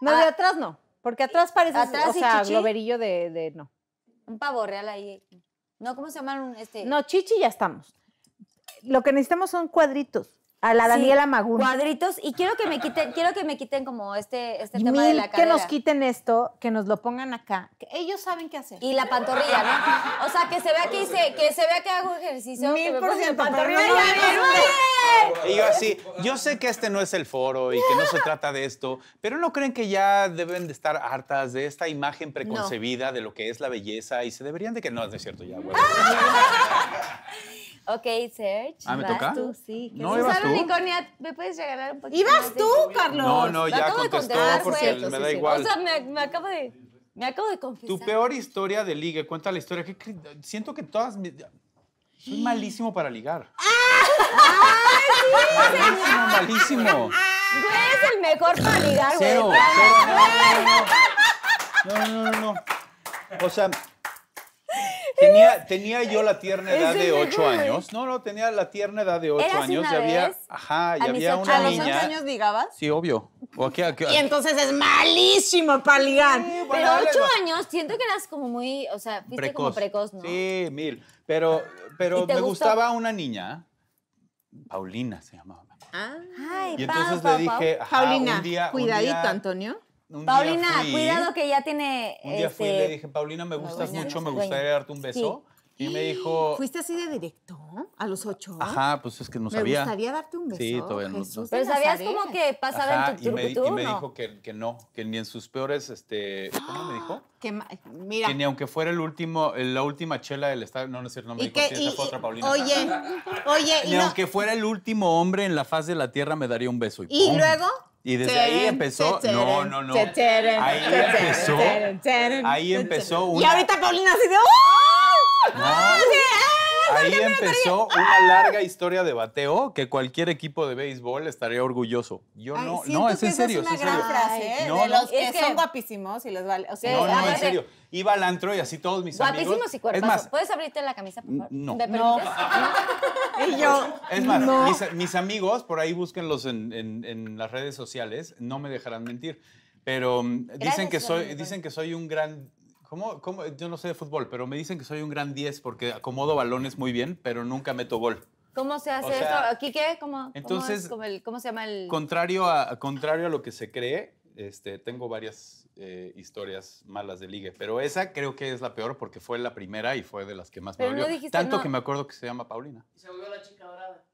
No, de ah. atrás no, porque atrás parece, atrás o sea, globerillo de, no.
Un pavo real ahí. No, ¿cómo se llaman? Este? No,
chichi ya estamos. Lo que necesitamos son cuadritos. A la Daniela maguro Cuadritos. Y quiero que me quiten, quiero
que me quiten como este, este tema de la cadera. Que nos
quiten esto, que nos lo pongan acá.
Que ellos saben qué hacer. Y la pantorrilla, ¿no? O sea, que se vea que que se vea que hago ejercicio. Mil por ciento. Pantorrilla y yo así,
yo sé que este no es el foro y que no se trata de esto, pero ¿no creen que ya deben de estar hartas de esta imagen preconcebida de lo que es la belleza y se deberían de que no, es cierto, ya,
Ok, Serge. Ah, ¿me toca? Tú, sí. No, ibas tú. Unicornia, ¿me puedes regalar un poquito? ¿Ibas tú, Carlos? No, no, ya contestó porque ah, me da igual. O sea, me, acabo de... Me acabo de confesar. Tu peor
historia de ligue, cuenta la historia. siento que todas... Soy malísimo para ligar.
¡Ah! ¡Ay, sí! Malísimo, malísimo. eres el mejor para ligar, güey. No, no, no, no.
O sea, Tenía, tenía yo la tierna edad de 8 años. No, no, tenía la tierna edad de 8 años. Una había, ajá, y había una ¿A niña. ¿A los 8 años digabas? Sí, obvio. Y
entonces es malísimo para pero 8 años, siento
que eras como muy, o sea, viste como precoz, ¿no?
Sí, mil. Pero, pero me gustaba una niña, Paulina se llamaba. Ah.
y entonces le dije, ajá, Paulina,
un día, cuidadito,
Antonio
Paulina, cuidado
que ya tiene. Un día fui y le este,
dije, Paulina, me gustas mucho, me gustaría darte un beso. Y me dijo. ¿Fuiste
así de directo? ¿A los ocho? Ajá,
pues es que no sabía. Me gustaría darte un beso. Sí, todavía no.
Pero sabías como que pasaba en tu y y me dijo
que, no, que ni en sus peores. este ¿Cómo me dijo?
Que, mira. ni
aunque fuera el último, la última chela del estado. No, no es cierto, no me y dijo. Que, fue otra Paulina. Oye,
oye. Ni aunque
fuera el último hombre en la faz de la tierra, me daría un beso. ¿Y, ¿Y luego?
Y desde ahí empezó. No, no, no. Ahí empezó.
Ahí empezó Y ahorita
Paulina así de. ¡ah!
Ahí empezó una larga historia de bateo que cualquier equipo de béisbol estaría orgulloso. Yo no, no, es en serio. Es una gran frase, ¿eh? de los
que, son guapísimos y les vale. no, no, en serio.
Iba al antro y así todos mis amigos. Guapísimos y cuerpos. Es más,
¿Puedes abrirte la camisa, por favor? No. ¿Me
y yo.
Es más, mis, amigos, por ahí búsquenlos en, en, las redes sociales, no me dejarán mentir. Pero mm, dicen que soy, dicen que soy un gran ¿Cómo, Yo no sé de fútbol, pero me dicen que soy un gran 10 porque acomodo balones muy bien, pero nunca meto gol.
¿Cómo se hace eso? sea, esto? ¿Cómo, entonces, cómo, se llama el...?
Contrario a, contrario a lo que se cree, este, tengo varias eh, historias malas de ligue, pero esa creo que es la peor porque fue la primera y fue de las que más me dolió. Tanto que me acuerdo que se llama Paulina.
Y se volvió la chica dorada.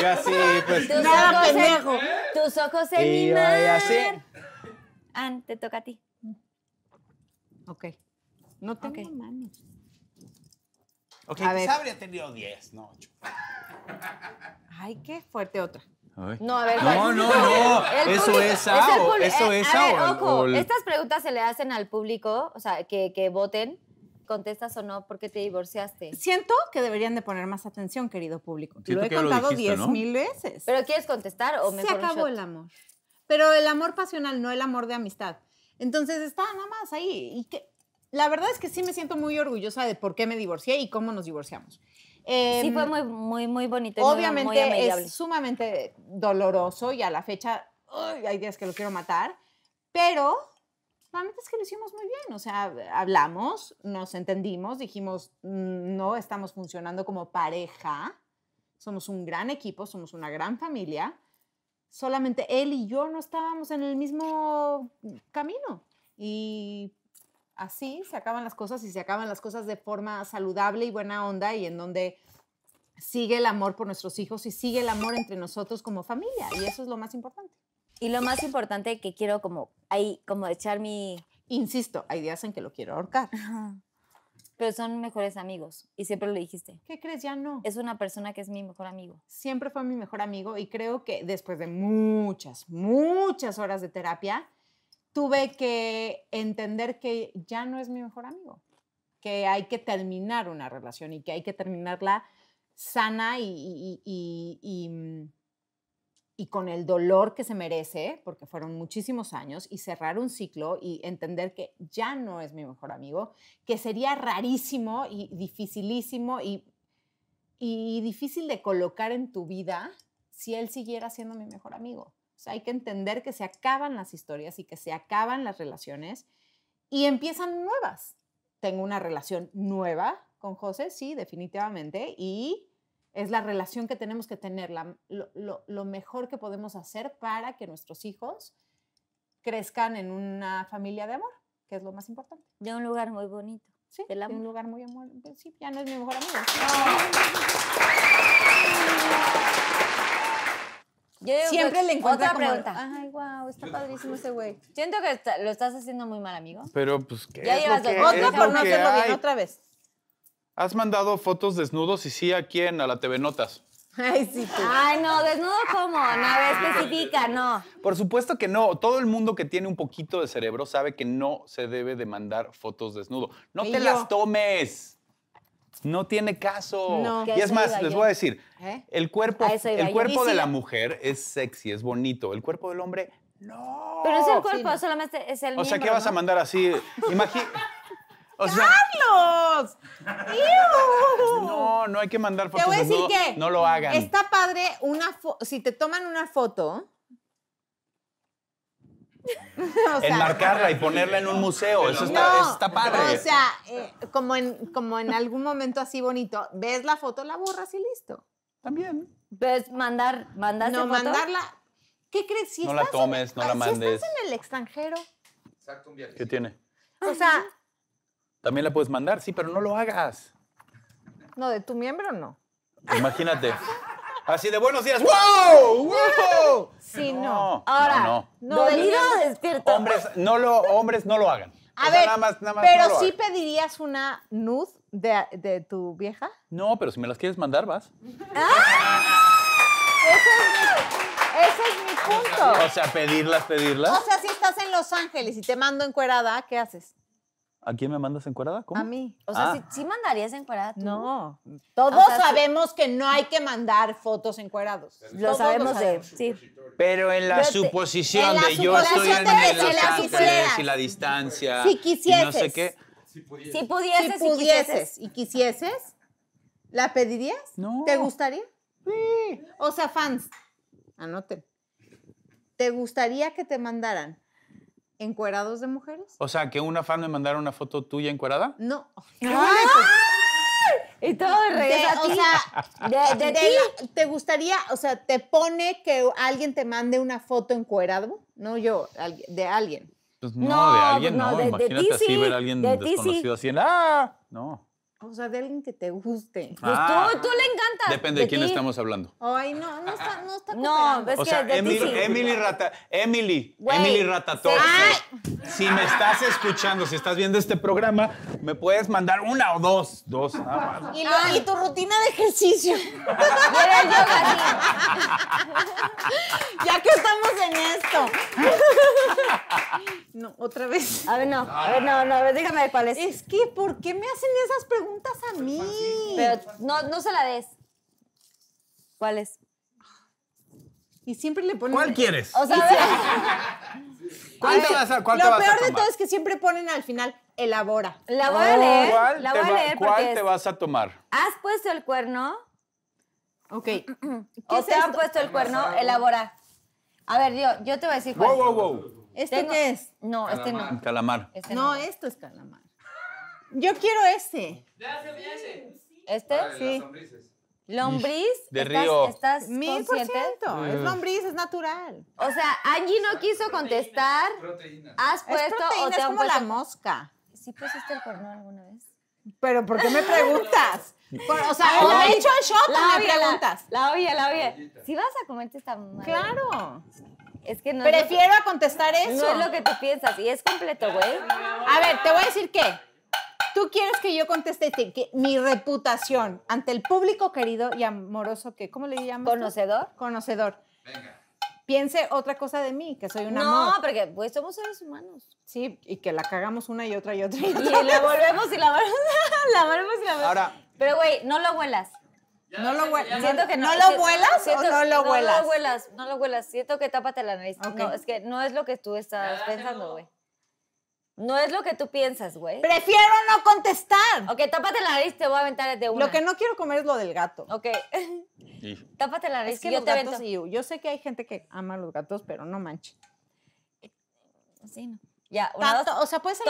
Y así, pues. Tus ojos pendejo.
tus ojos en y Así, Ann, te toca a ti. Ok. No tengo manos.
Ok, quizás
habría tenido 10, no 8.
Ay, qué fuerte otra. No, a ver. No, no, no. Eso es algo. Eso eh, es
algo. ojo, estas preguntas se le hacen al público, o sea, que, voten contestas o
no porque te divorciaste. Siento que deberían de poner más atención, querido público. lo he contado 10,000 veces. Pero ¿quieres contestar o me Se acabó el amor pero el amor pasional, no el amor de amistad. Entonces está nada más ahí. Y que, la verdad es que sí me siento muy orgullosa de por qué me divorcié y cómo nos divorciamos. sí, fue em, muy, muy, muy bonito. Obviamente es sumamente doloroso y a la fecha hay días que lo quiero matar, pero la es que lo hicimos muy bien. O sea, hablamos, nos entendimos, dijimos, mm, no estamos funcionando como pareja, somos un gran equipo, somos una gran familia solamente él y yo no estábamos en el mismo camino. Y así se acaban las cosas y se acaban las cosas de forma saludable y buena onda y en donde sigue el amor por nuestros hijos y sigue el amor entre nosotros como familia. Y eso es lo más importante. Y lo más importante que quiero como ahí, como echar mi... Insisto, hay días en que lo quiero ahorcar. Pero son mejores amigos y siempre lo dijiste. ¿Qué crees? Ya no. Es una persona que es mi mejor amigo. Siempre fue mi mejor amigo y creo que después de muchas, muchas horas de terapia, tuve que entender que ya no es mi mejor amigo, que hay que terminar una relación y que hay que terminarla sana y, y mm, y con el dolor que se merece, porque fueron muchísimos años, y cerrar un ciclo y entender que ya no es mi mejor amigo, que sería rarísimo y dificilísimo y, y difícil de colocar en tu vida si él siguiera siendo mi mejor amigo. O sea, hay que entender que se acaban las historias y que se acaban las relaciones y empiezan nuevas. Tengo una relación nueva con José, sí, definitivamente, y es la relación que tenemos que tener, la, lo, lo, mejor que podemos hacer para que nuestros hijos crezcan en una familia de amor, que es lo más importante. De un lugar muy bonito. Sí, de un lugar muy amor. Pues sí, ya no es mi mejor amigo.
Siempre le encuentro otra pregunta.
Ay, wow, está padrísimo ese güey.
Siento que lo estás haciendo muy mal, amigo. Pero, pues, ¿qué Ya llevas lo que, dos. no no bien otra
vez.
¿Has mandado fotos desnudos y sí a quién? A la TV Notas.
Ay, sí, Ay, no, desnudo cómo, no, especifica, no.
Por supuesto que no. Todo el mundo que tiene un poquito de cerebro sabe que no se debe de mandar fotos desnudo. No te las tomes. No tiene caso. Y es más, les voy a decir, ¿Eh? el cuerpo, el cuerpo de la mujer es sexy, es bonito. El cuerpo del hombre, no. Pero es el cuerpo,
solamente es el O sea, ¿qué vas a
mandar así? Imagínate. O no, no hay que mandar fotos. Te voy a decir no, que no lo hagan. Está
padre una si te toman una foto.
Enmarcarla y ponerla en un museo, eso está, padre. O sea,
eh, como, en, como en algún momento así bonito, ves la foto, la borras y listo. También. ¿Ves mandar, mandar No, mandarla. ¿Qué crees? Si no la tomes, no la mandes. Si estás en el extranjero. Exacto, un viaje. ¿Qué tiene? O sea,
también la puedes mandar, sí, pero no lo hagas.
No, de tu miembro no.
Imagínate. Así de buenos días. ¡Wow! ¡Wow!
Sí, no. Ahora, no, no. dolido despierto.
Hombres no, lo, hombres, no lo hagan.
A ver, nada más, nada más pero sí pedirías una nude de, de, tu vieja.
No, pero si me las quieres mandar, vas. ¡Ah!
es, mi, ese es mi punto. O
sea, pedirlas, pedirlas. O
sea, si estás en Los Ángeles y te mando encuerada, ¿qué haces?
¿A quién me mandas encuerada? ¿Cómo? A mí. O sea, ah.
¿sí, mandarías encuerada tú? No. Todos sabemos que no hay que mandar fotos encuerados. Lo sabemos, lo sabemos
de... Sí.
Pero en la suposición de yo estoy en, en
Los y la distancia. Si quisieses. Y no sé qué. Si
pudieses. Si pudieses, si pudieses y quisieses. ¿La pedirías? No. ¿Te gustaría? Sí. O sea, fans, anoten. ¿Te gustaría que te mandaran ¿Encuerados de mujeres?
O sea, que una fan me mandara una foto tuya encuerada.
No. Y todo de regreso O sea, de, ¿te gustaría, o sea, te pone que alguien te mande una foto encuerado? No yo, de alguien.
Pues, no, de alguien no. Imagínate así ver a alguien desconocido así en, ¡ah! No.
O sea, de alguien que te guste. Ah. Pues tú, le encantas. Depende de, quién estamos hablando. Ay, no, no está, no está No, es o que sea, Emily, sí. Emily
Rata, Emily, Emily Ratató. Si me estás escuchando, si estás viendo este programa, me puedes mandar una o dos, dos
Y, y tu rutina de ejercicio. ya que estamos en esto. no, otra vez. A ver, no, a ver, no, no, a ver, dígame de es. Es que, ¿por qué me hacen esas
preguntas? preguntas a mí. Pero no, no se la des.
¿Cuál es? Y siempre le ponen. ¿Cuál quieres? O sea, ¿Cuál te vas a, lo peor de todo es que siempre ponen al final elabora. La voy a oh, leer. ¿Cuál, la te, ¿cuál te
vas a tomar?
¿Has puesto el cuerno? Ok. ¿Qué ¿O te han puesto el cuerno? Elabora. A ver, yo, yo te voy a decir cuál. Wow, wow, wow. ¿Este qué es? No, este no. Calamar. Este no, esto es calamar. Yo quiero ese. ¿Este? Ah, sí. Lombriz. De río. ¿Estás Mil
por ciento.
Es mm. lombriz, es natural. O sea, Angie no quiso contestar.
¿Has puesto o te la mosca.
¿Sí pusiste el corno alguna vez?
Pero ¿por qué me preguntas? o sea, lo he hecho en shot la me preguntas. La, oye, la oye.
Si vas a comerte esta madre. Claro.
Es que no. Prefiero contestar eso. No es lo que tú piensas y es completo, güey. A ver, te voy a decir qué. Tú quieres que yo conteste este, que mi reputación ante el público querido y amoroso que, ¿cómo le llamo? Conocedor. Conocedor. Venga. Piense otra cosa de mí, que soy una no,
porque pues somos seres humanos.
Sí, y que la cagamos una y otra y otra y la volvemos y la volvemos, la volvemos y la volvemos. Ahora.
Pero güey, no lo huelas. no lo huelas. Siento que no. lo vuelas no lo huelas? No lo huelas, no lo huelas. Siento que tápate la nariz. No, es que no es lo que tú estás pensando, güey. No es lo que tú piensas, güey. Prefiero no contestar. Ok, tápate
la nariz, te voy a aventar de una. Lo que no quiero comer es lo del gato. Ok. tápate la nariz. que yo te gatos, avento. yo sé que hay gente que ama los gatos, pero no manches. Así no. Ya, O sea, ¿puedes ser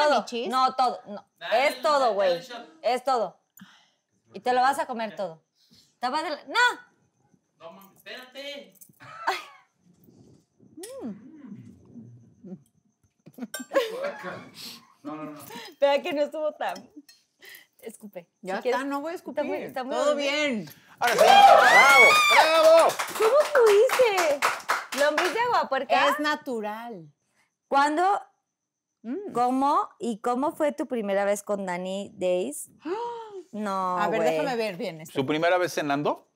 No, todo. No. es todo, güey. Es todo.
Y te lo vas a comer todo. Tápate la... ¡No! No, mames, espérate. Ay. Mm. No, no, no.
Vea que no estuvo tan. Escupe. Ya está, no voy a escupir. Está muy, Todo bien. ¿Cómo Ahora sí. ¡Bravo! ¡Bravo! ¿Cómo pudiste? de Es natural. ¿Cuándo,
mm. cómo y cómo fue tu primera vez con Dani Days?
No. A ver, déjame ver bien esto. ¿Su
primera vez cenando?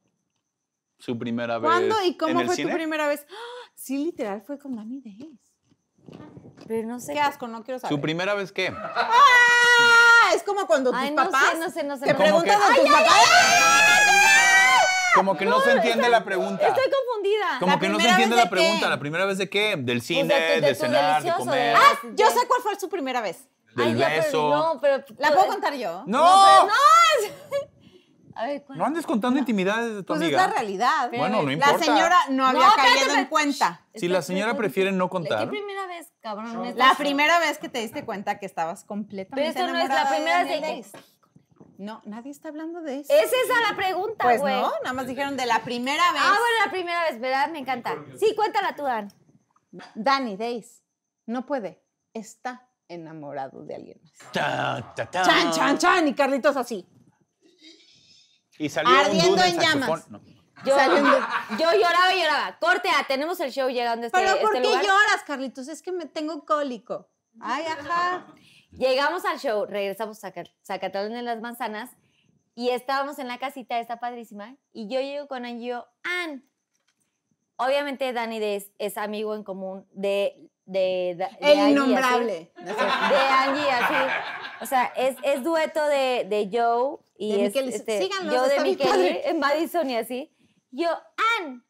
¿Su primera vez? ¿Cuándo y cómo fue tu primera
vez? Sí, literal, fue con Dani Days. Pero no sé. Qué asco, no quiero saber. ¿Su primera vez qué? ¡Ah! Es como cuando Ay, no sé, no sé, no sé, te preguntan
a tus papás. Como que no, se entiende la pregunta. Estoy
confundida. Como que no se entiende la pregunta.
¿La primera vez de qué? Del cine, de, cenar, de comer. Ah,
yo sé cuál fue su primera vez.
Del eso no,
pero, ¿La puedo contar yo? ¡No! ¡No! no andes
contando intimidades de tu amiga. Pues es la
realidad. Bueno, no importa. La señora no había caído en cuenta. Si la señora prefiere no contar. ¿Qué primera vez, cabrón? La primera vez que te diste cuenta que estabas completamente Pero eso no es la primera vez No, nadie está hablando de eso. Esa Es la pregunta, pues güey. no, nada más dijeron de la primera vez. Ah, bueno, la primera vez, ¿verdad? Me encanta. Sí, cuéntala tú, Dan. Dani Days no puede. Está enamorado de alguien más.
Chan, chan,
chan. Y Carlitos así.
Y salió Ardiendo en llamas.
Yo, lloraba
y lloraba. Corte A, tenemos el show llegando a este, ¿Pero por este qué lloras, Carlitos? Es que me tengo cólico. Ay, ajá. Llegamos al show, regresamos a Zacatlán en las Manzanas y estábamos en la casita, está padrísima. Y yo llego con Angio, Ann. Obviamente Dani es, amigo en común de de, El innombrable. de Angie, así. O sea, es, es dueto de, de, Joe y de es, Miquel, este, yo de Miquel en Madison y así. Yo, Ann,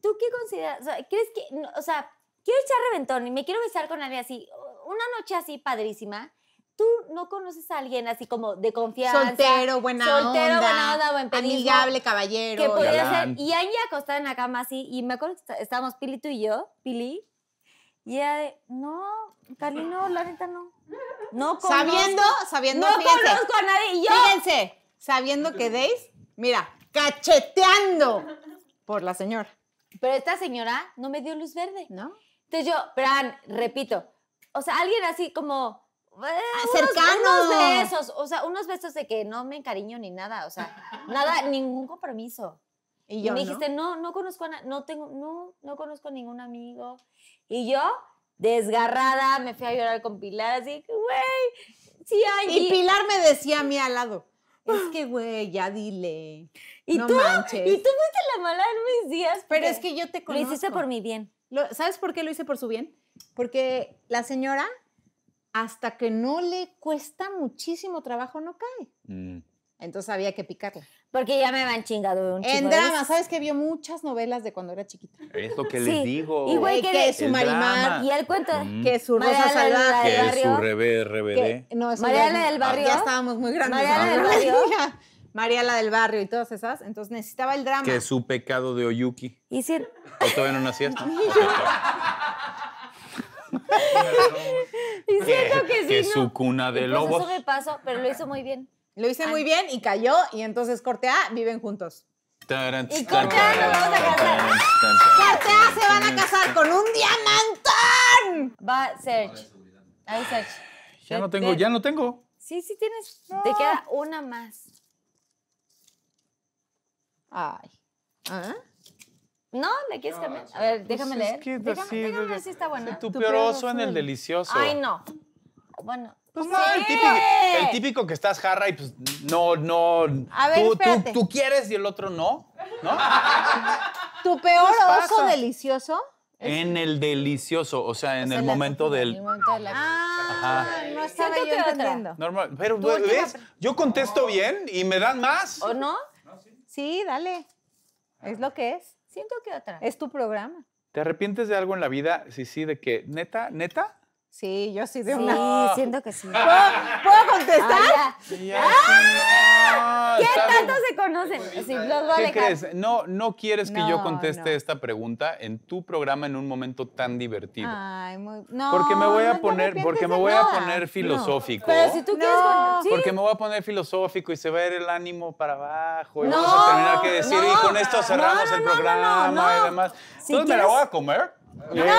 ¿tú qué consideras? O sea, ¿crees que, o sea, quiero echar reventón y me quiero besar con alguien así, una noche así padrísima? tú no conoces a alguien así como de confianza. Soltero, buena onda. Soltero, buena onda, buen Amigable, caballero. Que podía ser. Y acostada en la cama así. Y me acuerdo que Pili tú y yo, Pili, y no, Cali, no, la no. No conozco. Sabiendo, sabiendo. No fíjense, a nadie.
Y yo. Fíjense, sabiendo que deis, mira, cacheteando por la señora. Pero esta
señora no me dio luz verde. ¿No? Entonces yo, pero repito, o sea, alguien así como,
acercanos eh, Unos,
besos, o sea, unos besos de que no me encariño ni nada, o sea, nada, ningún compromiso. Y, yo, me dijiste, no, no, conozco a no tengo, no, no conozco ningún amigo. Y yo, desgarrada,
me fui a llorar con Pilar, así que, güey, sí hay. Y Pilar me decía a mí al lado, es que, güey, ya dile. Y no tú, manches. Y tú fuiste la mala en mis días. Pero es que yo te conozco. Lo hiciste por mi bien. ¿Sabes por qué lo hice por su bien? Porque la señora, hasta que no le cuesta muchísimo trabajo, no cae. Mm. Entonces había que picarla. Porque ya me van chingado un En drama, ¿sabes que vio muchas novelas de cuando era chiquita?
Es lo que le les digo. Y que, que su Marimar. Y él
cuenta mm. que su Rosa Salvaje. Que barrio, su
Rebe, Reveré.
no, es del Barrio. Ya estábamos muy grandes. Mariana del Barrio. Mariala del Barrio y todas esas. Entonces necesitaba el drama. Que
su pecado de Oyuki. ¿Y si... ¿O todavía no nacías? y siento que, sí. Que su cuna de lobos. Eso
me pasó, pero lo hizo muy bien. Lo hice muy bien y cayó y entonces corte A, viven juntos.
y corte A nos vamos a casar.
Corte A
se van a casar con un diamantón. Va,
Serge. Ahí, Serge.
Ya no tengo, ya no
tengo.
Sí, sí tienes. Te queda una más.
Ay. ¿Ah?
No, ¿le quieres cambiar? A ver, déjame pues leer. déjame, déjame ver si
está bueno. Tu peor en el
delicioso. Ay,
no. Bueno. Pues no, el,
típico, que estás jarra y pues no, no. A tú, tú, quieres y el otro no,
¿Tu peor oso delicioso?
En el delicioso, o sea, en el, momento del...
Ah, no estaba yo entendiendo.
Normal, pero ves, yo contesto bien y me dan más. ¿O no?
sí. sí, dale. Es lo que es. Siento que otra. Es tu programa.
¿Te arrepientes de algo en la vida? Sí, sí, de que, neta, neta.
Sí, yo sí de una. Sí, siento
que sí.
¿Puedo,
contestar? ¿Qué
tanto
se conocen? Sí, los a ¿Qué crees?
No, no quieres que yo conteste esta pregunta en tu programa en un momento tan divertido.
Ay, muy, no. Porque me voy a poner, porque me voy a poner filosófico. Pero
si tú quieres, ¿sí? porque me voy a poner filosófico y se va a ir el ánimo para abajo y vamos a terminar que decir y con esto cerramos el programa y demás. Si Entonces pues, me la voy a comer.
¡No! Eh.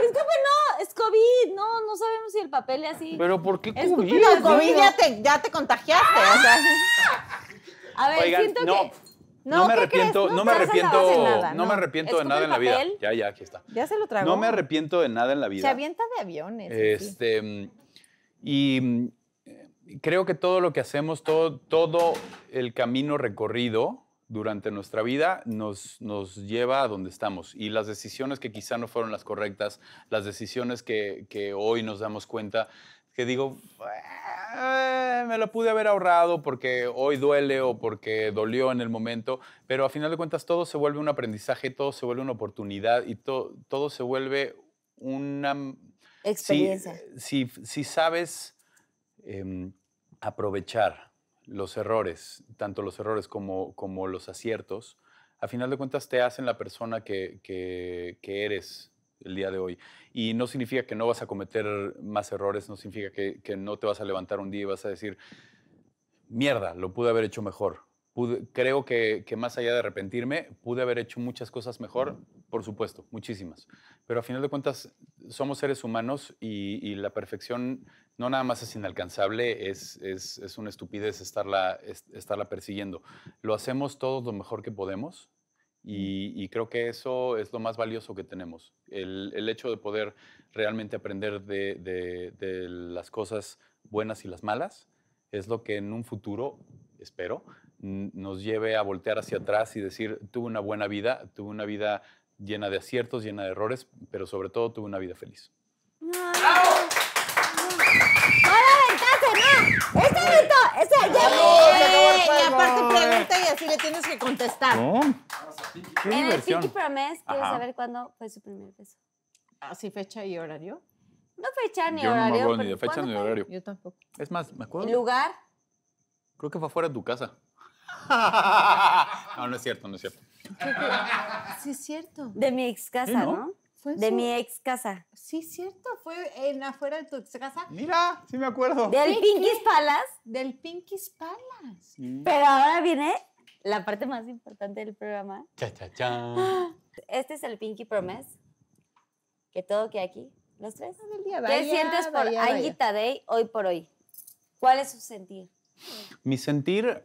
Es que no, es COVID, no, no sabemos si el papel es así. Pero
¿por qué COVID? Es COVID ya
te, ya te contagiaste, o sea. A ver, siento que... No, no, me arrepiento, no, me arrepiento, no, me arrepiento, de nada en la vida.
Ya, ya, aquí está.
Ya se lo tragó. No me
arrepiento de nada en la vida. Se
avienta de aviones. Este
y mm, creo que todo lo que hacemos, todo, todo el camino recorrido durante nuestra vida nos, nos lleva a donde estamos y las decisiones que quizá no fueron las correctas, las decisiones que, que hoy nos damos cuenta que digo, ah, me lo pude haber ahorrado porque hoy duele o porque dolió en el momento, pero a final de cuentas todo se vuelve un aprendizaje, todo se vuelve una oportunidad y todo todo se vuelve una...
Experiencia.
Si, si, sabes em, aprovechar los errores, tanto los errores como, como los aciertos, a final de cuentas te hacen la persona que, que, eres el día de hoy. Y no significa que no vas a cometer más errores, no significa que, que no te vas a levantar un día y vas a decir, mierda, lo pude haber hecho mejor creo que, que, más allá de arrepentirme, pude haber hecho muchas cosas mejor, por supuesto, muchísimas. Pero a final de cuentas, somos seres humanos y, la perfección no nada más es inalcanzable, es, es, es una estupidez estarla, estarla persiguiendo. Lo hacemos todos lo mejor que podemos y, creo que eso es lo más valioso que tenemos. El, el hecho de poder realmente aprender de, de, de las cosas buenas y las malas es lo que en un futuro, espero, nos lleve a voltear hacia atrás y decir, tuve una buena vida, tuve una vida llena de aciertos, llena de errores, pero sobre todo tuve una vida feliz.
¡Bravo! no. Ese listo! ¡Está ya! Y aparte pregunta y así le tienes que contestar. No.
en
el Pinky Promise quiero saber
cuándo fue su primer beso. ¿Así ah, fecha y horario? No fecha ni Yo horario. No me acuerdo ni de fecha ni de horario. Yo tampoco.
Es más, me acuerdo. ¿Lugar? Creo que fue afuera de tu casa. No, no es cierto, no es cierto.
Sí, es cierto. De mi ex casa, ¿Eh, no? de mi ex casa.
Sí, es cierto, fue en afuera de tu ex casa. Mira, sí me acuerdo. Del Pinky's Palace. Del Pinky's Palace.
Mm.
Pero ahora viene la parte más importante del programa.
Cha, cha, cha.
Este es el Pinky Promise. Que todo que aquí, los tres. Día, ¿Qué sientes por Anguita Day hoy por hoy? ¿Cuál es su sentir?
Mi sentir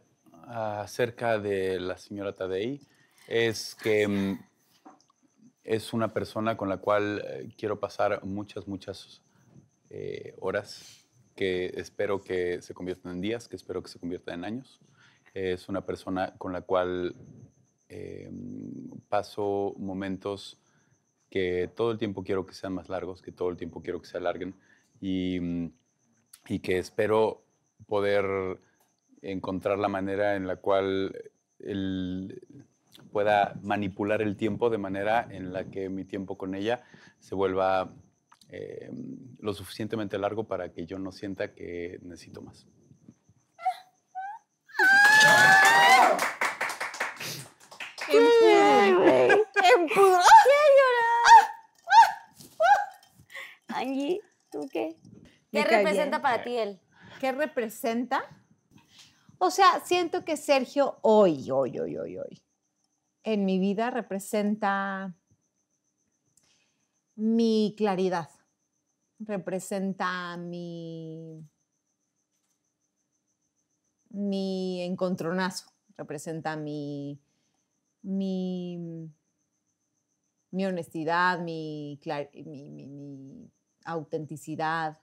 Ah, acerca de la señora Tadei es que mm, es una persona con la cual eh, quiero pasar muchas, muchas eh, horas que espero que se conviertan en días, que espero que se conviertan en años. Es una persona con la cual eh, paso momentos que todo el tiempo quiero que sean más largos, que todo el tiempo quiero que se alarguen y, mm, y que espero poder encontrar la manera en la cual él eh, pueda manipular el tiempo de manera en la que mi tiempo con ella se vuelva eh, lo suficientemente largo para que yo no sienta que necesito más.
Angie, ¿tú qué?
¿Qué representa para ti
él? ¿Qué representa? O sea, siento que Sergio hoy, hoy, hoy, hoy, hoy, en mi vida representa mi claridad, representa mi, mi encontronazo, representa mi, mi, mi honestidad, mi, mi, mi autenticidad,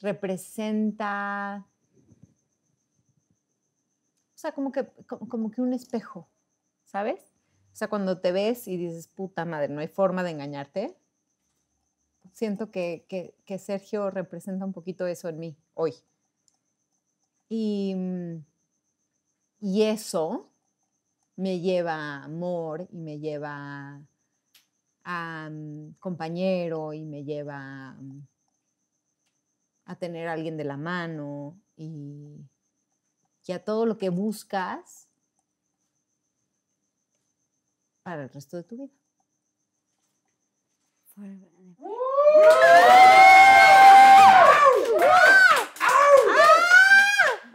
representa sea, como que, como, que un espejo, ¿sabes? O sea, cuando te ves y dices, puta madre, no hay forma de engañarte, siento que, Sergio representa un poquito eso en mí hoy. Y, eso me lleva a amor y me lleva a, compañero y me lleva a tener a alguien de la mano y y a todo lo que buscas para el resto de tu vida.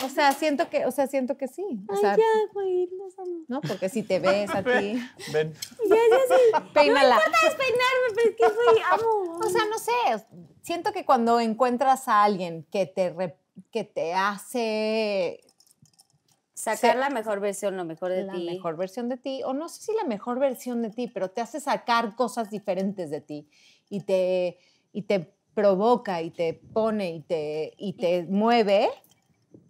O sea, siento que, o sea, siento que sí. ya, No, porque si te ves a ti. Ven. Ya, ya sí. Peínala. No importa pero es que O sea, no sé. Siento que cuando encuentras a alguien que te, que te hace Sacar la mejor versión, lo mejor de ti. La mejor versión de ti, o no sé si la mejor versión de ti, pero te hace sacar cosas diferentes de ti y te, y te provoca y te pone y te, y te mueve.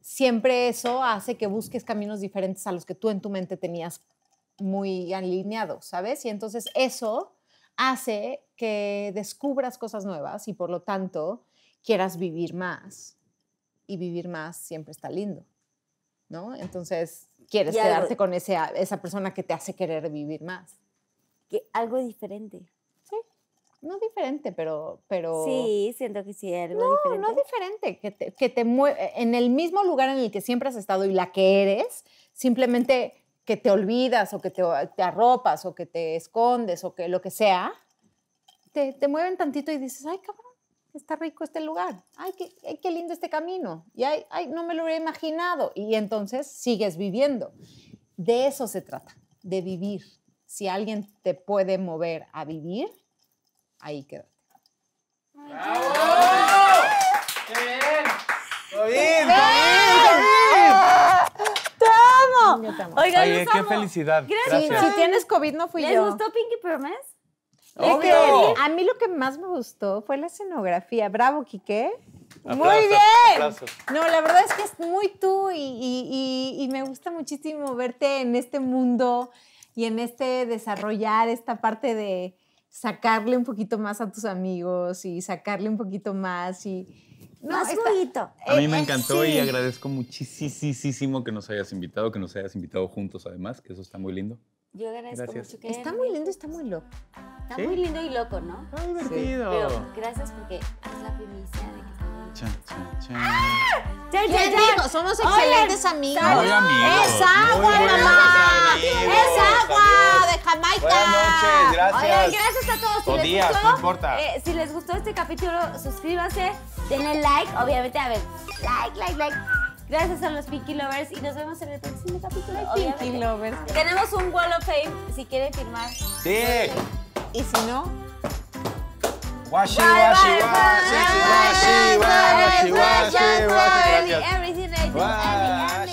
Siempre eso hace que busques caminos diferentes a los que tú en tu mente tenías muy alineados, ¿sabes? Y entonces eso hace que descubras cosas nuevas y por lo tanto quieras vivir más. Y vivir más siempre está lindo. ¿no? Entonces, quieres quedarte con ese, esa persona que te hace querer vivir más. Que algo diferente. Sí, no diferente, pero... pero sí, siento que sí, algo no, diferente. No, diferente, que te, que te mueve en el mismo lugar en el que siempre has estado y la que eres, simplemente que te olvidas o que te, arropas o que te escondes o que lo que sea, te, te mueven tantito y dices, ay, cabrón está rico este lugar, ay, qué, qué lindo este camino, y ay, ay, no me lo hubiera imaginado. Y entonces sigues viviendo. De eso se trata, de vivir. Si alguien te puede mover a vivir, ahí quédate.
¡Bravo! ¡Qué
bien! ¡Covid! ¡Te amo!
qué felicidad. Gracias. Si,
tienes COVID, no fui yo. ¿Les gustó Pinky Promise? Obvio. a mí lo que más me gustó fue la escenografía. Bravo, Quique. muy bien. No, la verdad es que es muy tú y, me gusta muchísimo verte en este mundo y en este desarrollar esta parte de sacarle un poquito más a tus amigos y sacarle un poquito más y más esta, A mí me eh, encantó y
agradezco muchísimo que nos hayas invitado, que nos hayas invitado juntos además, que eso está muy lindo.
Yo agradezco
gracias. mucho que... Está muy lindo, está muy loco. Está muy lindo y loco, ¿no? Está divertido. Sí. Pero gracias porque es la primicia de que...
está muy lindo ¡Ah!
Somos excelentes amigos. Es agua, mamá. es agua de Jamaica. Buenas noches, gracias. Oye, gracias a todos. Si les gustó, no importa. Eh, si les gustó este capítulo, suscríbanse, denle like, obviamente, a ver, like, like, like. Gracias a los Pinky Lovers y nos vemos en el próximo capítulo. de Pinky Lovers. Tenemos un Wall of Fame si
quiere firmar.
Sí. Y si no. Washi, washi, washi,
washi, washi, washi, washi, washi, washi, washi,
washi,